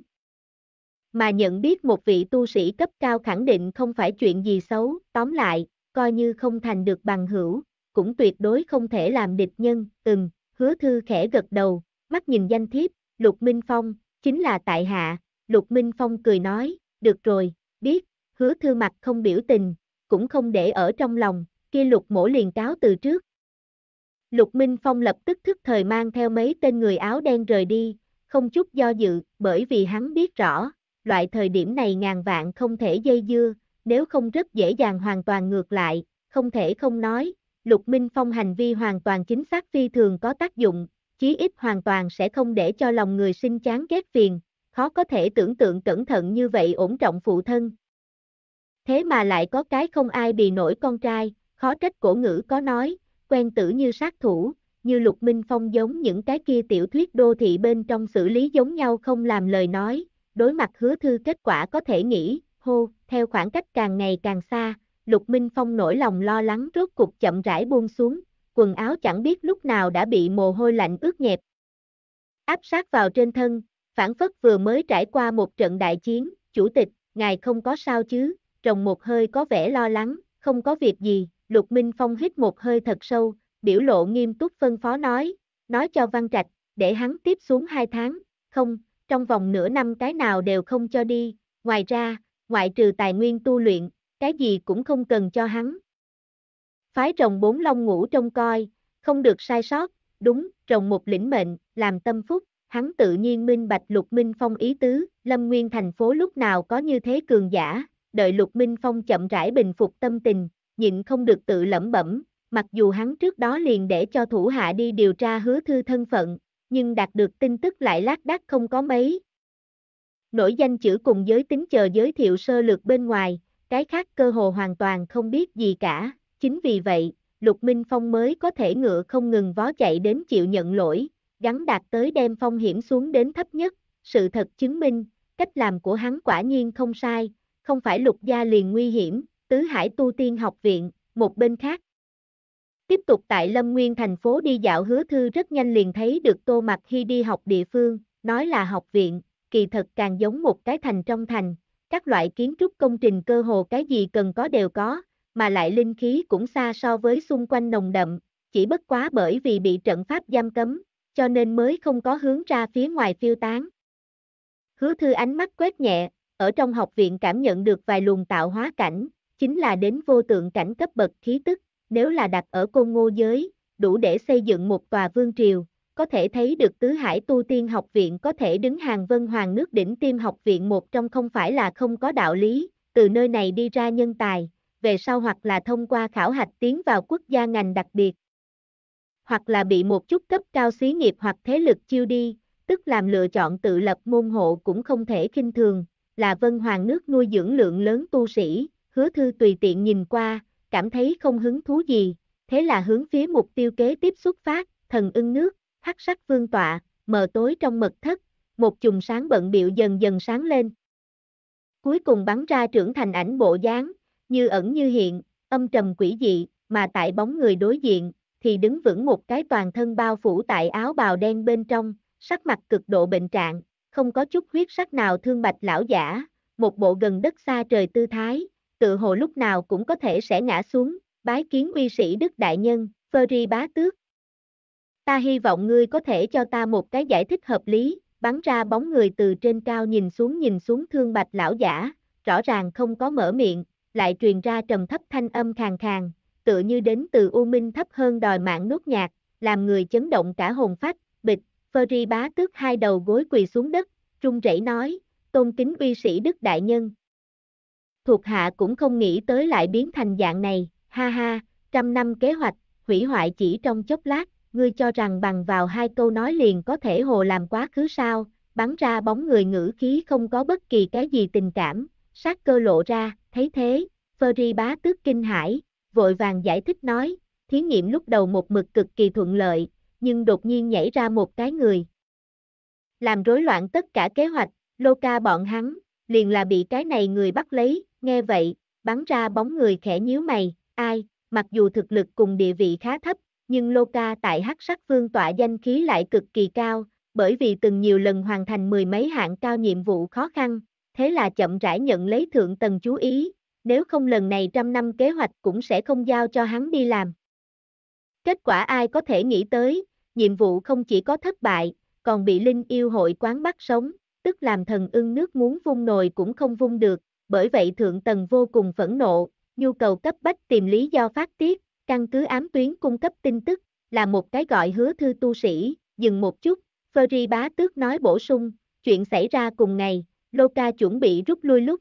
mà nhận biết một vị tu sĩ cấp cao khẳng định không phải chuyện gì xấu, tóm lại, coi như không thành được bằng hữu, cũng tuyệt đối không thể làm địch nhân, ừm, hứa thư khẽ gật đầu, mắt nhìn danh thiếp, Lục Minh Phong, chính là tại hạ, Lục Minh Phong cười nói, được rồi, biết, hứa thư mặt không biểu tình, cũng không để ở trong lòng, kia Lục mổ liền cáo từ trước. Lục Minh Phong lập tức thức thời mang theo mấy tên người áo đen rời đi, không chút do dự, bởi vì hắn biết rõ, loại thời điểm này ngàn vạn không thể dây dưa, nếu không rất dễ dàng hoàn toàn ngược lại, không thể không nói, Lục Minh Phong hành vi hoàn toàn chính xác phi thường có tác dụng, chí ít hoàn toàn sẽ không để cho lòng người sinh chán ghét phiền, khó có thể tưởng tượng cẩn thận như vậy ổn trọng phụ thân. Thế mà lại có cái không ai bị nổi con trai, khó trách cổ ngữ có nói, quen tử như sát thủ, như Lục Minh Phong giống những cái kia tiểu thuyết đô thị bên trong xử lý giống nhau không làm lời nói, đối mặt hứa thư kết quả có thể nghĩ, hô, theo khoảng cách càng ngày càng xa, Lục Minh Phong nổi lòng lo lắng rốt cục chậm rãi buông xuống, quần áo chẳng biết lúc nào đã bị mồ hôi lạnh ướt nhẹp. Áp sát vào trên thân, phản phất vừa mới trải qua một trận đại chiến, chủ tịch, ngài không có sao chứ, trồng một hơi có vẻ lo lắng, không có việc gì, Lục Minh Phong hít một hơi thật sâu, biểu lộ nghiêm túc phân phó nói, nói cho Văn Trạch, để hắn tiếp xuống hai tháng, không, trong vòng nửa năm cái nào đều không cho đi, ngoài ra, ngoại trừ tài nguyên tu luyện, cái gì cũng không cần cho hắn. Phái rồng bốn long ngủ trông coi, không được sai sót, đúng, rồng một lĩnh mệnh, làm tâm phúc, hắn tự nhiên minh bạch lục minh phong ý tứ, lâm nguyên thành phố lúc nào có như thế cường giả, đợi lục minh phong chậm rãi bình phục tâm tình, nhịn không được tự lẩm bẩm, mặc dù hắn trước đó liền để cho thủ hạ đi điều tra hứa thư thân phận, nhưng đạt được tin tức lại lác đác không có mấy. Nổi danh chữ cùng giới tính chờ giới thiệu sơ lược bên ngoài, cái khác cơ hồ hoàn toàn không biết gì cả, chính vì vậy, Lục Minh Phong mới có thể ngựa không ngừng vó chạy đến chịu nhận lỗi, gắn đạt tới đem phong hiểm xuống đến thấp nhất, sự thật chứng minh, cách làm của hắn quả nhiên không sai, không phải lục gia liền nguy hiểm, tứ hải tu tiên học viện, một bên khác, Tiếp tục tại Lâm Nguyên thành phố đi dạo hứa thư rất nhanh liền thấy được Tô Mặc khi đi học địa phương, nói là học viện, kỳ thật càng giống một cái thành trong thành, các loại kiến trúc công trình cơ hồ cái gì cần có đều có, mà lại linh khí cũng xa so với xung quanh nồng đậm, chỉ bất quá bởi vì bị trận pháp giam cấm, cho nên mới không có hướng ra phía ngoài phiêu tán. Hứa thư ánh mắt quét nhẹ, ở trong học viện cảm nhận được vài luồng tạo hóa cảnh, chính là đến vô tượng cảnh cấp bậc khí tức nếu là đặt ở côn ngô giới, đủ để xây dựng một tòa vương triều, có thể thấy được Tứ Hải Tu Tiên Học Viện có thể đứng hàng vân hoàng nước đỉnh tiêm học viện một trong không phải là không có đạo lý, từ nơi này đi ra nhân tài, về sau hoặc là thông qua khảo hạch tiến vào quốc gia ngành đặc biệt, hoặc là bị một chút cấp cao xí nghiệp hoặc thế lực chiêu đi, tức làm lựa chọn tự lập môn hộ cũng không thể khinh thường, là vân hoàng nước nuôi dưỡng lượng lớn tu sĩ, hứa thư tùy tiện nhìn qua, cảm thấy không hứng thú gì, thế là hướng phía mục tiêu kế tiếp xuất phát, thần ưng nước, hắc sắc vương tọa, mờ tối trong mật thất, một chùm sáng bận biệu dần dần sáng lên. Cuối cùng bắn ra trưởng thành ảnh bộ dáng, như ẩn như hiện, âm trầm quỷ dị, mà tại bóng người đối diện, thì đứng vững một cái toàn thân bao phủ tại áo bào đen bên trong, sắc mặt cực độ bệnh trạng, không có chút huyết sắc nào thương bạch lão giả, một bộ gần đất xa trời tư thái, tự hồ lúc nào cũng có thể sẽ ngã xuống, bái kiến uy sĩ Đức Đại Nhân, Ferry Bá Tước. Ta hy vọng ngươi có thể cho ta một cái giải thích hợp lý, bắn ra bóng người từ trên cao nhìn xuống nhìn xuống thương bạch lão giả, rõ ràng không có mở miệng, lại truyền ra trầm thấp thanh âm khàn khàn, tựa như đến từ u minh thấp hơn đòi mạng nốt nhạc, làm người chấn động cả hồn phách, bịch, Ferry Bá Tước hai đầu gối quỳ xuống đất, trung rẩy nói, tôn kính uy sĩ Đức Đại Nhân, thuộc hạ cũng không nghĩ tới lại biến thành dạng này, ha ha, trăm năm kế hoạch, hủy hoại chỉ trong chốc lát, ngươi cho rằng bằng vào hai câu nói liền có thể hồ làm quá khứ sao, bắn ra bóng người ngữ khí không có bất kỳ cái gì tình cảm, sát cơ lộ ra, thấy thế, Ferry bá tước kinh hãi, vội vàng giải thích nói, thí nghiệm lúc đầu một mực cực kỳ thuận lợi, nhưng đột nhiên nhảy ra một cái người. Làm rối loạn tất cả kế hoạch, Lô ca bọn hắn, liền là bị cái này người bắt lấy, Nghe vậy, bắn ra bóng người khẽ nhíu mày, ai, mặc dù thực lực cùng địa vị khá thấp, nhưng Lô Ca tại Hắc Sắc Vương tọa danh khí lại cực kỳ cao, bởi vì từng nhiều lần hoàn thành mười mấy hạng cao nhiệm vụ khó khăn, thế là chậm rãi nhận lấy thượng tầng chú ý, nếu không lần này trăm năm kế hoạch cũng sẽ không giao cho hắn đi làm. Kết quả ai có thể nghĩ tới, nhiệm vụ không chỉ có thất bại, còn bị Linh yêu hội quán bắt sống, tức làm thần ưng nước muốn vung nồi cũng không vung được, bởi vậy thượng tầng vô cùng phẫn nộ, nhu cầu cấp bách tìm lý do phát tiết, căn cứ ám tuyến cung cấp tin tức, là một cái gọi hứa thư tu sĩ, dừng một chút, Ferry bá tước nói bổ sung, chuyện xảy ra cùng ngày, Loka chuẩn bị rút lui lúc.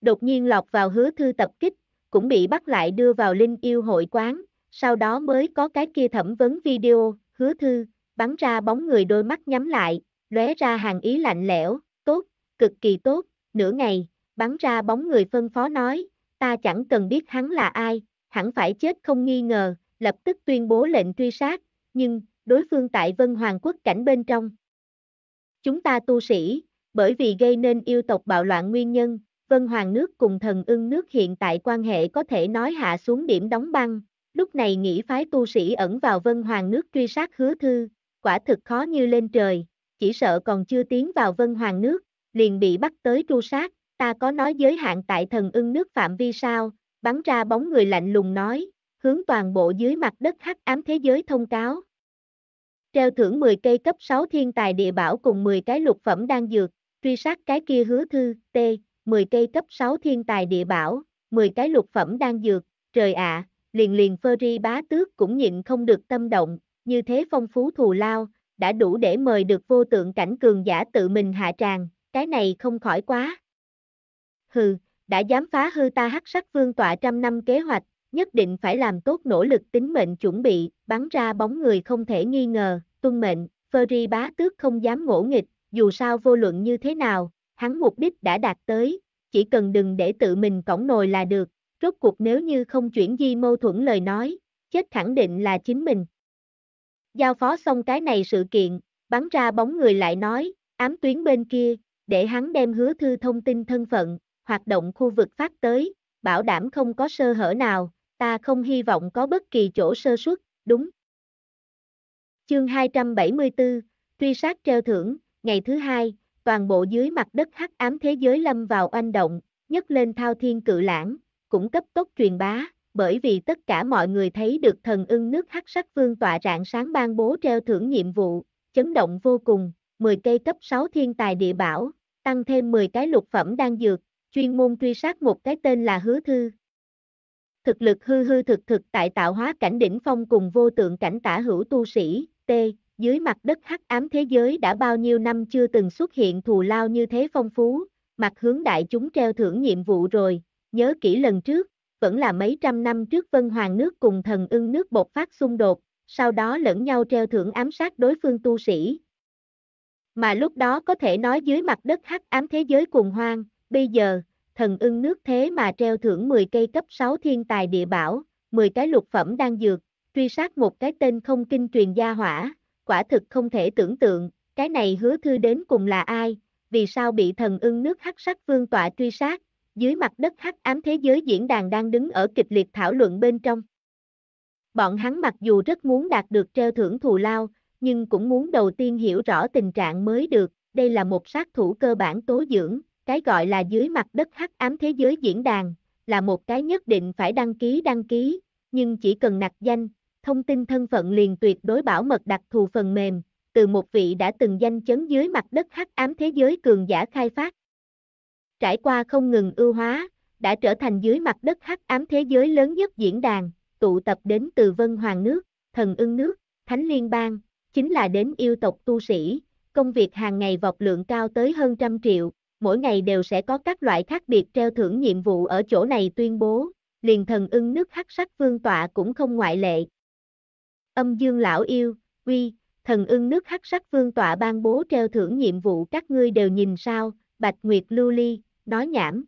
Đột nhiên lọt vào hứa thư tập kích, cũng bị bắt lại đưa vào linh yêu hội quán, sau đó mới có cái kia thẩm vấn video, hứa thư, bắn ra bóng người đôi mắt nhắm lại, lóe ra hàng ý lạnh lẽo, tốt, cực kỳ tốt, nửa ngày, bắn ra bóng người phân phó nói, ta chẳng cần biết hắn là ai, hẳn phải chết không nghi ngờ, lập tức tuyên bố lệnh truy sát, nhưng, đối phương tại Vân Hoàng quốc cảnh bên trong. Chúng ta tu sĩ, bởi vì gây nên yêu tộc bạo loạn nguyên nhân, Vân Hoàng nước cùng thần ưng nước hiện tại quan hệ có thể nói hạ xuống điểm đóng băng, lúc này nghĩ phái tu sĩ ẩn vào Vân Hoàng nước truy sát hứa thư, quả thực khó như lên trời, chỉ sợ còn chưa tiến vào Vân Hoàng nước, liền bị bắt tới tru sát, ta có nói giới hạn tại thần ưng nước phạm vi sao, bắn ra bóng người lạnh lùng nói, hướng toàn bộ dưới mặt đất hắc ám thế giới thông cáo. Treo thưởng 10 cây cấp 6 thiên tài địa bảo cùng 10 cái lục phẩm đang dược, truy sát cái kia hứa thư, T, 10 cây cấp 6 thiên tài địa bảo, 10 cái lục phẩm đang dược, trời ạ, à, liền liền Ferry bá tước cũng nhịn không được tâm động, như thế phong phú thù lao, đã đủ để mời được vô tượng cảnh cường giả tự mình hạ tràng, cái này không khỏi quá hừ, đã dám phá hư ta hắc sắc vương tọa trăm năm kế hoạch, nhất định phải làm tốt nỗ lực tính mệnh chuẩn bị, bắn ra bóng người không thể nghi ngờ, tuân mệnh, Ferry bá tước không dám ngỗ nghịch, dù sao vô luận như thế nào, hắn mục đích đã đạt tới, chỉ cần đừng để tự mình cổng nồi là được, rốt cuộc nếu như không chuyển di mâu thuẫn lời nói, chết khẳng định là chính mình. Giao phó xong cái này sự kiện, bắn ra bóng người lại nói, ám tuyến bên kia, để hắn đem hứa thư thông tin thân phận, hoạt động khu vực phát tới, bảo đảm không có sơ hở nào, ta không hy vọng có bất kỳ chỗ sơ suất, đúng. Chương 274, truy sát treo thưởng, ngày thứ hai, toàn bộ dưới mặt đất hắc ám thế giới lâm vào oanh động, nhấc lên thao thiên cự lãng, cũng cấp tốc truyền bá, bởi vì tất cả mọi người thấy được thần ưng nước hắc sắc vương tọa rạng sáng ban bố treo thưởng nhiệm vụ, chấn động vô cùng, 10 cây cấp 6 thiên tài địa bảo, tăng thêm 10 cái lục phẩm đang dược, chuyên môn truy sát một cái tên là hứa thư. Thực lực hư hư thực thực tại tạo hóa cảnh đỉnh phong cùng vô tượng cảnh tả hữu tu sĩ, T, dưới mặt đất hắc ám thế giới đã bao nhiêu năm chưa từng xuất hiện thù lao như thế phong phú, mặt hướng đại chúng treo thưởng nhiệm vụ rồi, nhớ kỹ lần trước, vẫn là mấy trăm năm trước Vân Hoàng nước cùng thần ưng nước bột phát xung đột, sau đó lẫn nhau treo thưởng ám sát đối phương tu sĩ. Mà lúc đó có thể nói dưới mặt đất hắc ám thế giới cùng hoang, Bây giờ, thần ưng nước thế mà treo thưởng 10 cây cấp 6 thiên tài địa bảo, 10 cái lục phẩm đang dược, truy sát một cái tên không kinh truyền gia hỏa, quả thực không thể tưởng tượng, cái này hứa thư đến cùng là ai, vì sao bị thần ưng nước hắc sắc vương tọa truy sát, dưới mặt đất hắc ám thế giới diễn đàn đang đứng ở kịch liệt thảo luận bên trong. Bọn hắn mặc dù rất muốn đạt được treo thưởng thù lao, nhưng cũng muốn đầu tiên hiểu rõ tình trạng mới được, đây là một sát thủ cơ bản tố dưỡng, cái gọi là dưới mặt đất hắc ám thế giới diễn đàn, là một cái nhất định phải đăng ký đăng ký, nhưng chỉ cần nặc danh, thông tin thân phận liền tuyệt đối bảo mật đặc thù phần mềm, từ một vị đã từng danh chấn dưới mặt đất hắc ám thế giới cường giả khai phát. Trải qua không ngừng ưu hóa, đã trở thành dưới mặt đất hắc ám thế giới lớn nhất diễn đàn, tụ tập đến từ Vân Hoàng nước, Thần Ưng nước, Thánh Liên bang, chính là đến yêu tộc tu sĩ, công việc hàng ngày vọc lượng cao tới hơn trăm triệu, mỗi ngày đều sẽ có các loại khác biệt treo thưởng nhiệm vụ ở chỗ này tuyên bố, liền thần ưng nước hắc sắc vương tọa cũng không ngoại lệ. Âm dương lão yêu, uy, thần ưng nước hắc sắc vương tọa ban bố treo thưởng nhiệm vụ các ngươi đều nhìn sao, bạch nguyệt lưu ly, nói nhảm.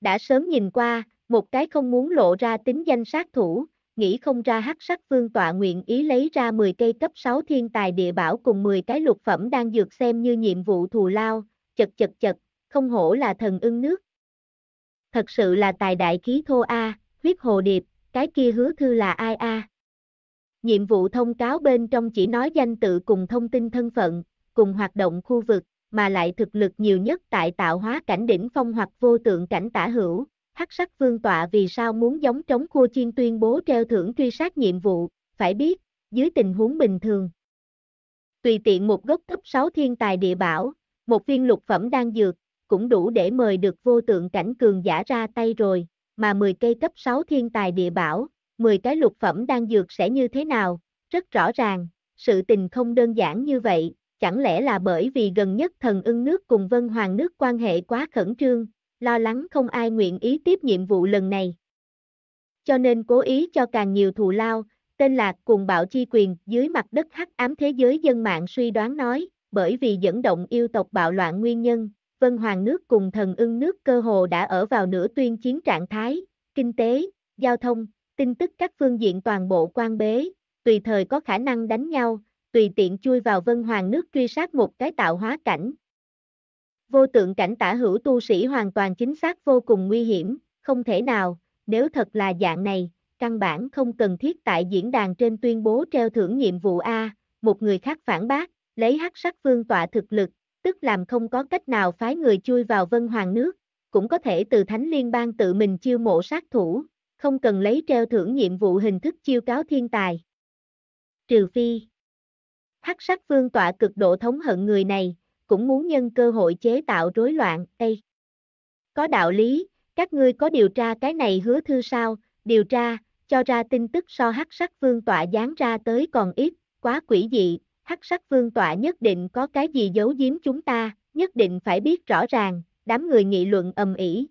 Đã sớm nhìn qua, một cái không muốn lộ ra tính danh sát thủ, nghĩ không ra hắc sắc vương tọa nguyện ý lấy ra 10 cây cấp 6 thiên tài địa bảo cùng 10 cái lục phẩm đang dược xem như nhiệm vụ thù lao, chật chật chật, không hổ là thần ưng nước. Thật sự là tài đại khí thô A, huyết hồ điệp, cái kia hứa thư là ai A. Nhiệm vụ thông cáo bên trong chỉ nói danh tự cùng thông tin thân phận, cùng hoạt động khu vực, mà lại thực lực nhiều nhất tại tạo hóa cảnh đỉnh phong hoặc vô tượng cảnh tả hữu. Hắc sắc vương tọa vì sao muốn giống trống khua chiên tuyên bố treo thưởng truy sát nhiệm vụ, phải biết, dưới tình huống bình thường. Tùy tiện một gốc cấp 6 thiên tài địa bảo, một viên lục phẩm đang dược, cũng đủ để mời được vô tượng cảnh cường giả ra tay rồi, mà 10 cây cấp 6 thiên tài địa bảo, 10 cái lục phẩm đang dược sẽ như thế nào, rất rõ ràng, sự tình không đơn giản như vậy, chẳng lẽ là bởi vì gần nhất thần ưng nước cùng vân hoàng nước quan hệ quá khẩn trương, lo lắng không ai nguyện ý tiếp nhiệm vụ lần này. Cho nên cố ý cho càng nhiều thù lao, tên lạc cùng bạo chi quyền dưới mặt đất hắc ám thế giới dân mạng suy đoán nói, bởi vì dẫn động yêu tộc bạo loạn nguyên nhân, Vân Hoàng nước cùng thần ưng nước cơ hồ đã ở vào nửa tuyên chiến trạng thái, kinh tế, giao thông, tin tức các phương diện toàn bộ quan bế, tùy thời có khả năng đánh nhau, tùy tiện chui vào Vân Hoàng nước truy sát một cái tạo hóa cảnh. Vô tượng cảnh tả hữu tu sĩ hoàn toàn chính xác vô cùng nguy hiểm, không thể nào, nếu thật là dạng này, căn bản không cần thiết tại diễn đàn trên tuyên bố treo thưởng nhiệm vụ A, một người khác phản bác, lấy hắc sắc vương tọa thực lực, tức làm không có cách nào phái người chui vào vân hoàng nước, cũng có thể từ thánh liên bang tự mình chiêu mộ sát thủ, không cần lấy treo thưởng nhiệm vụ hình thức chiêu cáo thiên tài. Trừ phi, hắc sắc vương tọa cực độ thống hận người này, cũng muốn nhân cơ hội chế tạo rối loạn, đây Có đạo lý, các ngươi có điều tra cái này hứa thư sao, điều tra, cho ra tin tức so hắc sắc vương tọa dán ra tới còn ít, quá quỷ dị, hắc sắc vương tọa nhất định có cái gì giấu giếm chúng ta, nhất định phải biết rõ ràng, đám người nghị luận ầm ĩ.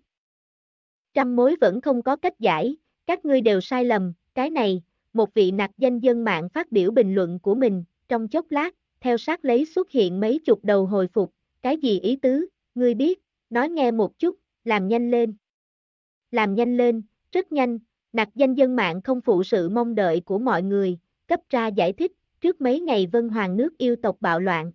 Trăm mối vẫn không có cách giải, các ngươi đều sai lầm, cái này, một vị nặc danh dân mạng phát biểu bình luận của mình, trong chốc lát, theo sát lấy xuất hiện mấy chục đầu hồi phục, cái gì ý tứ, ngươi biết, nói nghe một chút, làm nhanh lên. Làm nhanh lên, rất nhanh, nặc danh dân mạng không phụ sự mong đợi của mọi người, cấp ra giải thích, trước mấy ngày Vân Hoàng nước yêu tộc bạo loạn.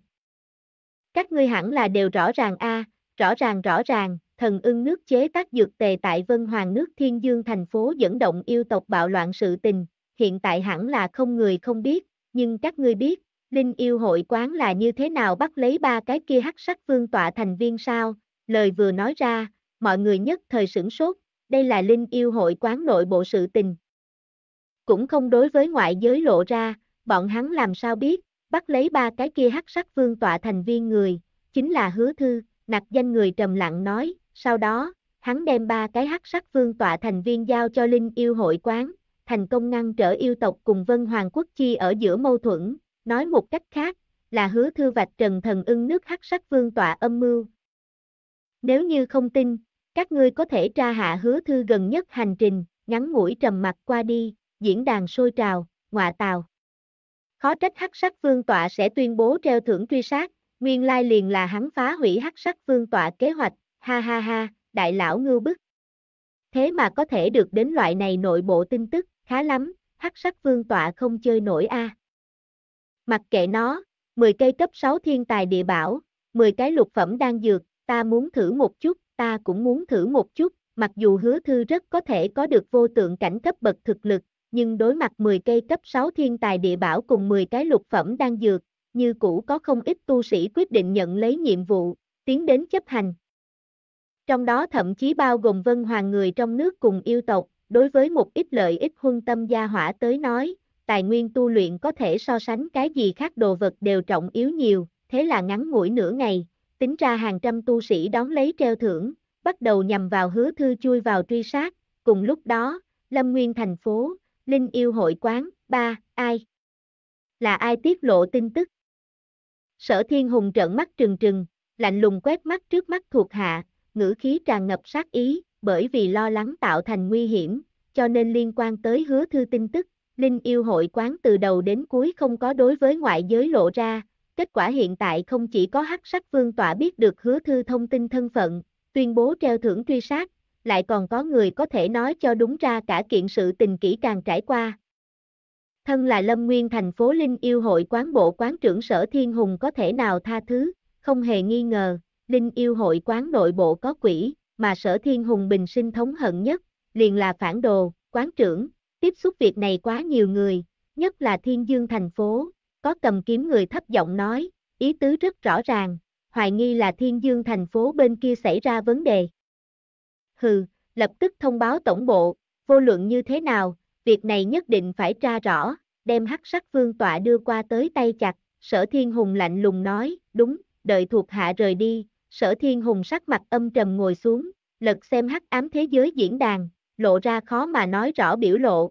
Các ngươi hẳn là đều rõ ràng a, à, rõ ràng rõ ràng, thần ưng nước chế tác dược tề tại Vân Hoàng nước Thiên Dương thành phố dẫn động yêu tộc bạo loạn sự tình, hiện tại hẳn là không người không biết, nhưng các ngươi biết, Linh yêu hội quán là như thế nào bắt lấy ba cái kia hắc sắc vương tọa thành viên sao, lời vừa nói ra, mọi người nhất thời sửng sốt, đây là Linh yêu hội quán nội bộ sự tình. Cũng không đối với ngoại giới lộ ra, bọn hắn làm sao biết, bắt lấy ba cái kia hắc sắc vương tọa thành viên người, chính là hứa thư, nặc danh người trầm lặng nói, sau đó, hắn đem ba cái hắc sắc vương tọa thành viên giao cho Linh yêu hội quán, thành công ngăn trở yêu tộc cùng Vân Hoàng Quốc Chi ở giữa mâu thuẫn, nói một cách khác, là hứa thư vạch trần thần ưng nước hắc sắc vương tọa âm mưu. Nếu như không tin, các ngươi có thể tra hạ hứa thư gần nhất hành trình, ngắn ngủi trầm mặt qua đi, diễn đàn sôi trào, ngọa tào. Khó trách hắc sắc vương tọa sẽ tuyên bố treo thưởng truy sát, nguyên lai liền là hắn phá hủy hắc sắc vương tọa kế hoạch, ha ha ha, đại lão ngưu bức. Thế mà có thể được đến loại này nội bộ tin tức, khá lắm, hắc sắc vương tọa không chơi nổi a. Mặc kệ nó, 10 cây cấp 6 thiên tài địa bảo, 10 cái lục phẩm đang dược, ta muốn thử một chút, ta cũng muốn thử một chút, mặc dù hứa thư rất có thể có được vô tượng cảnh cấp bậc thực lực, nhưng đối mặt 10 cây cấp 6 thiên tài địa bảo cùng 10 cái lục phẩm đang dược, như cũ có không ít tu sĩ quyết định nhận lấy nhiệm vụ, tiến đến chấp hành. Trong đó thậm chí bao gồm vân hoàng người trong nước cùng yêu tộc, đối với một ít lợi ích huân tâm gia hỏa tới nói, tài nguyên tu luyện có thể so sánh cái gì khác đồ vật đều trọng yếu nhiều, thế là ngắn ngủi nửa ngày, tính ra hàng trăm tu sĩ đón lấy treo thưởng, bắt đầu nhằm vào hứa thư chui vào truy sát, cùng lúc đó, Lâm Nguyên thành phố, Linh yêu hội quán, ba, ai? Là ai tiết lộ tin tức? Sở thiên hùng trợn mắt trừng trừng, lạnh lùng quét mắt trước mắt thuộc hạ, ngữ khí tràn ngập sát ý, bởi vì lo lắng tạo thành nguy hiểm, cho nên liên quan tới hứa thư tin tức, Linh yêu hội quán từ đầu đến cuối không có đối với ngoại giới lộ ra, kết quả hiện tại không chỉ có hắc sắc vương tỏa biết được hứa thư thông tin thân phận, tuyên bố treo thưởng truy sát, lại còn có người có thể nói cho đúng ra cả kiện sự tình kỹ càng trải qua. Thân là Lâm Nguyên thành phố Linh yêu hội quán bộ quán trưởng sở Thiên Hùng có thể nào tha thứ, không hề nghi ngờ, Linh yêu hội quán nội bộ có quỷ, mà sở Thiên Hùng bình sinh thống hận nhất, liền là phản đồ, quán trưởng, tiếp xúc việc này quá nhiều người, nhất là Thiên Dương thành phố, có cầm kiếm người thấp giọng nói, ý tứ rất rõ ràng, hoài nghi là Thiên Dương thành phố bên kia xảy ra vấn đề hừ, lập tức thông báo tổng bộ, vô luận như thế nào, việc này nhất định phải tra rõ, đem hắc sắc vương tọa đưa qua tới tay chặt, sở thiên hùng lạnh lùng nói, đúng, đợi thuộc hạ rời đi, sở thiên hùng sắc mặt âm trầm ngồi xuống, lật xem hắc ám thế giới diễn đàn, lộ ra khó mà nói rõ biểu lộ.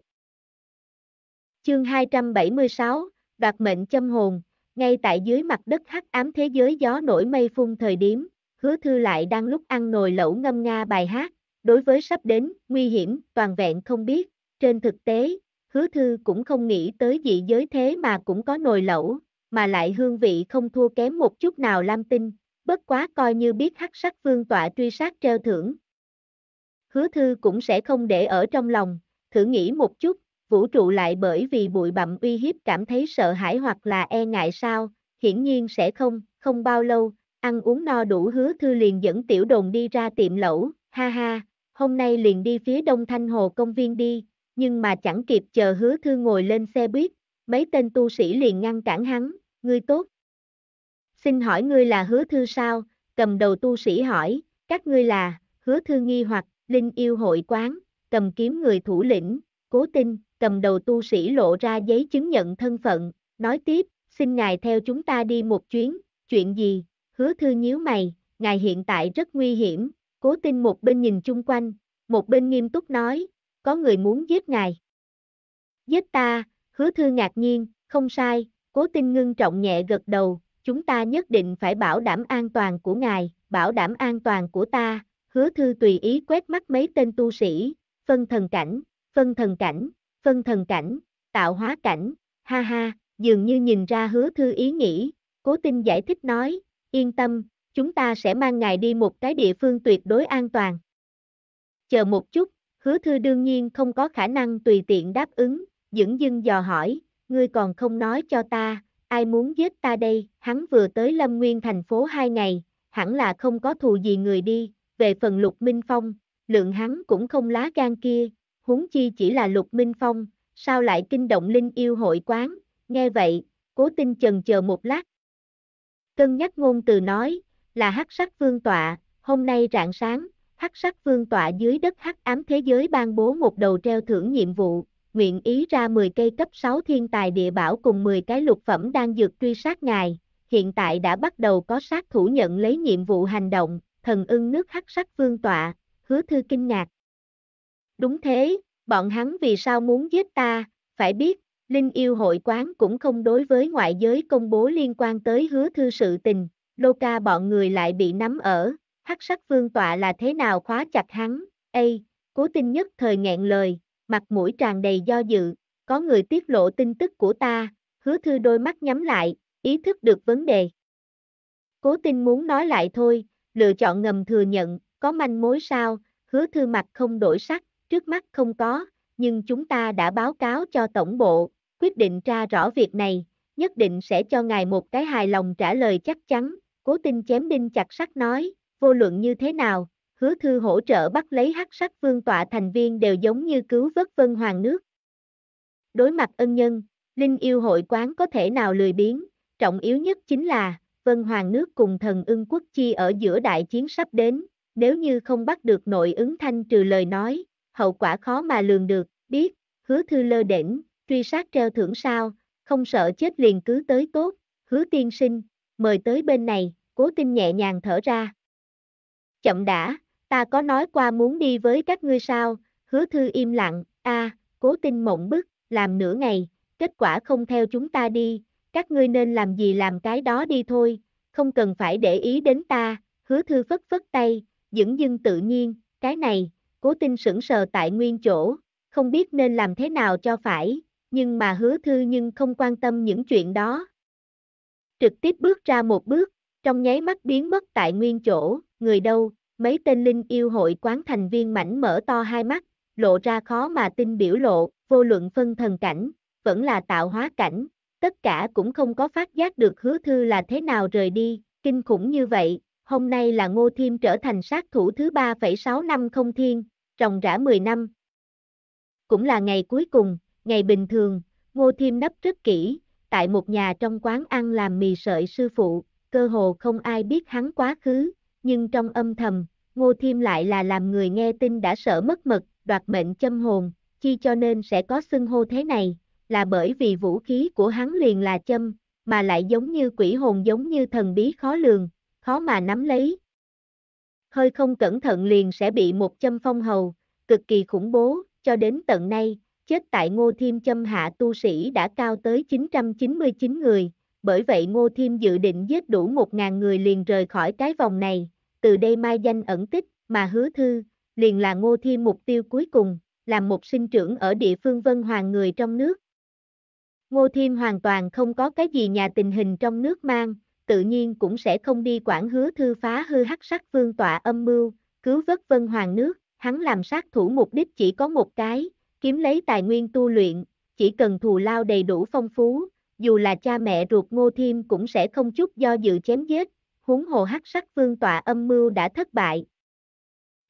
Chương 276, đoạt mệnh châm hồn, ngay tại dưới mặt đất hắc ám thế giới gió nổi mây phun thời điểm, hứa thư lại đang lúc ăn nồi lẩu ngâm nga bài hát, đối với sắp đến, nguy hiểm, toàn vẹn không biết, trên thực tế, hứa thư cũng không nghĩ tới dị giới thế mà cũng có nồi lẩu, mà lại hương vị không thua kém một chút nào lam tinh, bất quá coi như biết hắc sắc vương tọa truy sát treo thưởng. Hứa thư cũng sẽ không để ở trong lòng, thử nghĩ một chút, vũ trụ lại bởi vì bụi bặm uy hiếp cảm thấy sợ hãi hoặc là e ngại sao, hiển nhiên sẽ không, không bao lâu, ăn uống no đủ hứa thư liền dẫn tiểu đồn đi ra tiệm lẩu, ha ha, hôm nay liền đi phía đông thanh hồ công viên đi, nhưng mà chẳng kịp chờ hứa thư ngồi lên xe buýt, mấy tên tu sĩ liền ngăn cản hắn, ngươi tốt. Xin hỏi ngươi là hứa thư sao, cầm đầu tu sĩ hỏi, các ngươi là, hứa thư nghi hoặc, linh yêu hội quán, cầm kiếm người thủ lĩnh, cố tinh, cầm đầu tu sĩ lộ ra giấy chứng nhận thân phận, nói tiếp, xin ngài theo chúng ta đi một chuyến, chuyện gì, hứa thư nhíu mày, ngài hiện tại rất nguy hiểm, Cố tinh một bên nhìn chung quanh, một bên nghiêm túc nói, có người muốn giết ngài. Giết ta, hứa thư ngạc nhiên, không sai, cố tinh ngưng trọng nhẹ gật đầu, chúng ta nhất định phải bảo đảm an toàn của ngài, bảo đảm an toàn của ta, hứa thư tùy ý quét mắt mấy tên tu sĩ, phân thần cảnh, phân thần cảnh, phân thần cảnh, tạo hóa cảnh, ha ha, dường như nhìn ra hứa thư ý nghĩ, cố tinh giải thích nói, yên tâm, chúng ta sẽ mang ngài đi một cái địa phương tuyệt đối an toàn. Chờ một chút, hứa thư đương nhiên không có khả năng tùy tiện đáp ứng, dưỡng dưng dò hỏi, ngươi còn không nói cho ta, ai muốn giết ta đây, hắn vừa tới Lâm Nguyên thành phố hai ngày, hẳn là không có thù gì người đi, về phần Lục Minh Phong, lượng hắn cũng không lá gan kia, huống chi chỉ là Lục Minh Phong, sao lại kinh động linh yêu hội quán, nghe vậy, cố tinh chần chờ một lát. Cân nhắc ngôn từ nói, là hắc sắc vương tọa, hôm nay rạng sáng, hắc sắc vương tọa dưới đất hắc ám thế giới ban bố một đầu treo thưởng nhiệm vụ, nguyện ý ra 10 cây cấp 6 thiên tài địa bảo cùng 10 cái lục phẩm đang dược truy sát ngài, hiện tại đã bắt đầu có sát thủ nhận lấy nhiệm vụ hành động, thần ưng nước hắc sắc vương tọa, hứa thư kinh ngạc. Đúng thế, bọn hắn vì sao muốn giết ta, phải biết, Linh yêu hội quán cũng không đối với ngoại giới công bố liên quan tới hứa thư sự tình, lô ca bọn người lại bị nắm ở, hắc sắc vương tọa là thế nào khóa chặt hắn, ây, cố tin nhất thời nghẹn lời, mặt mũi tràn đầy do dự, có người tiết lộ tin tức của ta, hứa thư đôi mắt nhắm lại, ý thức được vấn đề. Cố tin muốn nói lại thôi, lựa chọn ngầm thừa nhận, có manh mối sao, hứa thư mặt không đổi sắc, trước mắt không có, nhưng chúng ta đã báo cáo cho tổng bộ, quyết định tra rõ việc này, nhất định sẽ cho ngài một cái hài lòng trả lời chắc chắn, cố tinh chém đinh chặt sắt nói, vô luận như thế nào, hứa thư hỗ trợ bắt lấy hắc sắc vương tọa thành viên đều giống như cứu vớt vân hoàng nước. Đối mặt ân nhân, Linh yêu hội quán có thể nào lười biếng, trọng yếu nhất chính là, vân hoàng nước cùng thần ưng quốc chi ở giữa đại chiến sắp đến, nếu như không bắt được nội ứng thanh trừ lời nói, hậu quả khó mà lường được, biết, hứa thư lơ đỉnh, truy sát treo thưởng sao, không sợ chết liền cứ tới tốt, hứa tiên sinh, mời tới bên này cố tinh nhẹ nhàng thở ra. Chậm đã, ta có nói qua muốn đi với các ngươi sao, hứa thư im lặng, a cố tinh mộng bức, làm nửa ngày, kết quả không theo chúng ta đi, các ngươi nên làm gì làm cái đó đi thôi, không cần phải để ý đến ta, hứa thư phất phất tay, dững dưng tự nhiên, cái này, cố tinh sững sờ tại nguyên chỗ, không biết nên làm thế nào cho phải, nhưng mà hứa thư nhưng không quan tâm những chuyện đó. Trực tiếp bước ra một bước, trong nháy mắt biến mất tại nguyên chỗ, người đâu, mấy tên linh yêu hội quán thành viên mảnh mở to hai mắt, lộ ra khó mà tin biểu lộ, vô luận phân thần cảnh, vẫn là tạo hóa cảnh, tất cả cũng không có phát giác được hứa thư là thế nào rời đi, kinh khủng như vậy, hôm nay là ngô thiêm trở thành sát thủ thứ 3,6 năm không thiên, trồng rã 10 năm. Cũng là ngày cuối cùng, ngày bình thường, ngô thiêm nấp rất kỹ, tại một nhà trong quán ăn làm mì sợi sư phụ, cơ hồ không ai biết hắn quá khứ, nhưng trong âm thầm, Ngô Thiêm lại là làm người nghe tin đã sợ mất mật, đoạt mệnh châm hồn, chi cho nên sẽ có xưng hô thế này, là bởi vì vũ khí của hắn liền là châm, mà lại giống như quỷ hồn giống như thần bí khó lường, khó mà nắm lấy. Hơi không cẩn thận liền sẽ bị một châm phong hầu, cực kỳ khủng bố, cho đến tận nay, chết tại ngô thiêm châm hạ tu sĩ đã cao tới 999 người, bởi vậy Ngô Thiêm dự định giết đủ 1.000 người liền rời khỏi cái vòng này, từ đây mai danh ẩn tích, mà hứa thư, liền là Ngô Thiêm mục tiêu cuối cùng, làm một sinh trưởng ở địa phương Vân Hoàng người trong nước. Ngô Thiêm hoàn toàn không có cái gì nhà tình hình trong nước mang, tự nhiên cũng sẽ không đi quản hứa thư phá hư hắc sắc vương tọa âm mưu, cứu vớt Vân Hoàng nước, hắn làm sát thủ mục đích chỉ có một cái, kiếm lấy tài nguyên tu luyện, chỉ cần thù lao đầy đủ phong phú, dù là cha mẹ ruột Ngô Thiêm cũng sẽ không chút do dự chém giết, huống hồ hắc sắc vương tọa âm mưu đã thất bại.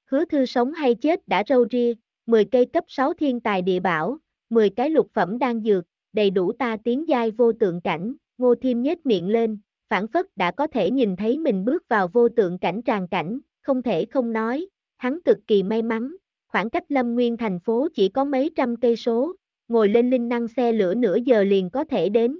Hứa thư sống hay chết đã râu ria, 10 cây cấp 6 thiên tài địa bảo, 10 cái lục phẩm đang dược, đầy đủ ta tiến giai vô tượng cảnh, Ngô Thiêm nhếch miệng lên, phản phất đã có thể nhìn thấy mình bước vào vô tượng cảnh tràn cảnh, không thể không nói, hắn cực kỳ may mắn, khoảng cách Lâm Nguyên thành phố chỉ có mấy trăm cây số, ngồi lên linh năng xe lửa nửa giờ liền có thể đến.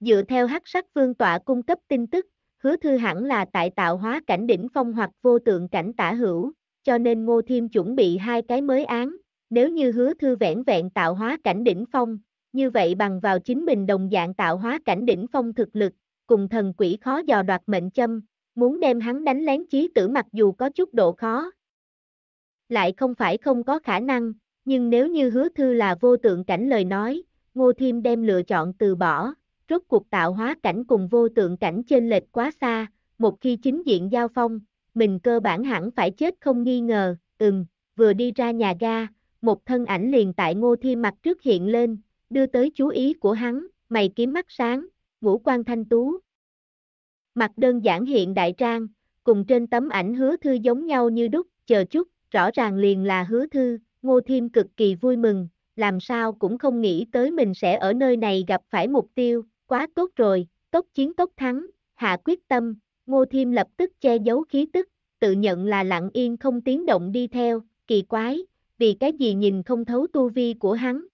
Dựa theo hắc sắc vương tọa cung cấp tin tức, hứa thư hẳn là tại tạo hóa cảnh đỉnh phong hoặc vô tượng cảnh tả hữu, cho nên ngô thiêm chuẩn bị hai cái mới án, nếu như hứa thư vẹn vẹn tạo hóa cảnh đỉnh phong, như vậy bằng vào chính mình đồng dạng tạo hóa cảnh đỉnh phong thực lực, cùng thần quỷ khó dò đoạt mệnh châm, muốn đem hắn đánh lén chí tử mặc dù có chút độ khó. Lại không phải không có khả năng, nhưng nếu như hứa thư là vô tượng cảnh lời nói, Ngô Thiêm đem lựa chọn từ bỏ, rốt cuộc tạo hóa cảnh cùng vô tượng cảnh trên lệch quá xa, một khi chính diện giao phong, mình cơ bản hẳn phải chết không nghi ngờ, ừm, vừa đi ra nhà ga, một thân ảnh liền tại Ngô Thiêm mặt trước hiện lên, đưa tới chú ý của hắn, mày kiếm mắt sáng, ngũ quan thanh tú. Mặt đơn giản hiện đại trang, cùng trên tấm ảnh hứa thư giống nhau như đúc, chờ chút, rõ ràng liền là hứa thư, Ngô Thiêm cực kỳ vui mừng, làm sao cũng không nghĩ tới mình sẽ ở nơi này gặp phải mục tiêu, quá tốt rồi, tốt chiến tốt thắng, hạ quyết tâm, Ngô Thiêm lập tức che giấu khí tức, tự nhận là lặng yên không tiếng động đi theo, kỳ quái, vì cái gì nhìn không thấu tu vi của hắn.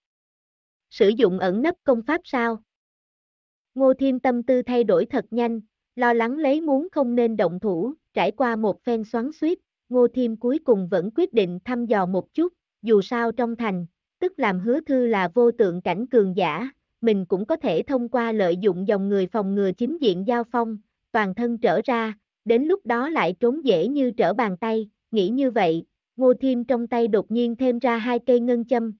Sử dụng ẩn nấp công pháp sao? Ngô Thiêm tâm tư thay đổi thật nhanh, lo lắng lấy muốn không nên động thủ, trải qua một phen xoắn suýt, Ngô Thiêm cuối cùng vẫn quyết định thăm dò một chút, dù sao trong thành, tức làm hứa thư là vô tượng cảnh cường giả, mình cũng có thể thông qua lợi dụng dòng người phòng ngừa chính diện giao phong, toàn thân trở ra, đến lúc đó lại trốn dễ như trở bàn tay, nghĩ như vậy, ngô thiêm trong tay đột nhiên thêm ra hai cây ngân châm.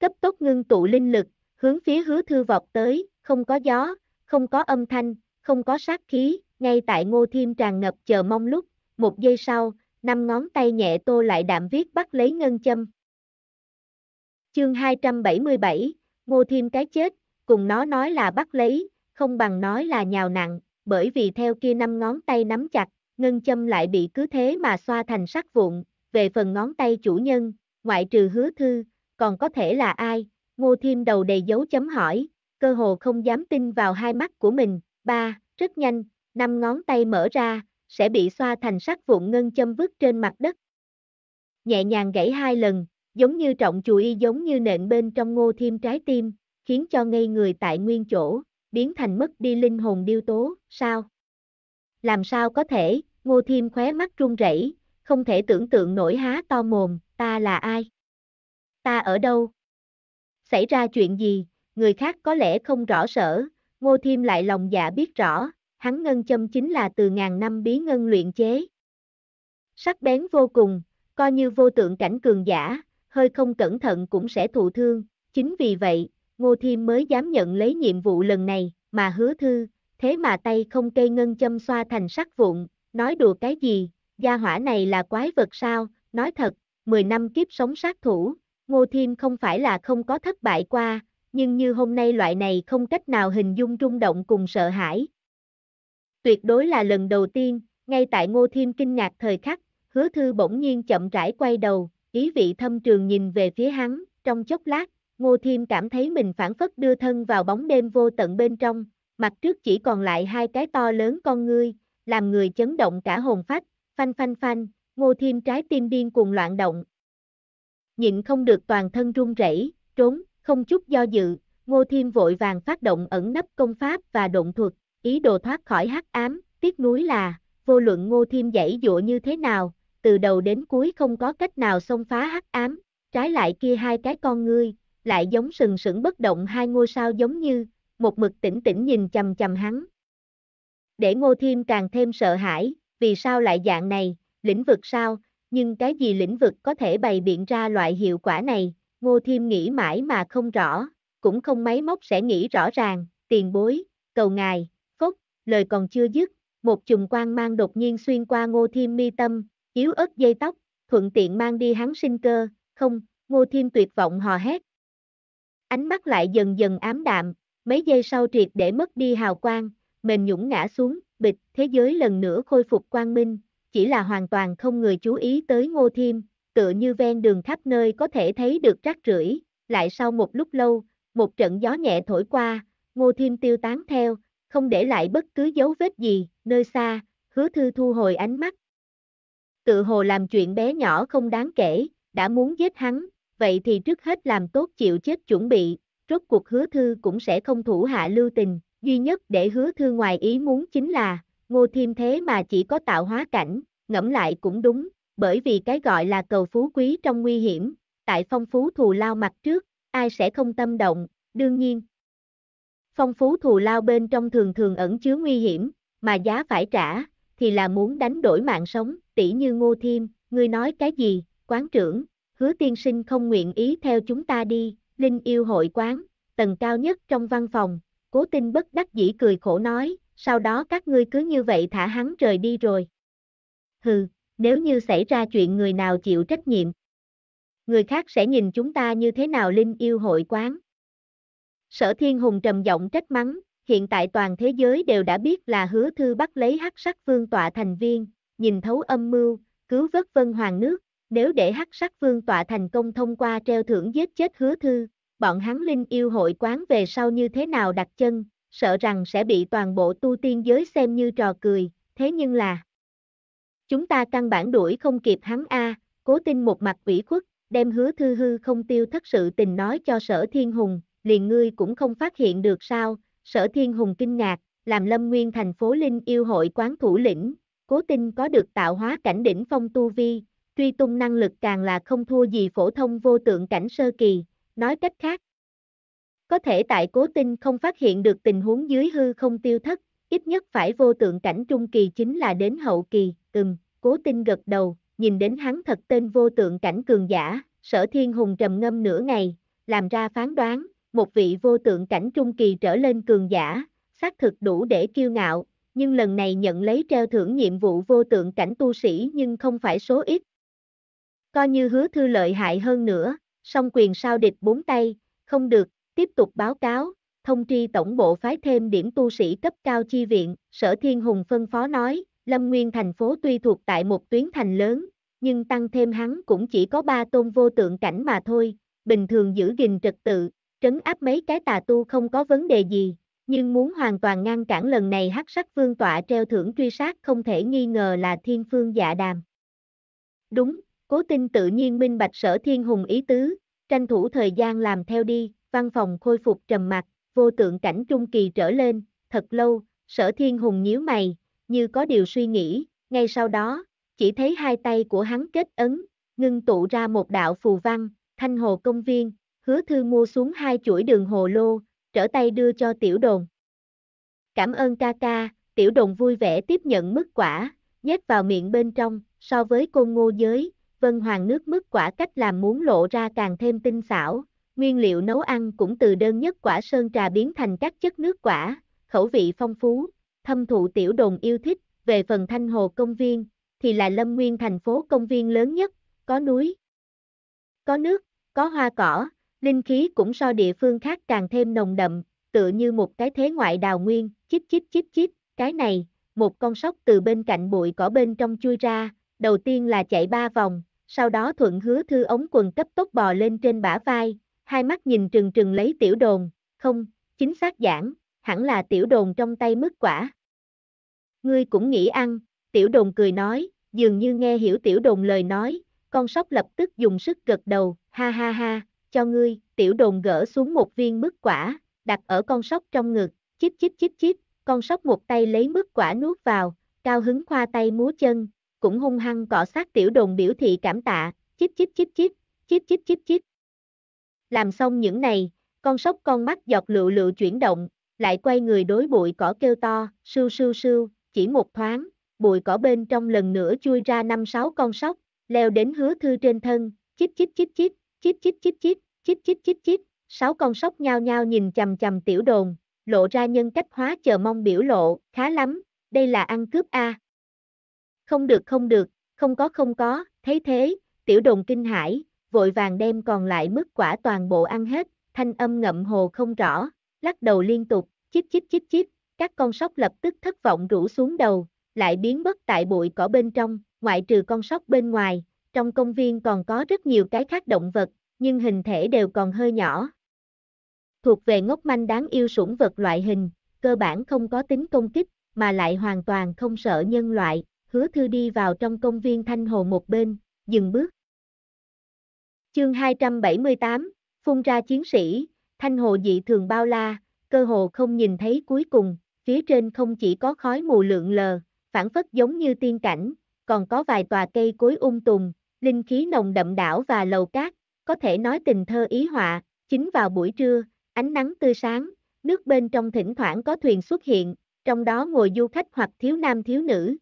Cấp tốc ngưng tụ linh lực, hướng phía hứa thư vọt tới, không có gió, không có âm thanh, không có sát khí, ngay tại ngô thiêm tràn ngập chờ mong lúc, một giây sau, năm ngón tay nhẹ tô lại đạm viết bắt lấy ngân châm. Chương 277, Ngô Thiêm cái chết, cùng nó nói là bắt lấy, không bằng nói là nhào nặng, bởi vì theo kia năm ngón tay nắm chặt, ngân châm lại bị cứ thế mà xoa thành sắc vụn, về phần ngón tay chủ nhân, ngoại trừ hứa thư, còn có thể là ai, Ngô Thiêm đầu đầy dấu chấm hỏi, cơ hồ không dám tin vào hai mắt của mình, ba, rất nhanh, năm ngón tay mở ra, sẽ bị xoa thành sắc vụn ngân châm vứt trên mặt đất. Nhẹ nhàng gãy hai lần, giống như trọng y giống như nện bên trong ngô Thêm trái tim, khiến cho ngây người tại nguyên chỗ, biến thành mất đi linh hồn điêu tố, sao? Làm sao có thể, ngô Thêm khóe mắt run rẩy, không thể tưởng tượng nổi há to mồm, ta là ai? Ta ở đâu? Xảy ra chuyện gì, người khác có lẽ không rõ sở, ngô Thêm lại lòng dạ biết rõ, hắn ngân châm chính là từ ngàn năm bí ngân luyện chế. Sắc bén vô cùng, coi như vô tượng cảnh cường giả, hơi không cẩn thận cũng sẽ thụ thương, chính vì vậy, Ngô Thiêm mới dám nhận lấy nhiệm vụ lần này, mà hứa thư, thế mà tay không cây ngân châm xoa thành sắc vụn, nói đùa cái gì, gia hỏa này là quái vật sao, nói thật, 10 năm kiếp sống sát thủ, Ngô Thiêm không phải là không có thất bại qua, nhưng như hôm nay loại này không cách nào hình dung rung động cùng sợ hãi, Tuyệt đối là lần đầu tiên, ngay tại Ngô Thiêm kinh ngạc thời khắc, hứa thư bỗng nhiên chậm rãi quay đầu, ý vị thâm trường nhìn về phía hắn, trong chốc lát, Ngô Thiêm cảm thấy mình phản phất đưa thân vào bóng đêm vô tận bên trong, mặt trước chỉ còn lại hai cái to lớn con ngươi, làm người chấn động cả hồn phách, phanh phanh phanh, Ngô Thiêm trái tim điên cuồng loạn động. Nhịn không được toàn thân run rẩy, trốn, không chút do dự, Ngô Thiêm vội vàng phát động ẩn nấp công pháp và động thuật, ý đồ thoát khỏi hắc ám, tiếc nuối là, vô luận ngô thiêm dãy dụa như thế nào, từ đầu đến cuối không có cách nào xông phá hắc ám, trái lại kia hai cái con ngươi, lại giống sừng sững bất động hai ngôi sao giống như, một mực tỉnh tỉnh nhìn chầm chầm hắn. Để ngô thiêm càng thêm sợ hãi, vì sao lại dạng này, lĩnh vực sao, nhưng cái gì lĩnh vực có thể bày biện ra loại hiệu quả này, ngô thiêm nghĩ mãi mà không rõ, cũng không máy móc sẽ nghĩ rõ ràng, tiền bối, cầu ngài, lời còn chưa dứt, một chùm quang mang đột nhiên xuyên qua ngô thiêm mi tâm, yếu ớt dây tóc, thuận tiện mang đi hắn sinh cơ, không, ngô thiêm tuyệt vọng hò hét. Ánh mắt lại dần dần ám đạm, mấy giây sau triệt để mất đi hào quang, mềm nhũng ngã xuống, bịch, thế giới lần nữa khôi phục quang minh, chỉ là hoàn toàn không người chú ý tới ngô thiêm, tựa như ven đường khắp nơi có thể thấy được rắc rưởi, lại sau một lúc lâu, một trận gió nhẹ thổi qua, ngô thiêm tiêu tán theo, không để lại bất cứ dấu vết gì, nơi xa, hứa thư thu hồi ánh mắt. Tự hồ làm chuyện bé nhỏ không đáng kể, đã muốn giết hắn, vậy thì trước hết làm tốt chịu chết chuẩn bị, rốt cuộc hứa thư cũng sẽ không thủ hạ lưu tình, duy nhất để hứa thư ngoài ý muốn chính là, ngô thiêm thế mà chỉ có tạo hóa cảnh, ngẫm lại cũng đúng, bởi vì cái gọi là cầu phú quý trong nguy hiểm, tại phong phú thù lao mặt trước, ai sẽ không tâm động, đương nhiên, Phong phú thù lao bên trong thường thường ẩn chứa nguy hiểm, mà giá phải trả, thì là muốn đánh đổi mạng sống, tỷ như ngô thiêm, ngươi nói cái gì, quán trưởng, hứa tiên sinh không nguyện ý theo chúng ta đi, linh yêu hội quán, tầng cao nhất trong văn phòng, cố tinh bất đắc dĩ cười khổ nói, sau đó các ngươi cứ như vậy thả hắn trời đi rồi. Hừ, nếu như xảy ra chuyện người nào chịu trách nhiệm, người khác sẽ nhìn chúng ta như thế nào linh yêu hội quán. Sở Thiên Hùng trầm giọng trách mắng, hiện tại toàn thế giới đều đã biết là hứa thư bắt lấy hắc sắc vương tọa thành viên, nhìn thấu âm mưu, cứu vớt vân hoàng nước, nếu để hắc sắc vương tọa thành công thông qua treo thưởng giết chết hứa thư, bọn hắn linh yêu hội quán về sau như thế nào đặt chân, sợ rằng sẽ bị toàn bộ tu tiên giới xem như trò cười, thế nhưng là chúng ta căn bản đuổi không kịp hắn a, cố tin một mặt ủy khuất, đem hứa thư hư không tiêu thất sự tình nói cho sở thiên hùng, liền ngươi cũng không phát hiện được sao, sở thiên hùng kinh ngạc, làm lâm nguyên thành phố Linh yêu hội quán thủ lĩnh, cố tinh có được tạo hóa cảnh đỉnh phong tu vi, truy tung năng lực càng là không thua gì phổ thông vô tượng cảnh sơ kỳ, nói cách khác. Có thể tại cố tinh không phát hiện được tình huống dưới hư không tiêu thất, ít nhất phải vô tượng cảnh trung kỳ chính là đến hậu kỳ, ừm, cố tinh gật đầu, nhìn đến hắn thật tên vô tượng cảnh cường giả, sở thiên hùng trầm ngâm nửa ngày, làm ra phán đoán, một vị vô tượng cảnh trung kỳ trở lên cường giả, xác thực đủ để kiêu ngạo, nhưng lần này nhận lấy treo thưởng nhiệm vụ vô tượng cảnh tu sĩ nhưng không phải số ít. Coi như hứa thư lợi hại hơn nữa, song quyền sao địch bốn tay, không được, tiếp tục báo cáo, thông tri tổng bộ phái thêm điểm tu sĩ cấp cao chi viện, sở thiên hùng phân phó nói, Lâm Nguyên thành phố tuy thuộc tại một tuyến thành lớn, nhưng tăng thêm hắn cũng chỉ có ba tôn vô tượng cảnh mà thôi, bình thường giữ gìn trật tự, trấn áp mấy cái tà tu không có vấn đề gì, nhưng muốn hoàn toàn ngăn cản lần này hắc sắc vương tọa treo thưởng truy sát không thể nghi ngờ là thiên phương dạ đàm. Đúng, cố tinh tự nhiên minh bạch sở thiên hùng ý tứ, tranh thủ thời gian làm theo đi, văn phòng khôi phục trầm mặc, vô tượng cảnh trung kỳ trở lên, thật lâu, sở thiên hùng nhíu mày, như có điều suy nghĩ, ngay sau đó, chỉ thấy hai tay của hắn kết ấn, ngưng tụ ra một đạo phù văn, thanh hồ công viên, hứa thư mua xuống hai chuỗi đường hồ lô, trở tay đưa cho tiểu đồn. Cảm ơn ca ca, tiểu đồn vui vẻ tiếp nhận mức quả, nhét vào miệng bên trong, so với cô ngô giới, vân hoàng nước mức quả cách làm muốn lộ ra càng thêm tinh xảo, nguyên liệu nấu ăn cũng từ đơn nhất quả sơn trà biến thành các chất nước quả, khẩu vị phong phú, thâm thụ tiểu đồn yêu thích, về phần thanh hồ công viên, thì là lâm nguyên thành phố công viên lớn nhất, có núi, có nước, có hoa cỏ, Linh khí cũng so địa phương khác càng thêm nồng đậm, tựa như một cái thế ngoại đào nguyên, chíp chíp chíp chíp, cái này, một con sóc từ bên cạnh bụi cỏ bên trong chui ra, đầu tiên là chạy ba vòng, sau đó thuận hứa thư ống quần cấp tốc bò lên trên bả vai, hai mắt nhìn trừng trừng lấy tiểu đồn, không, chính xác giảng, hẳn là tiểu đồn trong tay mất quả. Ngươi cũng nghĩ ăn, tiểu đồn cười nói, dường như nghe hiểu tiểu đồn lời nói, con sóc lập tức dùng sức gật đầu, ha ha ha, cho ngươi, tiểu đồn gỡ xuống một viên mứt quả, đặt ở con sóc trong ngực, chíp chíp chíp chíp, con sóc một tay lấy mứt quả nuốt vào, cao hứng khoa tay múa chân, cũng hung hăng cọ sát tiểu đồn biểu thị cảm tạ, chíp chíp chíp chíp, chíp chíp chíp chíp. Làm xong những này, con sóc con mắt giọt lựu lựu chuyển động, lại quay người đối bụi cỏ kêu to, sưu sưu sưu, chỉ một thoáng, bụi cỏ bên trong lần nữa chui ra năm sáu con sóc, leo đến hứa thư trên thân, chíp chíp chíp chíp, chít chít chít chít, chít chít chít chít, sáu con sóc nhao nhao nhìn chầm chầm tiểu đồn, lộ ra nhân cách hóa chờ mong biểu lộ, khá lắm, đây là ăn cướp a. Không được không được, không có không có, thấy thế, tiểu đồn kinh hãi, vội vàng đem còn lại mức quả toàn bộ ăn hết, thanh âm ngậm hồ không rõ, lắc đầu liên tục, chít chít chít chít, các con sóc lập tức thất vọng rủ xuống đầu, lại biến mất tại bụi cỏ bên trong, ngoại trừ con sóc bên ngoài, trong công viên còn có rất nhiều cái khác động vật, nhưng hình thể đều còn hơi nhỏ. Thuộc về ngốc manh đáng yêu sủng vật loại hình, cơ bản không có tính công kích, mà lại hoàn toàn không sợ nhân loại, hứa thư đi vào trong công viên thanh hồ một bên, dừng bước. Chương 278, phun ra chiến sĩ, thanh hồ dị thường bao la, cơ hồ không nhìn thấy cuối cùng, phía trên không chỉ có khói mù lượng lờ, phản phất giống như tiên cảnh, còn có vài tòa cây cối ung um tùng linh khí nồng đậm đảo và lầu cát, có thể nói tình thơ ý họa, chính vào buổi trưa, ánh nắng tươi sáng, nước bên trong thỉnh thoảng có thuyền xuất hiện, trong đó ngồi du khách hoặc thiếu nam thiếu nữ.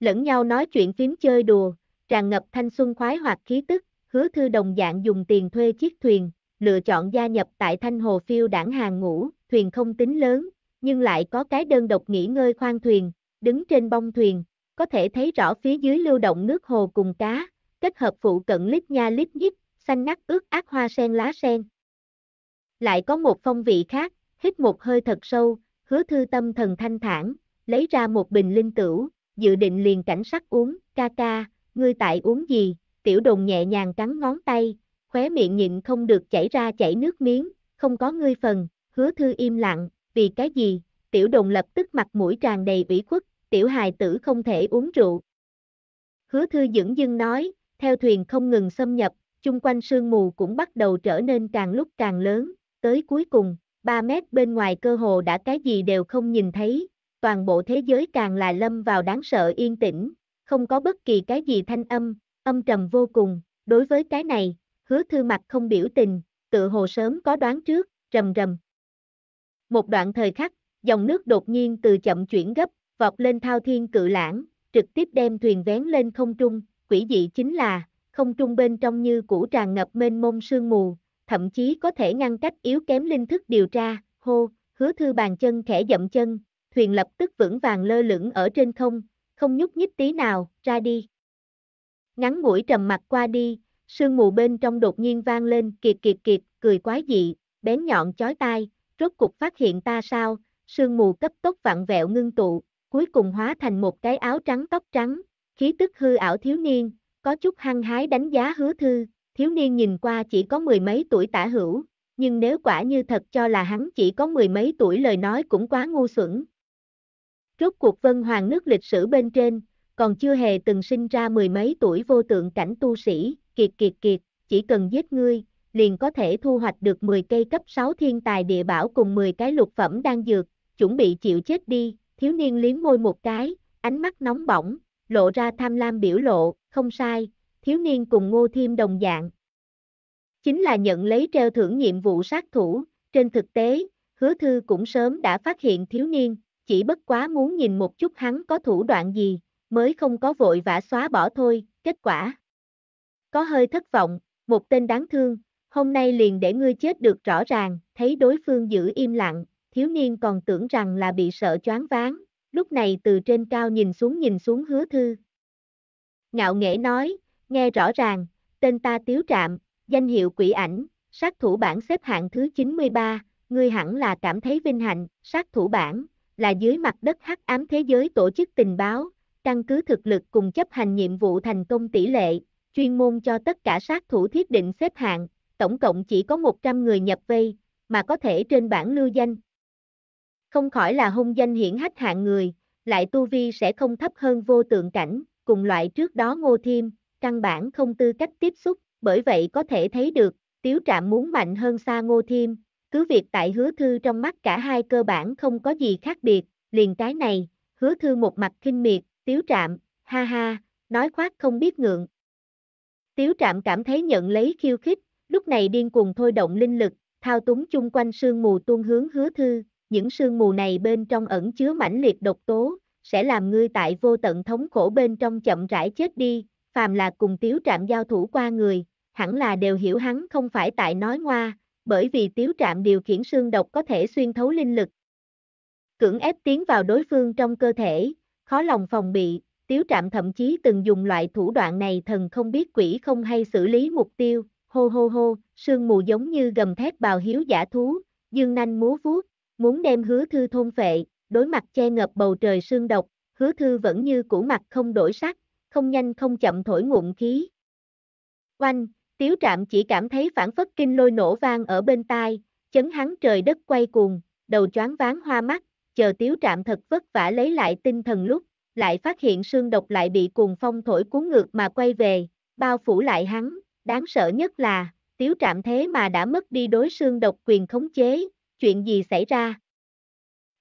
Lẫn nhau nói chuyện phím chơi đùa, tràn ngập thanh xuân khoái hoặc khí tức, hứa thư đồng dạng dùng tiền thuê chiếc thuyền, lựa chọn gia nhập tại Thanh Hồ Phiêu đảng hàng ngũ, thuyền không tính lớn, nhưng lại có cái đơn độc nghỉ ngơi khoang thuyền, đứng trên bông thuyền, có thể thấy rõ phía dưới lưu động nước hồ cùng cá, kết hợp phụ cận lít nha lít nhít, xanh ngắt ướt át hoa sen lá sen. Lại có một phong vị khác, hít một hơi thật sâu, hứa thư tâm thần thanh thản, lấy ra một bình linh tửu, dự định liền cảnh sắc uống, ca ca, ngươi tại uống gì, tiểu đồn nhẹ nhàng cắn ngón tay, khóe miệng nhịn không được chảy ra chảy nước miếng, không có ngươi phần, hứa thư im lặng, vì cái gì, tiểu đồn lập tức mặt mũi tràn đầy ủy khuất, tiểu hài tử không thể uống rượu. Hứa thư dưỡng dưng nói, theo thuyền không ngừng xâm nhập, chung quanh sương mù cũng bắt đầu trở nên càng lúc càng lớn, tới cuối cùng, 3 mét bên ngoài cơ hồ đã cái gì đều không nhìn thấy, toàn bộ thế giới càng là lâm vào đáng sợ yên tĩnh, không có bất kỳ cái gì thanh âm, âm trầm vô cùng, đối với cái này, hứa thư mặt không biểu tình, tự hồ sớm có đoán trước, rầm rầm. Một đoạn thời khắc, dòng nước đột nhiên từ chậm chuyển gấp vọt lên thao thiên cự lãng, trực tiếp đem thuyền vén lên không trung, quỷ dị chính là, không trung bên trong như củ tràn ngập mênh mông sương mù, thậm chí có thể ngăn cách yếu kém linh thức điều tra, hô, hứa thư bàn chân khẽ dậm chân, thuyền lập tức vững vàng lơ lửng ở trên không, không nhúc nhích tí nào, ra đi. Ngắn mũi trầm mặt qua đi, sương mù bên trong đột nhiên vang lên kiệt kiệt kiệt, cười quá dị, bén nhọn chói tai, rốt cục phát hiện ta sao, sương mù cấp tốc vặn vẹo ngưng tụ, cuối cùng hóa thành một cái áo trắng tóc trắng, khí tức hư ảo thiếu niên, có chút hăng hái đánh giá hứa thư, thiếu niên nhìn qua chỉ có mười mấy tuổi tả hữu, nhưng nếu quả như thật cho là hắn chỉ có mười mấy tuổi lời nói cũng quá ngu xuẩn. Rốt cuộc vân hoàng nước lịch sử bên trên, còn chưa hề từng sinh ra mười mấy tuổi vô tượng cảnh tu sĩ, kiệt kiệt kiệt, chỉ cần giết ngươi, liền có thể thu hoạch được 10 cây cấp 6 thiên tài địa bảo cùng 10 cái lục phẩm đang dược, chuẩn bị chịu chết đi, thiếu niên liếm môi một cái, ánh mắt nóng bỏng, lộ ra tham lam biểu lộ, không sai, thiếu niên cùng ngô thiêm đồng dạng. Chính là nhận lấy treo thưởng nhiệm vụ sát thủ, trên thực tế, hứa thư cũng sớm đã phát hiện thiếu niên, chỉ bất quá muốn nhìn một chút hắn có thủ đoạn gì, mới không có vội vã xóa bỏ thôi, kết quả. Có hơi thất vọng, một tên đáng thương, hôm nay liền để ngươi chết được rõ ràng, thấy đối phương giữ im lặng, thiếu niên còn tưởng rằng là bị sợ choáng váng, lúc này từ trên cao nhìn xuống nhìn xuống hứa thư. Ngạo nghễ nói, nghe rõ ràng, tên ta tiếu trạm, danh hiệu quỷ ảnh, sát thủ bản xếp hạng thứ 93, ngươi hẳn là cảm thấy vinh hạnh, sát thủ bản, là dưới mặt đất hắc ám thế giới tổ chức tình báo, căn cứ thực lực cùng chấp hành nhiệm vụ thành công tỷ lệ, chuyên môn cho tất cả sát thủ thiết định xếp hạng, tổng cộng chỉ có 100 người nhập vây, mà có thể trên bảng lưu danh, không khỏi là hung danh hiển hách hạng người, lại tu vi sẽ không thấp hơn vô tượng cảnh, cùng loại trước đó ngô thiêm, căn bản không tư cách tiếp xúc, bởi vậy có thể thấy được, tiếu trạm muốn mạnh hơn xa ngô thiêm, cứ việc tại hứa thư trong mắt cả hai cơ bản không có gì khác biệt, liền cái này, hứa thư một mặt kinh miệt, tiếu trạm, ha ha, nói khoác không biết ngượng. Tiếu trạm cảm thấy nhận lấy khiêu khích, lúc này điên cuồng thôi động linh lực, thao túng chung quanh sương mù tuôn hướng hứa thư, những sương mù này bên trong ẩn chứa mãnh liệt độc tố, sẽ làm ngươi tại vô tận thống khổ bên trong chậm rãi chết đi, phàm là cùng tiếu trạm giao thủ qua người, hẳn là đều hiểu hắn không phải tại nói ngoa, bởi vì tiếu trạm điều khiển xương độc có thể xuyên thấu linh lực. Cưỡng ép tiến vào đối phương trong cơ thể, khó lòng phòng bị, tiếu trạm thậm chí từng dùng loại thủ đoạn này thần không biết quỷ không hay xử lý mục tiêu, hô hô hô, sương mù giống như gầm thét bào hiếu giả thú, dương nanh múa vuốt, muốn đem hứa thư thôn vệ đối mặt che ngập bầu trời sương độc, hứa thư vẫn như cũ mặt không đổi sắc, không nhanh không chậm thổi ngụm khí. Oanh, tiếu trạm chỉ cảm thấy phản phất kinh lôi nổ vang ở bên tai, chấn hắn trời đất quay cuồng, đầu choáng váng hoa mắt, chờ tiếu trạm thật vất vả lấy lại tinh thần lúc, lại phát hiện sương độc lại bị cuồng phong thổi cuốn ngược mà quay về, bao phủ lại hắn, đáng sợ nhất là, tiếu trạm thế mà đã mất đi đối sương độc quyền khống chế, chuyện gì xảy ra?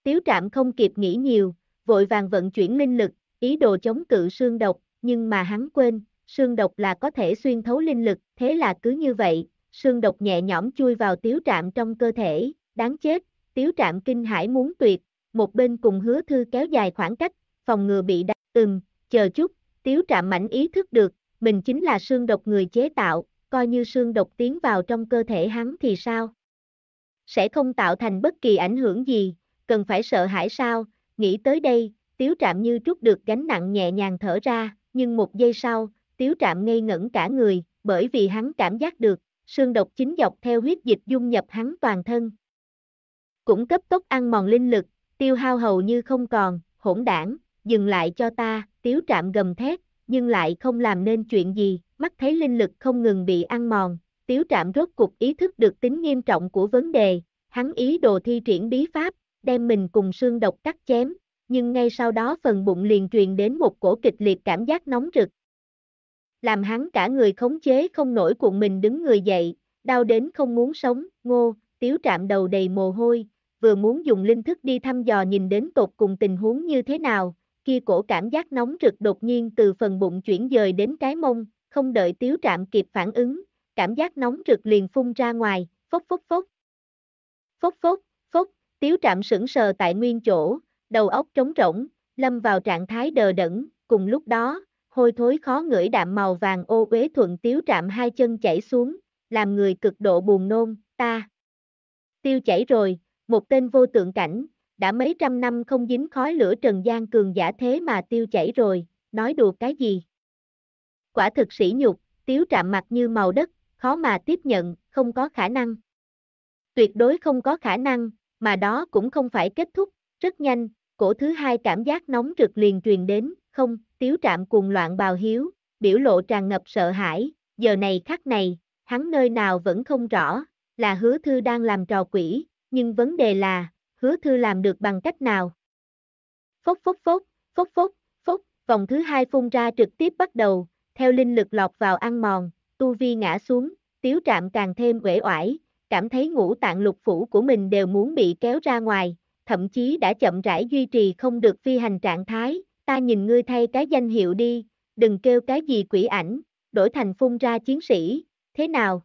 Tiếu trạm không kịp nghĩ nhiều, vội vàng vận chuyển linh lực, ý đồ chống cự sương độc, nhưng mà hắn quên, sương độc là có thể xuyên thấu linh lực, thế là cứ như vậy, sương độc nhẹ nhõm chui vào tiếu trạm trong cơ thể, đáng chết, tiếu trạm kinh hãi muốn tuyệt, một bên cùng hứa thư kéo dài khoảng cách, phòng ngừa bị đánh, ừm, chờ chút, tiếu trạm mảnh ý thức được, mình chính là sương độc người chế tạo, coi như sương độc tiến vào trong cơ thể hắn thì sao? sẽ không tạo thành bất kỳ ảnh hưởng gì, cần phải sợ hãi sao, nghĩ tới đây, tiếu trạm như trút được gánh nặng nhẹ nhàng thở ra, nhưng một giây sau, tiếu trạm ngây ngẩn cả người, bởi vì hắn cảm giác được, xương độc chính dọc theo huyết dịch dung nhập hắn toàn thân. Cũng cấp tốc ăn mòn linh lực, tiêu hao hầu như không còn, hỗn đảng, dừng lại cho ta, tiếu trạm gầm thét, nhưng lại không làm nên chuyện gì, mắt thấy linh lực không ngừng bị ăn mòn, tiếu trạm rốt cục ý thức được tính nghiêm trọng của vấn đề, hắn ý đồ thi triển bí pháp, đem mình cùng xương độc cắt chém, nhưng ngay sau đó phần bụng liền truyền đến một cổ kịch liệt cảm giác nóng rực. Làm hắn cả người khống chế không nổi cuộn mình đứng người dậy, đau đến không muốn sống, ngô, tiếu trạm đầu đầy mồ hôi, vừa muốn dùng linh thức đi thăm dò nhìn đến tột cùng tình huống như thế nào, kia cổ cảm giác nóng rực đột nhiên từ phần bụng chuyển dời đến cái mông, không đợi tiếu trạm kịp phản ứng, cảm giác nóng rực liền phun ra ngoài, phốc phốc phốc. Phốc phốc, phốc, tiếu trạm sững sờ tại nguyên chỗ, đầu óc trống rỗng, lâm vào trạng thái đờ đẫn, cùng lúc đó, hôi thối khó ngửi đạm màu vàng ô uế thuận tiếu trạm hai chân chảy xuống, làm người cực độ buồn nôn, ta. Tiêu chảy rồi, một tên vô tượng cảnh, đã mấy trăm năm không dính khói lửa trần gian cường giả thế mà tiêu chảy rồi, nói đùa cái gì. Quả thực sỉ nhục, tiếu trạm mặt như màu đất, khó mà tiếp nhận, không có khả năng. Tuyệt đối không có khả năng, mà đó cũng không phải kết thúc, rất nhanh, cổ thứ hai cảm giác nóng rực liền truyền đến, không, tiếu trạm cuồng loạn bào hiếu, biểu lộ tràn ngập sợ hãi, giờ này khắc này, hắn nơi nào vẫn không rõ, là hứa thư đang làm trò quỷ, nhưng vấn đề là, hứa thư làm được bằng cách nào? Phốc phốc phốc, phốc phốc, phốc, vòng thứ hai phun ra trực tiếp bắt đầu, theo linh lực lọt vào ăn mòn, tu vi ngã xuống, tiếu trạm càng thêm uể oải, cảm thấy ngũ tạng lục phủ của mình đều muốn bị kéo ra ngoài, thậm chí đã chậm rãi duy trì không được phi hành trạng thái, ta nhìn ngươi thay cái danh hiệu đi, đừng kêu cái gì quỷ ảnh, đổi thành phun ra chiến sĩ, thế nào?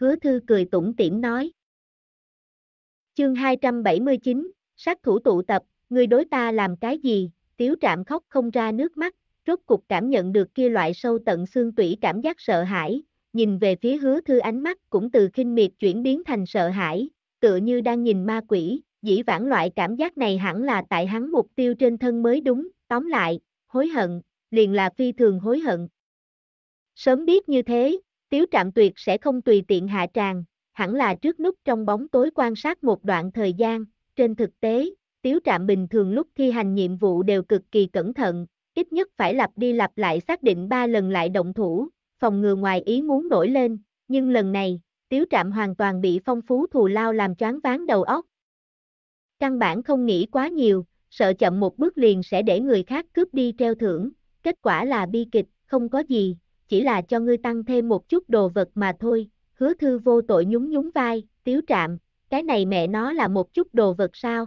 Hứa thư cười tủm tỉm nói. Chương 279, sát thủ tụ tập, ngươi đối ta làm cái gì, tiếu trạm khóc không ra nước mắt, rốt cục cảm nhận được kia loại sâu tận xương tủy cảm giác sợ hãi, nhìn về phía hứa thư ánh mắt cũng từ khinh miệt chuyển biến thành sợ hãi, tựa như đang nhìn ma quỷ, dĩ vãng loại cảm giác này hẳn là tại hắn mục tiêu trên thân mới đúng, tóm lại, hối hận, liền là phi thường hối hận. Sớm biết như thế, tiếu trạm tuyệt sẽ không tùy tiện hạ tràng, hẳn là trước nút trong bóng tối quan sát một đoạn thời gian, trên thực tế, tiếu trạm bình thường lúc thi hành nhiệm vụ đều cực kỳ cẩn thận, ít nhất phải lặp đi lặp lại xác định ba lần lại động thủ, phòng ngừa ngoài ý muốn nổi lên, nhưng lần này, tiếu trạm hoàn toàn bị phong phú thù lao làm choáng ván đầu óc. Căn bản không nghĩ quá nhiều, sợ chậm một bước liền sẽ để người khác cướp đi treo thưởng, kết quả là bi kịch, không có gì, chỉ là cho ngươi tăng thêm một chút đồ vật mà thôi, hứa thư vô tội nhún nhún vai, tiếu trạm, cái này mẹ nó là một chút đồ vật sao?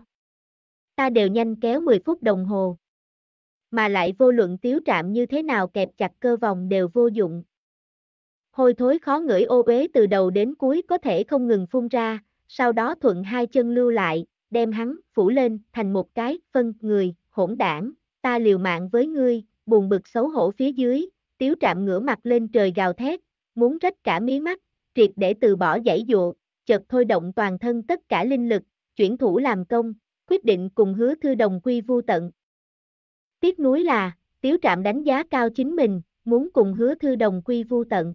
Ta đều nhanh kéo 10 phút đồng hồ, mà lại vô luận tiếu trạm như thế nào kẹp chặt cơ vòng đều vô dụng. Hôi thối khó ngửi ô uế từ đầu đến cuối có thể không ngừng phun ra, sau đó thuận hai chân lưu lại, đem hắn phủ lên thành một cái phân người, hỗn đảng, ta liều mạng với ngươi, buồn bực xấu hổ phía dưới, tiếu trạm ngửa mặt lên trời gào thét, muốn rách cả mí mắt, triệt để từ bỏ giải dụa, chợt thôi động toàn thân tất cả linh lực, chuyển thủ làm công, quyết định cùng hứa thư đồng quy vu tận. Tiếc nuối là, Tiếu Trạm đánh giá cao chính mình, muốn cùng hứa thư đồng quy vu tận.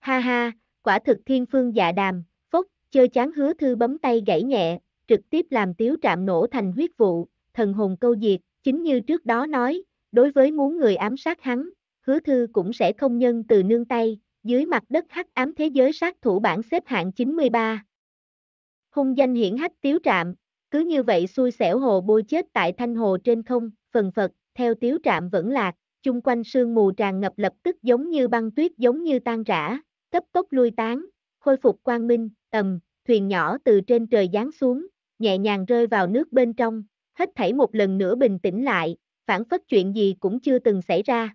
Ha ha, quả thực thiên phương dạ đàm, phúc chơi chán hứa thư bấm tay gãy nhẹ, trực tiếp làm Tiếu Trạm nổ thành huyết vụ, thần hồn câu diệt, chính như trước đó nói, đối với muốn người ám sát hắn, hứa thư cũng sẽ không nhân từ nương tay, dưới mặt đất hắc ám thế giới sát thủ bản xếp hạng 93. Hung danh hiển hách Tiếu Trạm, cứ như vậy xui xẻo hồ bôi chết tại thanh hồ trên không phần phật, theo tiếu trạm vẫn lạc, chung quanh sương mù tràn ngập lập tức giống như băng tuyết giống như tan rã, cấp tốc lui tán, khôi phục quang minh, ầm, thuyền nhỏ từ trên trời giáng xuống, nhẹ nhàng rơi vào nước bên trong, hết thảy một lần nữa bình tĩnh lại, phản phất chuyện gì cũng chưa từng xảy ra.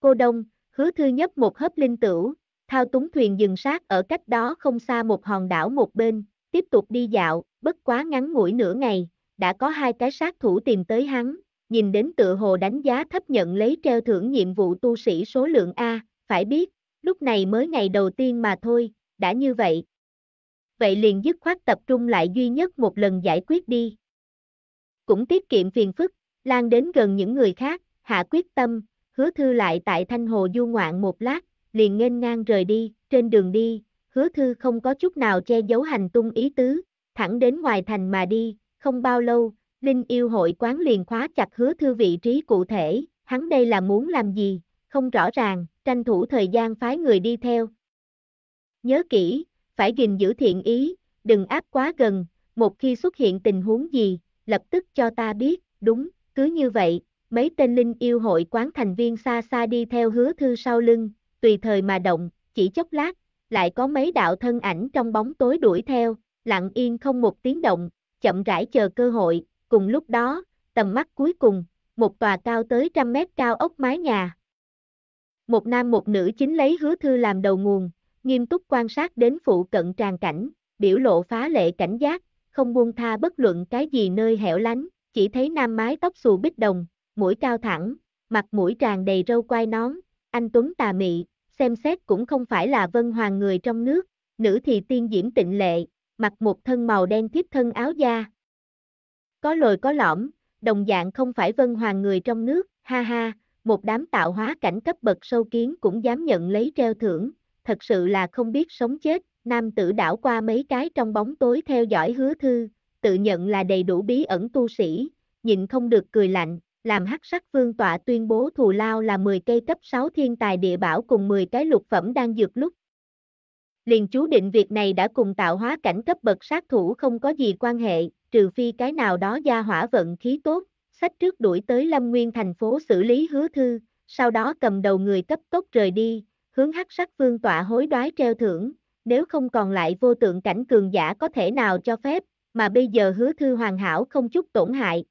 Cô Đông, hứa thư nhấp một hớp linh tửu, thao túng thuyền dừng sát ở cách đó không xa một hòn đảo một bên, tiếp tục đi dạo, bất quá ngắn ngủi nửa ngày, đã có hai cái sát thủ tìm tới hắn, nhìn đến tựa hồ đánh giá thấp nhận lấy treo thưởng nhiệm vụ tu sĩ số lượng A, phải biết, lúc này mới ngày đầu tiên mà thôi, đã như vậy. Vậy liền dứt khoát tập trung lại duy nhất một lần giải quyết đi. Cũng tiết kiệm phiền phức, lan đến gần những người khác, hạ quyết tâm, hứa thư lại tại thanh hồ du ngoạn một lát, liền nghênh ngang rời đi, trên đường đi, hứa thư không có chút nào che giấu hành tung ý tứ, thẳng đến ngoài thành mà đi, không bao lâu, Linh yêu hội quán liền khóa chặt hứa thư vị trí cụ thể, hắn đây là muốn làm gì, không rõ ràng, tranh thủ thời gian phái người đi theo. Nhớ kỹ, phải gìn giữ thiện ý, đừng áp quá gần, một khi xuất hiện tình huống gì, lập tức cho ta biết, đúng, cứ như vậy, mấy tên linh yêu hội quán thành viên xa xa đi theo hứa thư sau lưng, tùy thời mà động, chỉ chốc lát, lại có mấy đạo thân ảnh trong bóng tối đuổi theo, lặng yên không một tiếng động, chậm rãi chờ cơ hội, cùng lúc đó, tầm mắt cuối cùng, một tòa cao tới trăm mét cao ốc mái nhà. Một nam một nữ chính lấy hứa thư làm đầu nguồn, nghiêm túc quan sát đến phụ cận tràn cảnh, biểu lộ phá lệ cảnh giác, không buông tha bất luận cái gì nơi hẻo lánh, chỉ thấy nam mái tóc xù bích đồng, mũi cao thẳng, mặt mũi tràn đầy râu quai nón, anh Tuấn tà mị, xem xét cũng không phải là vân hoàng người trong nước, nữ thì tiên diễm tịnh lệ, mặc một thân màu đen tiếp thân áo da. Có lồi có lõm, đồng dạng không phải vân hoàng người trong nước, ha ha, một đám tạo hóa cảnh cấp bậc sâu kiến cũng dám nhận lấy treo thưởng, thật sự là không biết sống chết, nam tử đảo qua mấy cái trong bóng tối theo dõi hứa thư, tự nhận là đầy đủ bí ẩn tu sĩ, nhịn không được cười lạnh, làm hắc sắc vương tọa tuyên bố thù lao là 10 cây cấp 6 thiên tài địa bảo cùng 10 cái lục phẩm đang dược lúc, liền chú định việc này đã cùng tạo hóa cảnh cấp bậc sát thủ không có gì quan hệ, trừ phi cái nào đó gia hỏa vận khí tốt, sách trước đuổi tới Lâm Nguyên thành phố xử lý hứa thư, sau đó cầm đầu người cấp tốc rời đi, hướng hắc sắc vương tọa hối đoái treo thưởng, nếu không còn lại vô tượng cảnh cường giả có thể nào cho phép, mà bây giờ hứa thư hoàn hảo không chút tổn hại.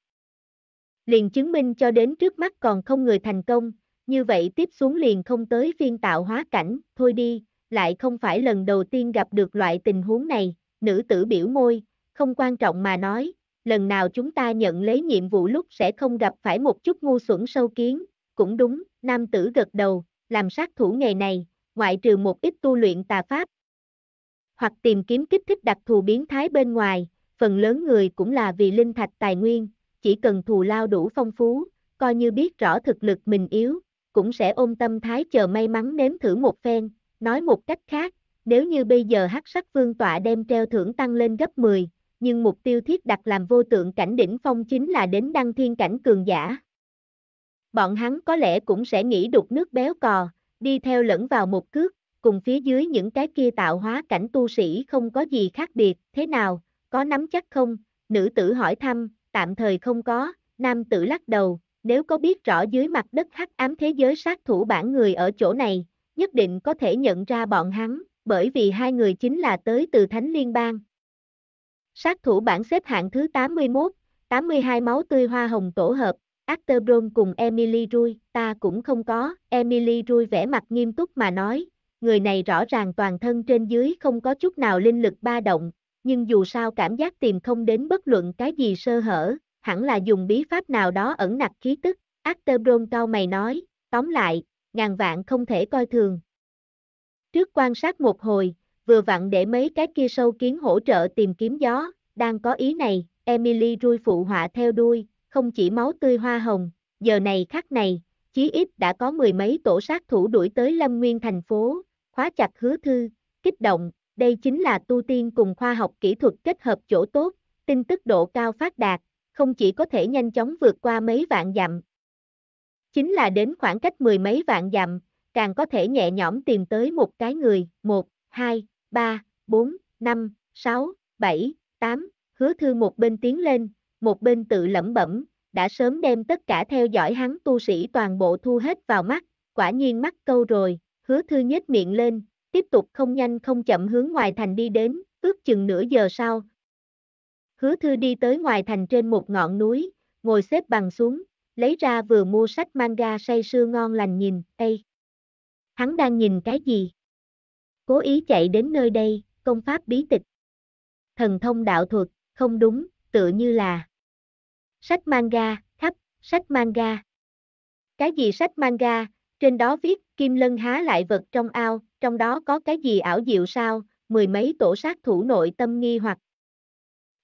Liền chứng minh cho đến trước mắt còn không người thành công, như vậy tiếp xuống liền không tới phiên tạo hóa cảnh, thôi đi, lại không phải lần đầu tiên gặp được loại tình huống này, nữ tử biểu môi, không quan trọng mà nói, lần nào chúng ta nhận lấy nhiệm vụ lúc sẽ không gặp phải một chút ngu xuẩn sâu kiến, cũng đúng, nam tử gật đầu, làm sát thủ nghề này, ngoại trừ một ít tu luyện tà pháp. Hoặc tìm kiếm kích thích đặc thù biến thái bên ngoài, phần lớn người cũng là vì linh thạch tài nguyên, chỉ cần thù lao đủ phong phú, coi như biết rõ thực lực mình yếu, cũng sẽ ôm tâm thái chờ may mắn nếm thử một phen, Nói một cách khác, nếu như bây giờ hắc sắc vương tọa đem treo thưởng tăng lên gấp 10, nhưng mục tiêu thiết đặt làm vô tượng cảnh đỉnh phong chính là đến đăng thiên cảnh cường giả. Bọn hắn có lẽ cũng sẽ nghĩ đục nước béo cò, đi theo lẫn vào một cước, cùng phía dưới những cái kia tạo hóa cảnh tu sĩ không có gì khác biệt, thế nào, có nắm chắc không, nữ tử hỏi thăm, tạm thời không có, nam tử lắc đầu, nếu có biết rõ dưới mặt đất hắc ám thế giới sát thủ bản người ở chỗ này, nhất định có thể nhận ra bọn hắn, bởi vì hai người chính là tới từ Thánh Liên bang. Sát thủ bảng xếp hạng thứ 81, 82 máu tươi hoa hồng tổ hợp, Acterdon cùng Emily Rui, ta cũng không có, Emily Rui vẻ mặt nghiêm túc mà nói, người này rõ ràng toàn thân trên dưới không có chút nào linh lực ba động, nhưng dù sao cảm giác tìm không đến bất luận cái gì sơ hở, hẳn là dùng bí pháp nào đó ẩn nặc khí tức, Acterdon cao mày nói, tóm lại, ngàn vạn không thể coi thường. Trước quan sát một hồi, vừa vặn để mấy cái kia sâu kiến hỗ trợ tìm kiếm gió, đang có ý này, Emily rui phụ họa theo đuôi, không chỉ máu tươi hoa hồng, giờ này khắc này, chí ít đã có mười mấy tổ sát thủ đuổi tới Lâm Nguyên thành phố, khóa chặt hứa thư, kích động, đây chính là tu tiên cùng khoa học kỹ thuật kết hợp chỗ tốt, tin tức độ cao phát đạt, không chỉ có thể nhanh chóng vượt qua mấy vạn dặm, Chính là đến khoảng cách mười mấy vạn dặm, càng có thể nhẹ nhõm tìm tới một cái người, một, hai, ba, bốn, năm, sáu, bảy, tám, hứa thư một bên tiến lên, một bên tự lẩm bẩm, đã sớm đem tất cả theo dõi hắn tu sĩ toàn bộ thu hết vào mắt, quả nhiên mắt câu rồi, hứa thư nhếch miệng lên, tiếp tục không nhanh không chậm hướng ngoài thành đi đến, ước chừng nửa giờ sau. Hứa thư đi tới ngoài thành trên một ngọn núi, ngồi xếp bằng xuống, lấy ra vừa mua sách manga say sưa ngon lành nhìn, ê. Hắn đang nhìn cái gì? Cố ý chạy đến nơi đây, công pháp bí tịch. Thần thông đạo thuật, không đúng, tựa như là. Sách manga, khắp, sách manga. Cái gì sách manga, trên đó viết Kim Lân há lại vật trong ao, trong đó có cái gì ảo diệu sao, mười mấy tổ sát thủ nội tâm nghi hoặc.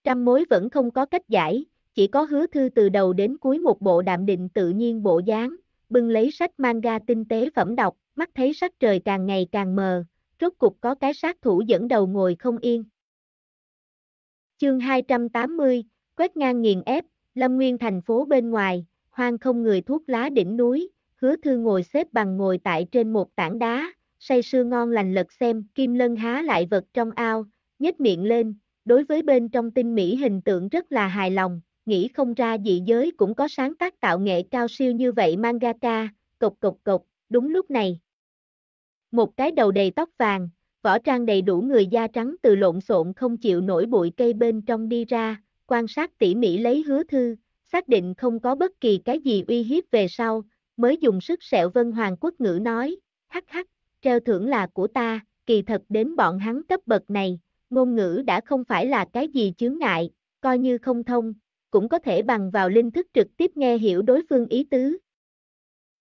Trăm mối vẫn không có cách giải, chỉ có hứa thư từ đầu đến cuối một bộ đạm định tự nhiên bộ dáng, bưng lấy sách manga tinh tế phẩm đọc, mắt thấy sắc trời càng ngày càng mờ, rốt cục có cái sát thủ dẫn đầu ngồi không yên. Chương 280, quét ngang nghiền ép, Lâm Nguyên thành phố bên ngoài, hoang không người thuốc lá đỉnh núi, hứa thư ngồi xếp bằng ngồi tại trên một tảng đá, say sưa ngon lành lật xem, kim lân há lại vật trong ao, nhếch miệng lên, đối với bên trong tinh mỹ hình tượng rất là hài lòng, nghĩ không ra dị giới cũng có sáng tác tạo nghệ cao siêu như vậy mangaka, cộc cộc cộc, đúng lúc này. Một cái đầu đầy tóc vàng, võ trang đầy đủ người da trắng từ lộn xộn không chịu nổi bụi cây bên trong đi ra, quan sát tỉ mỉ lấy hứa thư, xác định không có bất kỳ cái gì uy hiếp về sau, mới dùng sức sẹo vân hoàng quốc ngữ nói, hắc hắc, treo thưởng là của ta, kỳ thật đến bọn hắn cấp bậc này, ngôn ngữ đã không phải là cái gì chướng ngại, coi như không thông, cũng có thể bằng vào linh thức trực tiếp nghe hiểu đối phương ý tứ.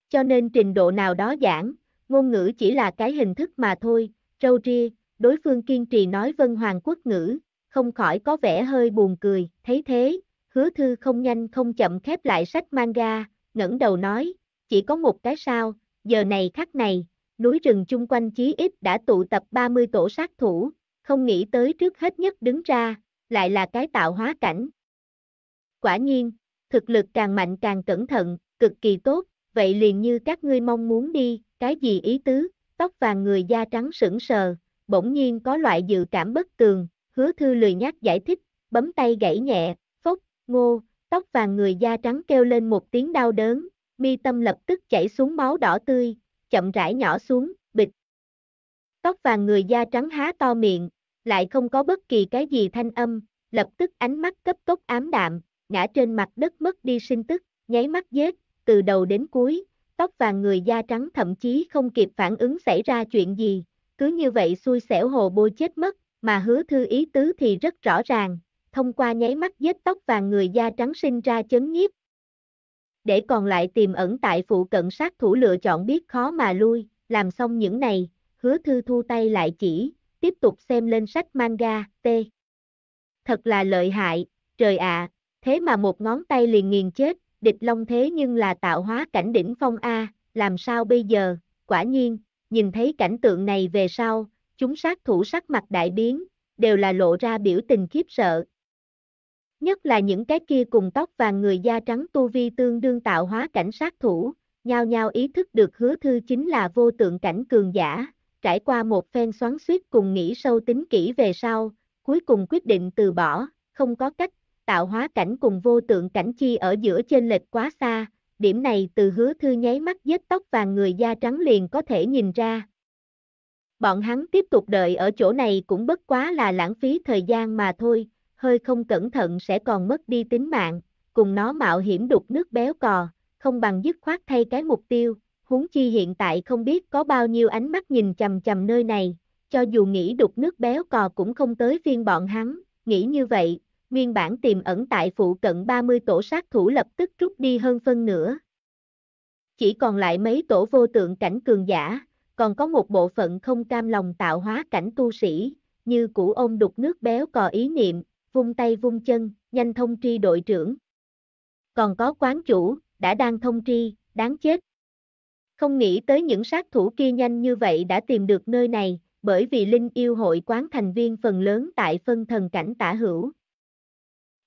Cho nên trình độ nào đó giảng, ngôn ngữ chỉ là cái hình thức mà thôi, râu ria, đối phương kiên trì nói vân hoàng quốc ngữ, không khỏi có vẻ hơi buồn cười, thấy thế, hứa thư không nhanh không chậm khép lại sách manga, ngẩng đầu nói, chỉ có một cái sao, giờ này khắc này, núi rừng chung quanh chí ít đã tụ tập 30 tổ sát thủ, không nghĩ tới trước hết nhất đứng ra, lại là cái tạo hóa cảnh, Quả nhiên, thực lực càng mạnh càng cẩn thận, cực kỳ tốt, vậy liền như các ngươi mong muốn đi, cái gì ý tứ, tóc vàng người da trắng sững sờ, bỗng nhiên có loại dự cảm bất tường, hứa thư lười nhắc giải thích, bấm tay gãy nhẹ, phốc, ngô, tóc vàng người da trắng kêu lên một tiếng đau đớn, mi tâm lập tức chảy xuống máu đỏ tươi, chậm rãi nhỏ xuống, bịch. Tóc vàng người da trắng há to miệng, lại không có bất kỳ cái gì thanh âm, lập tức ánh mắt cấp tốc ám đạm, ngã trên mặt đất mất đi sinh tức, nháy mắt giết, từ đầu đến cuối, tóc vàng người da trắng thậm chí không kịp phản ứng xảy ra chuyện gì, cứ như vậy xui xẻo hồ bôi chết mất, mà hứa thư ý tứ thì rất rõ ràng, thông qua nháy mắt giết tóc vàng người da trắng sinh ra chấn nhiếp. Để còn lại tìm ẩn tại phụ cận sát thủ lựa chọn biết khó mà lui, làm xong những này, hứa thư thu tay lại chỉ, tiếp tục xem lên sách manga, t. Thật là lợi hại, trời ạ, thế mà một ngón tay liền nghiền chết, địch long thế nhưng là tạo hóa cảnh đỉnh phong A, làm sao bây giờ, quả nhiên, nhìn thấy cảnh tượng này về sau, chúng sát thủ sắc mặt đại biến, đều là lộ ra biểu tình khiếp sợ. Nhất là những cái kia cùng tóc và người da trắng tu vi tương đương tạo hóa cảnh sát thủ, nhau nhau ý thức được hứa thư chính là vô tượng cảnh cường giả, trải qua một phen xoắn suýt cùng nghĩ sâu tính kỹ về sau, cuối cùng quyết định từ bỏ, không có cách tạo hóa cảnh cùng vô tượng cảnh chi ở giữa trên lệch quá xa, điểm này từ hứa thư nháy mắt vết tóc và người da trắng liền có thể nhìn ra. Bọn hắn tiếp tục đợi ở chỗ này cũng bất quá là lãng phí thời gian mà thôi, hơi không cẩn thận sẽ còn mất đi tính mạng, cùng nó mạo hiểm đục nước béo cò, không bằng dứt khoát thay cái mục tiêu, huống chi hiện tại không biết có bao nhiêu ánh mắt nhìn chầm chầm nơi này, cho dù nghĩ đục nước béo cò cũng không tới phiên bọn hắn, nghĩ như vậy, nguyên bản tiềm ẩn tại phụ cận 30 tổ sát thủ lập tức rút đi hơn phân nửa. Chỉ còn lại mấy tổ vô tượng cảnh cường giả, còn có một bộ phận không cam lòng tạo hóa cảnh tu sĩ, như củ ôm đục nước béo cò ý niệm, vung tay vung chân, nhanh thông tri đội trưởng. Còn có quán chủ, đã đang thông tri, đáng chết. Không nghĩ tới những sát thủ kia nhanh như vậy đã tìm được nơi này, bởi vì Linh yêu hội quán thành viên phần lớn tại phân thần cảnh tả hữu,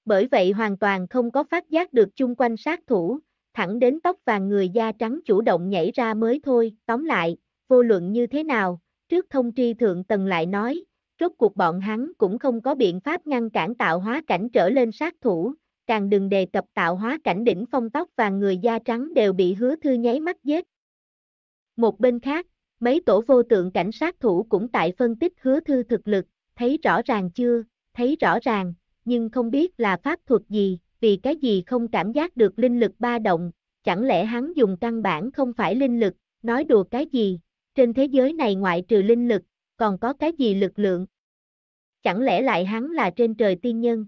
bởi vậy hoàn toàn không có phát giác được chung quanh sát thủ, thẳng đến tóc vàng người da trắng chủ động nhảy ra mới thôi, tóm lại, vô luận như thế nào, trước thông tri thượng tầng lại nói, rốt cuộc bọn hắn cũng không có biện pháp ngăn cản tạo hóa cảnh trở lên sát thủ, càng đừng đề cập tạo hóa cảnh đỉnh phong tóc vàng người da trắng đều bị hứa thư nháy mắt giết. Một bên khác, mấy tổ vô tượng cảnh sát thủ cũng tại phân tích hứa thư thực lực, thấy rõ ràng chưa, thấy rõ ràng, nhưng không biết là pháp thuật gì, vì cái gì không cảm giác được linh lực ba động, chẳng lẽ hắn dùng căn bản không phải linh lực, nói đùa cái gì, trên thế giới này ngoại trừ linh lực, còn có cái gì lực lượng? Chẳng lẽ lại hắn là trên trời tiên nhân?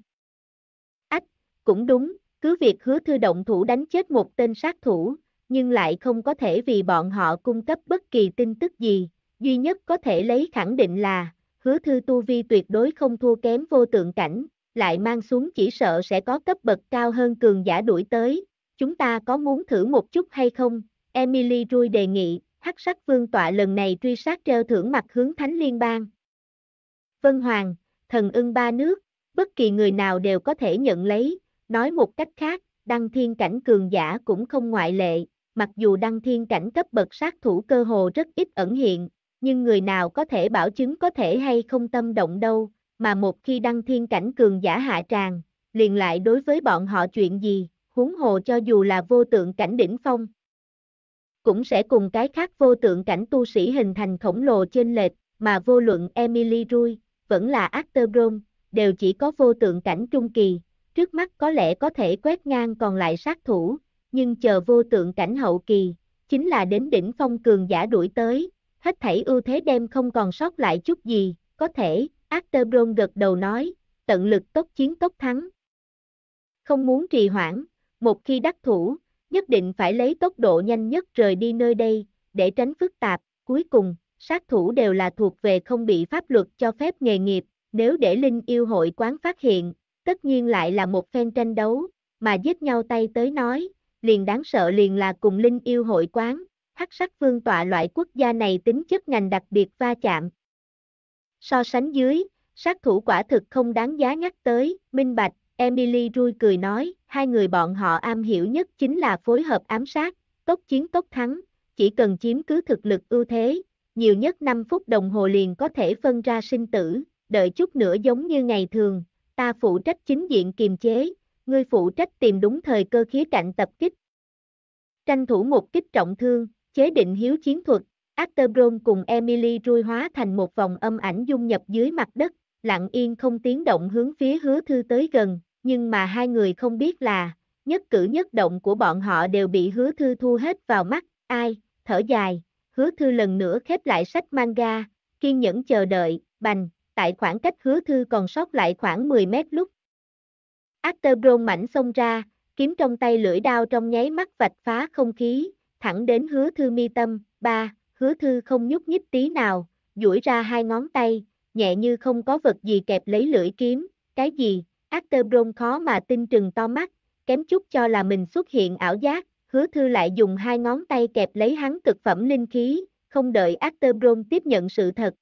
Ách, cũng đúng, cứ việc hứa thư động thủ đánh chết một tên sát thủ, nhưng lại không có thể vì bọn họ cung cấp bất kỳ tin tức gì, duy nhất có thể lấy khẳng định là, hứa thư tu vi tuyệt đối không thua kém vô tượng cảnh, lại mang xuống chỉ sợ sẽ có cấp bậc cao hơn cường giả đuổi tới, chúng ta có muốn thử một chút hay không? Emily Rui đề nghị, hắc sắc vương tọa lần này truy sát treo thưởng mặt hướng thánh liên bang. Vân Hoàng, thần ưng ba nước, bất kỳ người nào đều có thể nhận lấy, nói một cách khác, đăng thiên cảnh cường giả cũng không ngoại lệ, mặc dù đăng thiên cảnh cấp bậc sát thủ cơ hồ rất ít ẩn hiện, nhưng người nào có thể bảo chứng có thể hay không tâm động đâu, mà một khi đăng thiên cảnh cường giả hạ tràng, liền lại đối với bọn họ chuyện gì, huống hồ cho dù là vô tượng cảnh đỉnh phong. Cũng sẽ cùng cái khác vô tượng cảnh tu sĩ hình thành khổng lồ trên lệch, mà vô luận Emily Rui, vẫn là Acterbron, đều chỉ có vô tượng cảnh trung kỳ, trước mắt có lẽ có thể quét ngang còn lại sát thủ, nhưng chờ vô tượng cảnh hậu kỳ, chính là đến đỉnh phong cường giả đuổi tới, hết thảy ưu thế đem không còn sót lại chút gì, có thể, Astebron gật đầu nói, tận lực tốc chiến tốc thắng. Không muốn trì hoãn, một khi đắc thủ, nhất định phải lấy tốc độ nhanh nhất rời đi nơi đây, để tránh phức tạp, cuối cùng, sát thủ đều là thuộc về không bị pháp luật cho phép nghề nghiệp, nếu để Linh yêu hội quán phát hiện, tất nhiên lại là một phen tranh đấu, mà giết nhau tay tới nói, liền đáng sợ liền là cùng Linh yêu hội quán, hắc sắc vương tọa loại quốc gia này tính chất ngành đặc biệt va chạm, So sánh dưới, sát thủ quả thực không đáng giá nhắc tới, minh bạch, Emily Rui cười nói, hai người bọn họ am hiểu nhất chính là phối hợp ám sát, tốc chiến tốc thắng, chỉ cần chiếm cứ thực lực ưu thế, nhiều nhất 5 phút đồng hồ liền có thể phân ra sinh tử, đợi chút nữa giống như ngày thường, ta phụ trách chính diện kiềm chế, ngươi phụ trách tìm đúng thời cơ khí cạnh tập kích. Tranh thủ một kích trọng thương, chế định hiếu chiến thuật, Afterbron cùng Emily rui hóa thành một vòng âm ảnh dung nhập dưới mặt đất, lặng yên không tiếng động hướng phía hứa thư tới gần, nhưng mà hai người không biết là, nhất cử nhất động của bọn họ đều bị hứa thư thu hết vào mắt, ai, thở dài, hứa thư lần nữa khép lại sách manga, kiên nhẫn chờ đợi, bành, tại khoảng cách hứa thư còn sót lại khoảng 10 mét lúc. Afterbron mảnh xông ra, kiếm trong tay lưỡi đao trong nháy mắt vạch phá không khí, thẳng đến hứa thư mi tâm, ba, hứa thư không nhúc nhích tí nào, duỗi ra hai ngón tay, nhẹ như không có vật gì kẹp lấy lưỡi kiếm, cái gì, Acterbron khó mà tin trừng to mắt, kém chút cho là mình xuất hiện ảo giác, hứa thư lại dùng hai ngón tay kẹp lấy hắn cực phẩm linh khí, không đợi Acterbron tiếp nhận sự thật.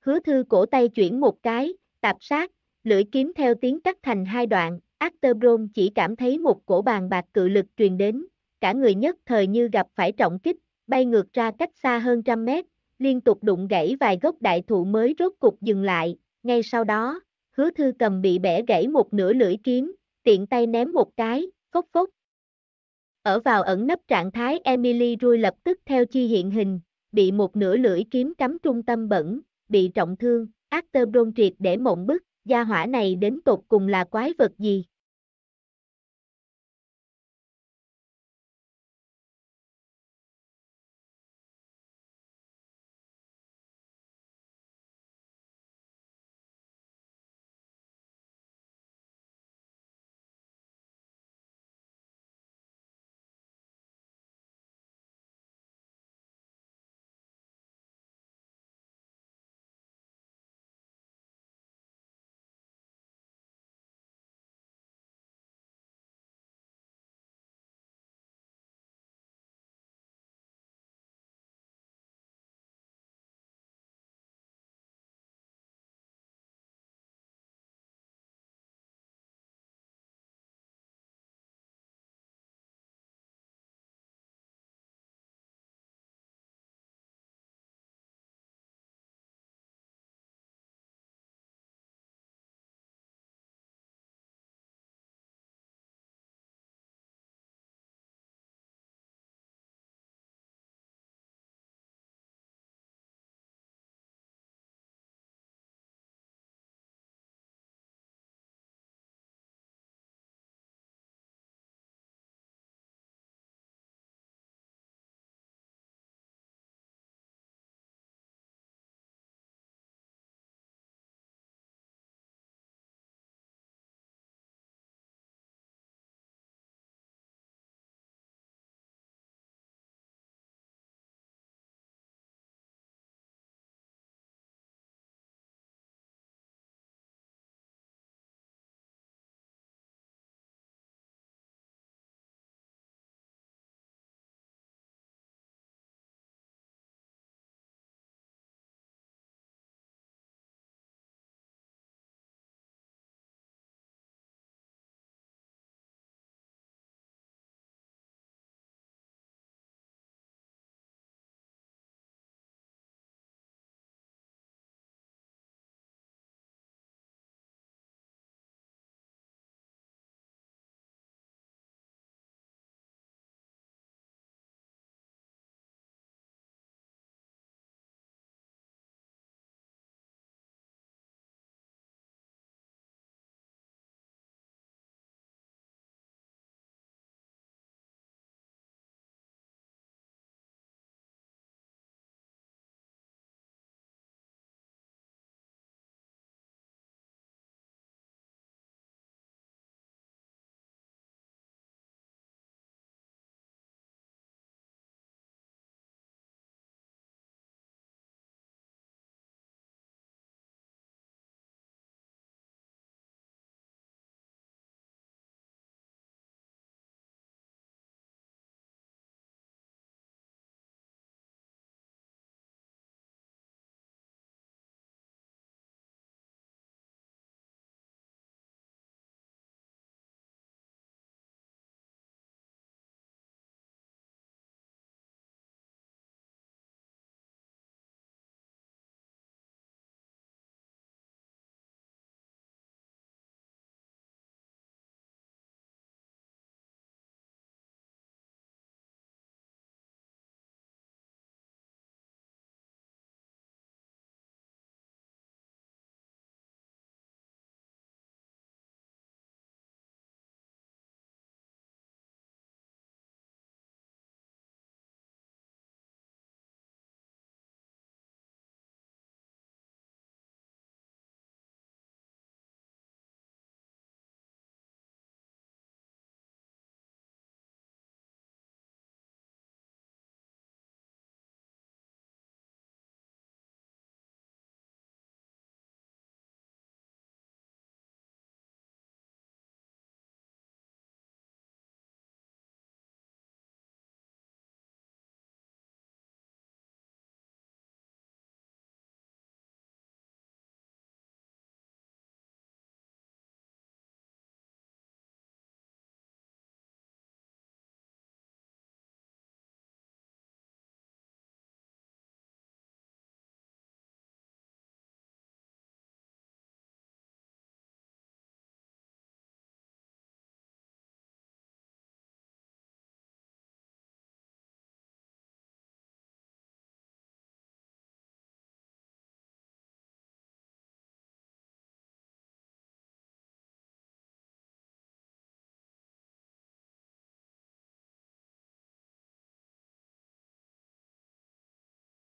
Hứa thư cổ tay chuyển một cái, tạp sát, lưỡi kiếm theo tiếng cắt thành hai đoạn, Acterbron chỉ cảm thấy một cổ bàn bạc cự lực truyền đến, cả người nhất thời như gặp phải trọng kích, bay ngược ra cách xa hơn trăm mét, liên tục đụng gãy vài gốc đại thụ mới rốt cục dừng lại, ngay sau đó, hứa thư cầm bị bẻ gãy một nửa lưỡi kiếm, tiện tay ném một cái, phốc phốc. Ở vào ẩn nấp trạng thái Emily Rui lập tức theo chi hiện hình, bị một nửa lưỡi kiếm cắm trung tâm bẩn, bị trọng thương, Actor Bron triệt để mộng bức, gia hỏa này đến tột cùng là quái vật gì.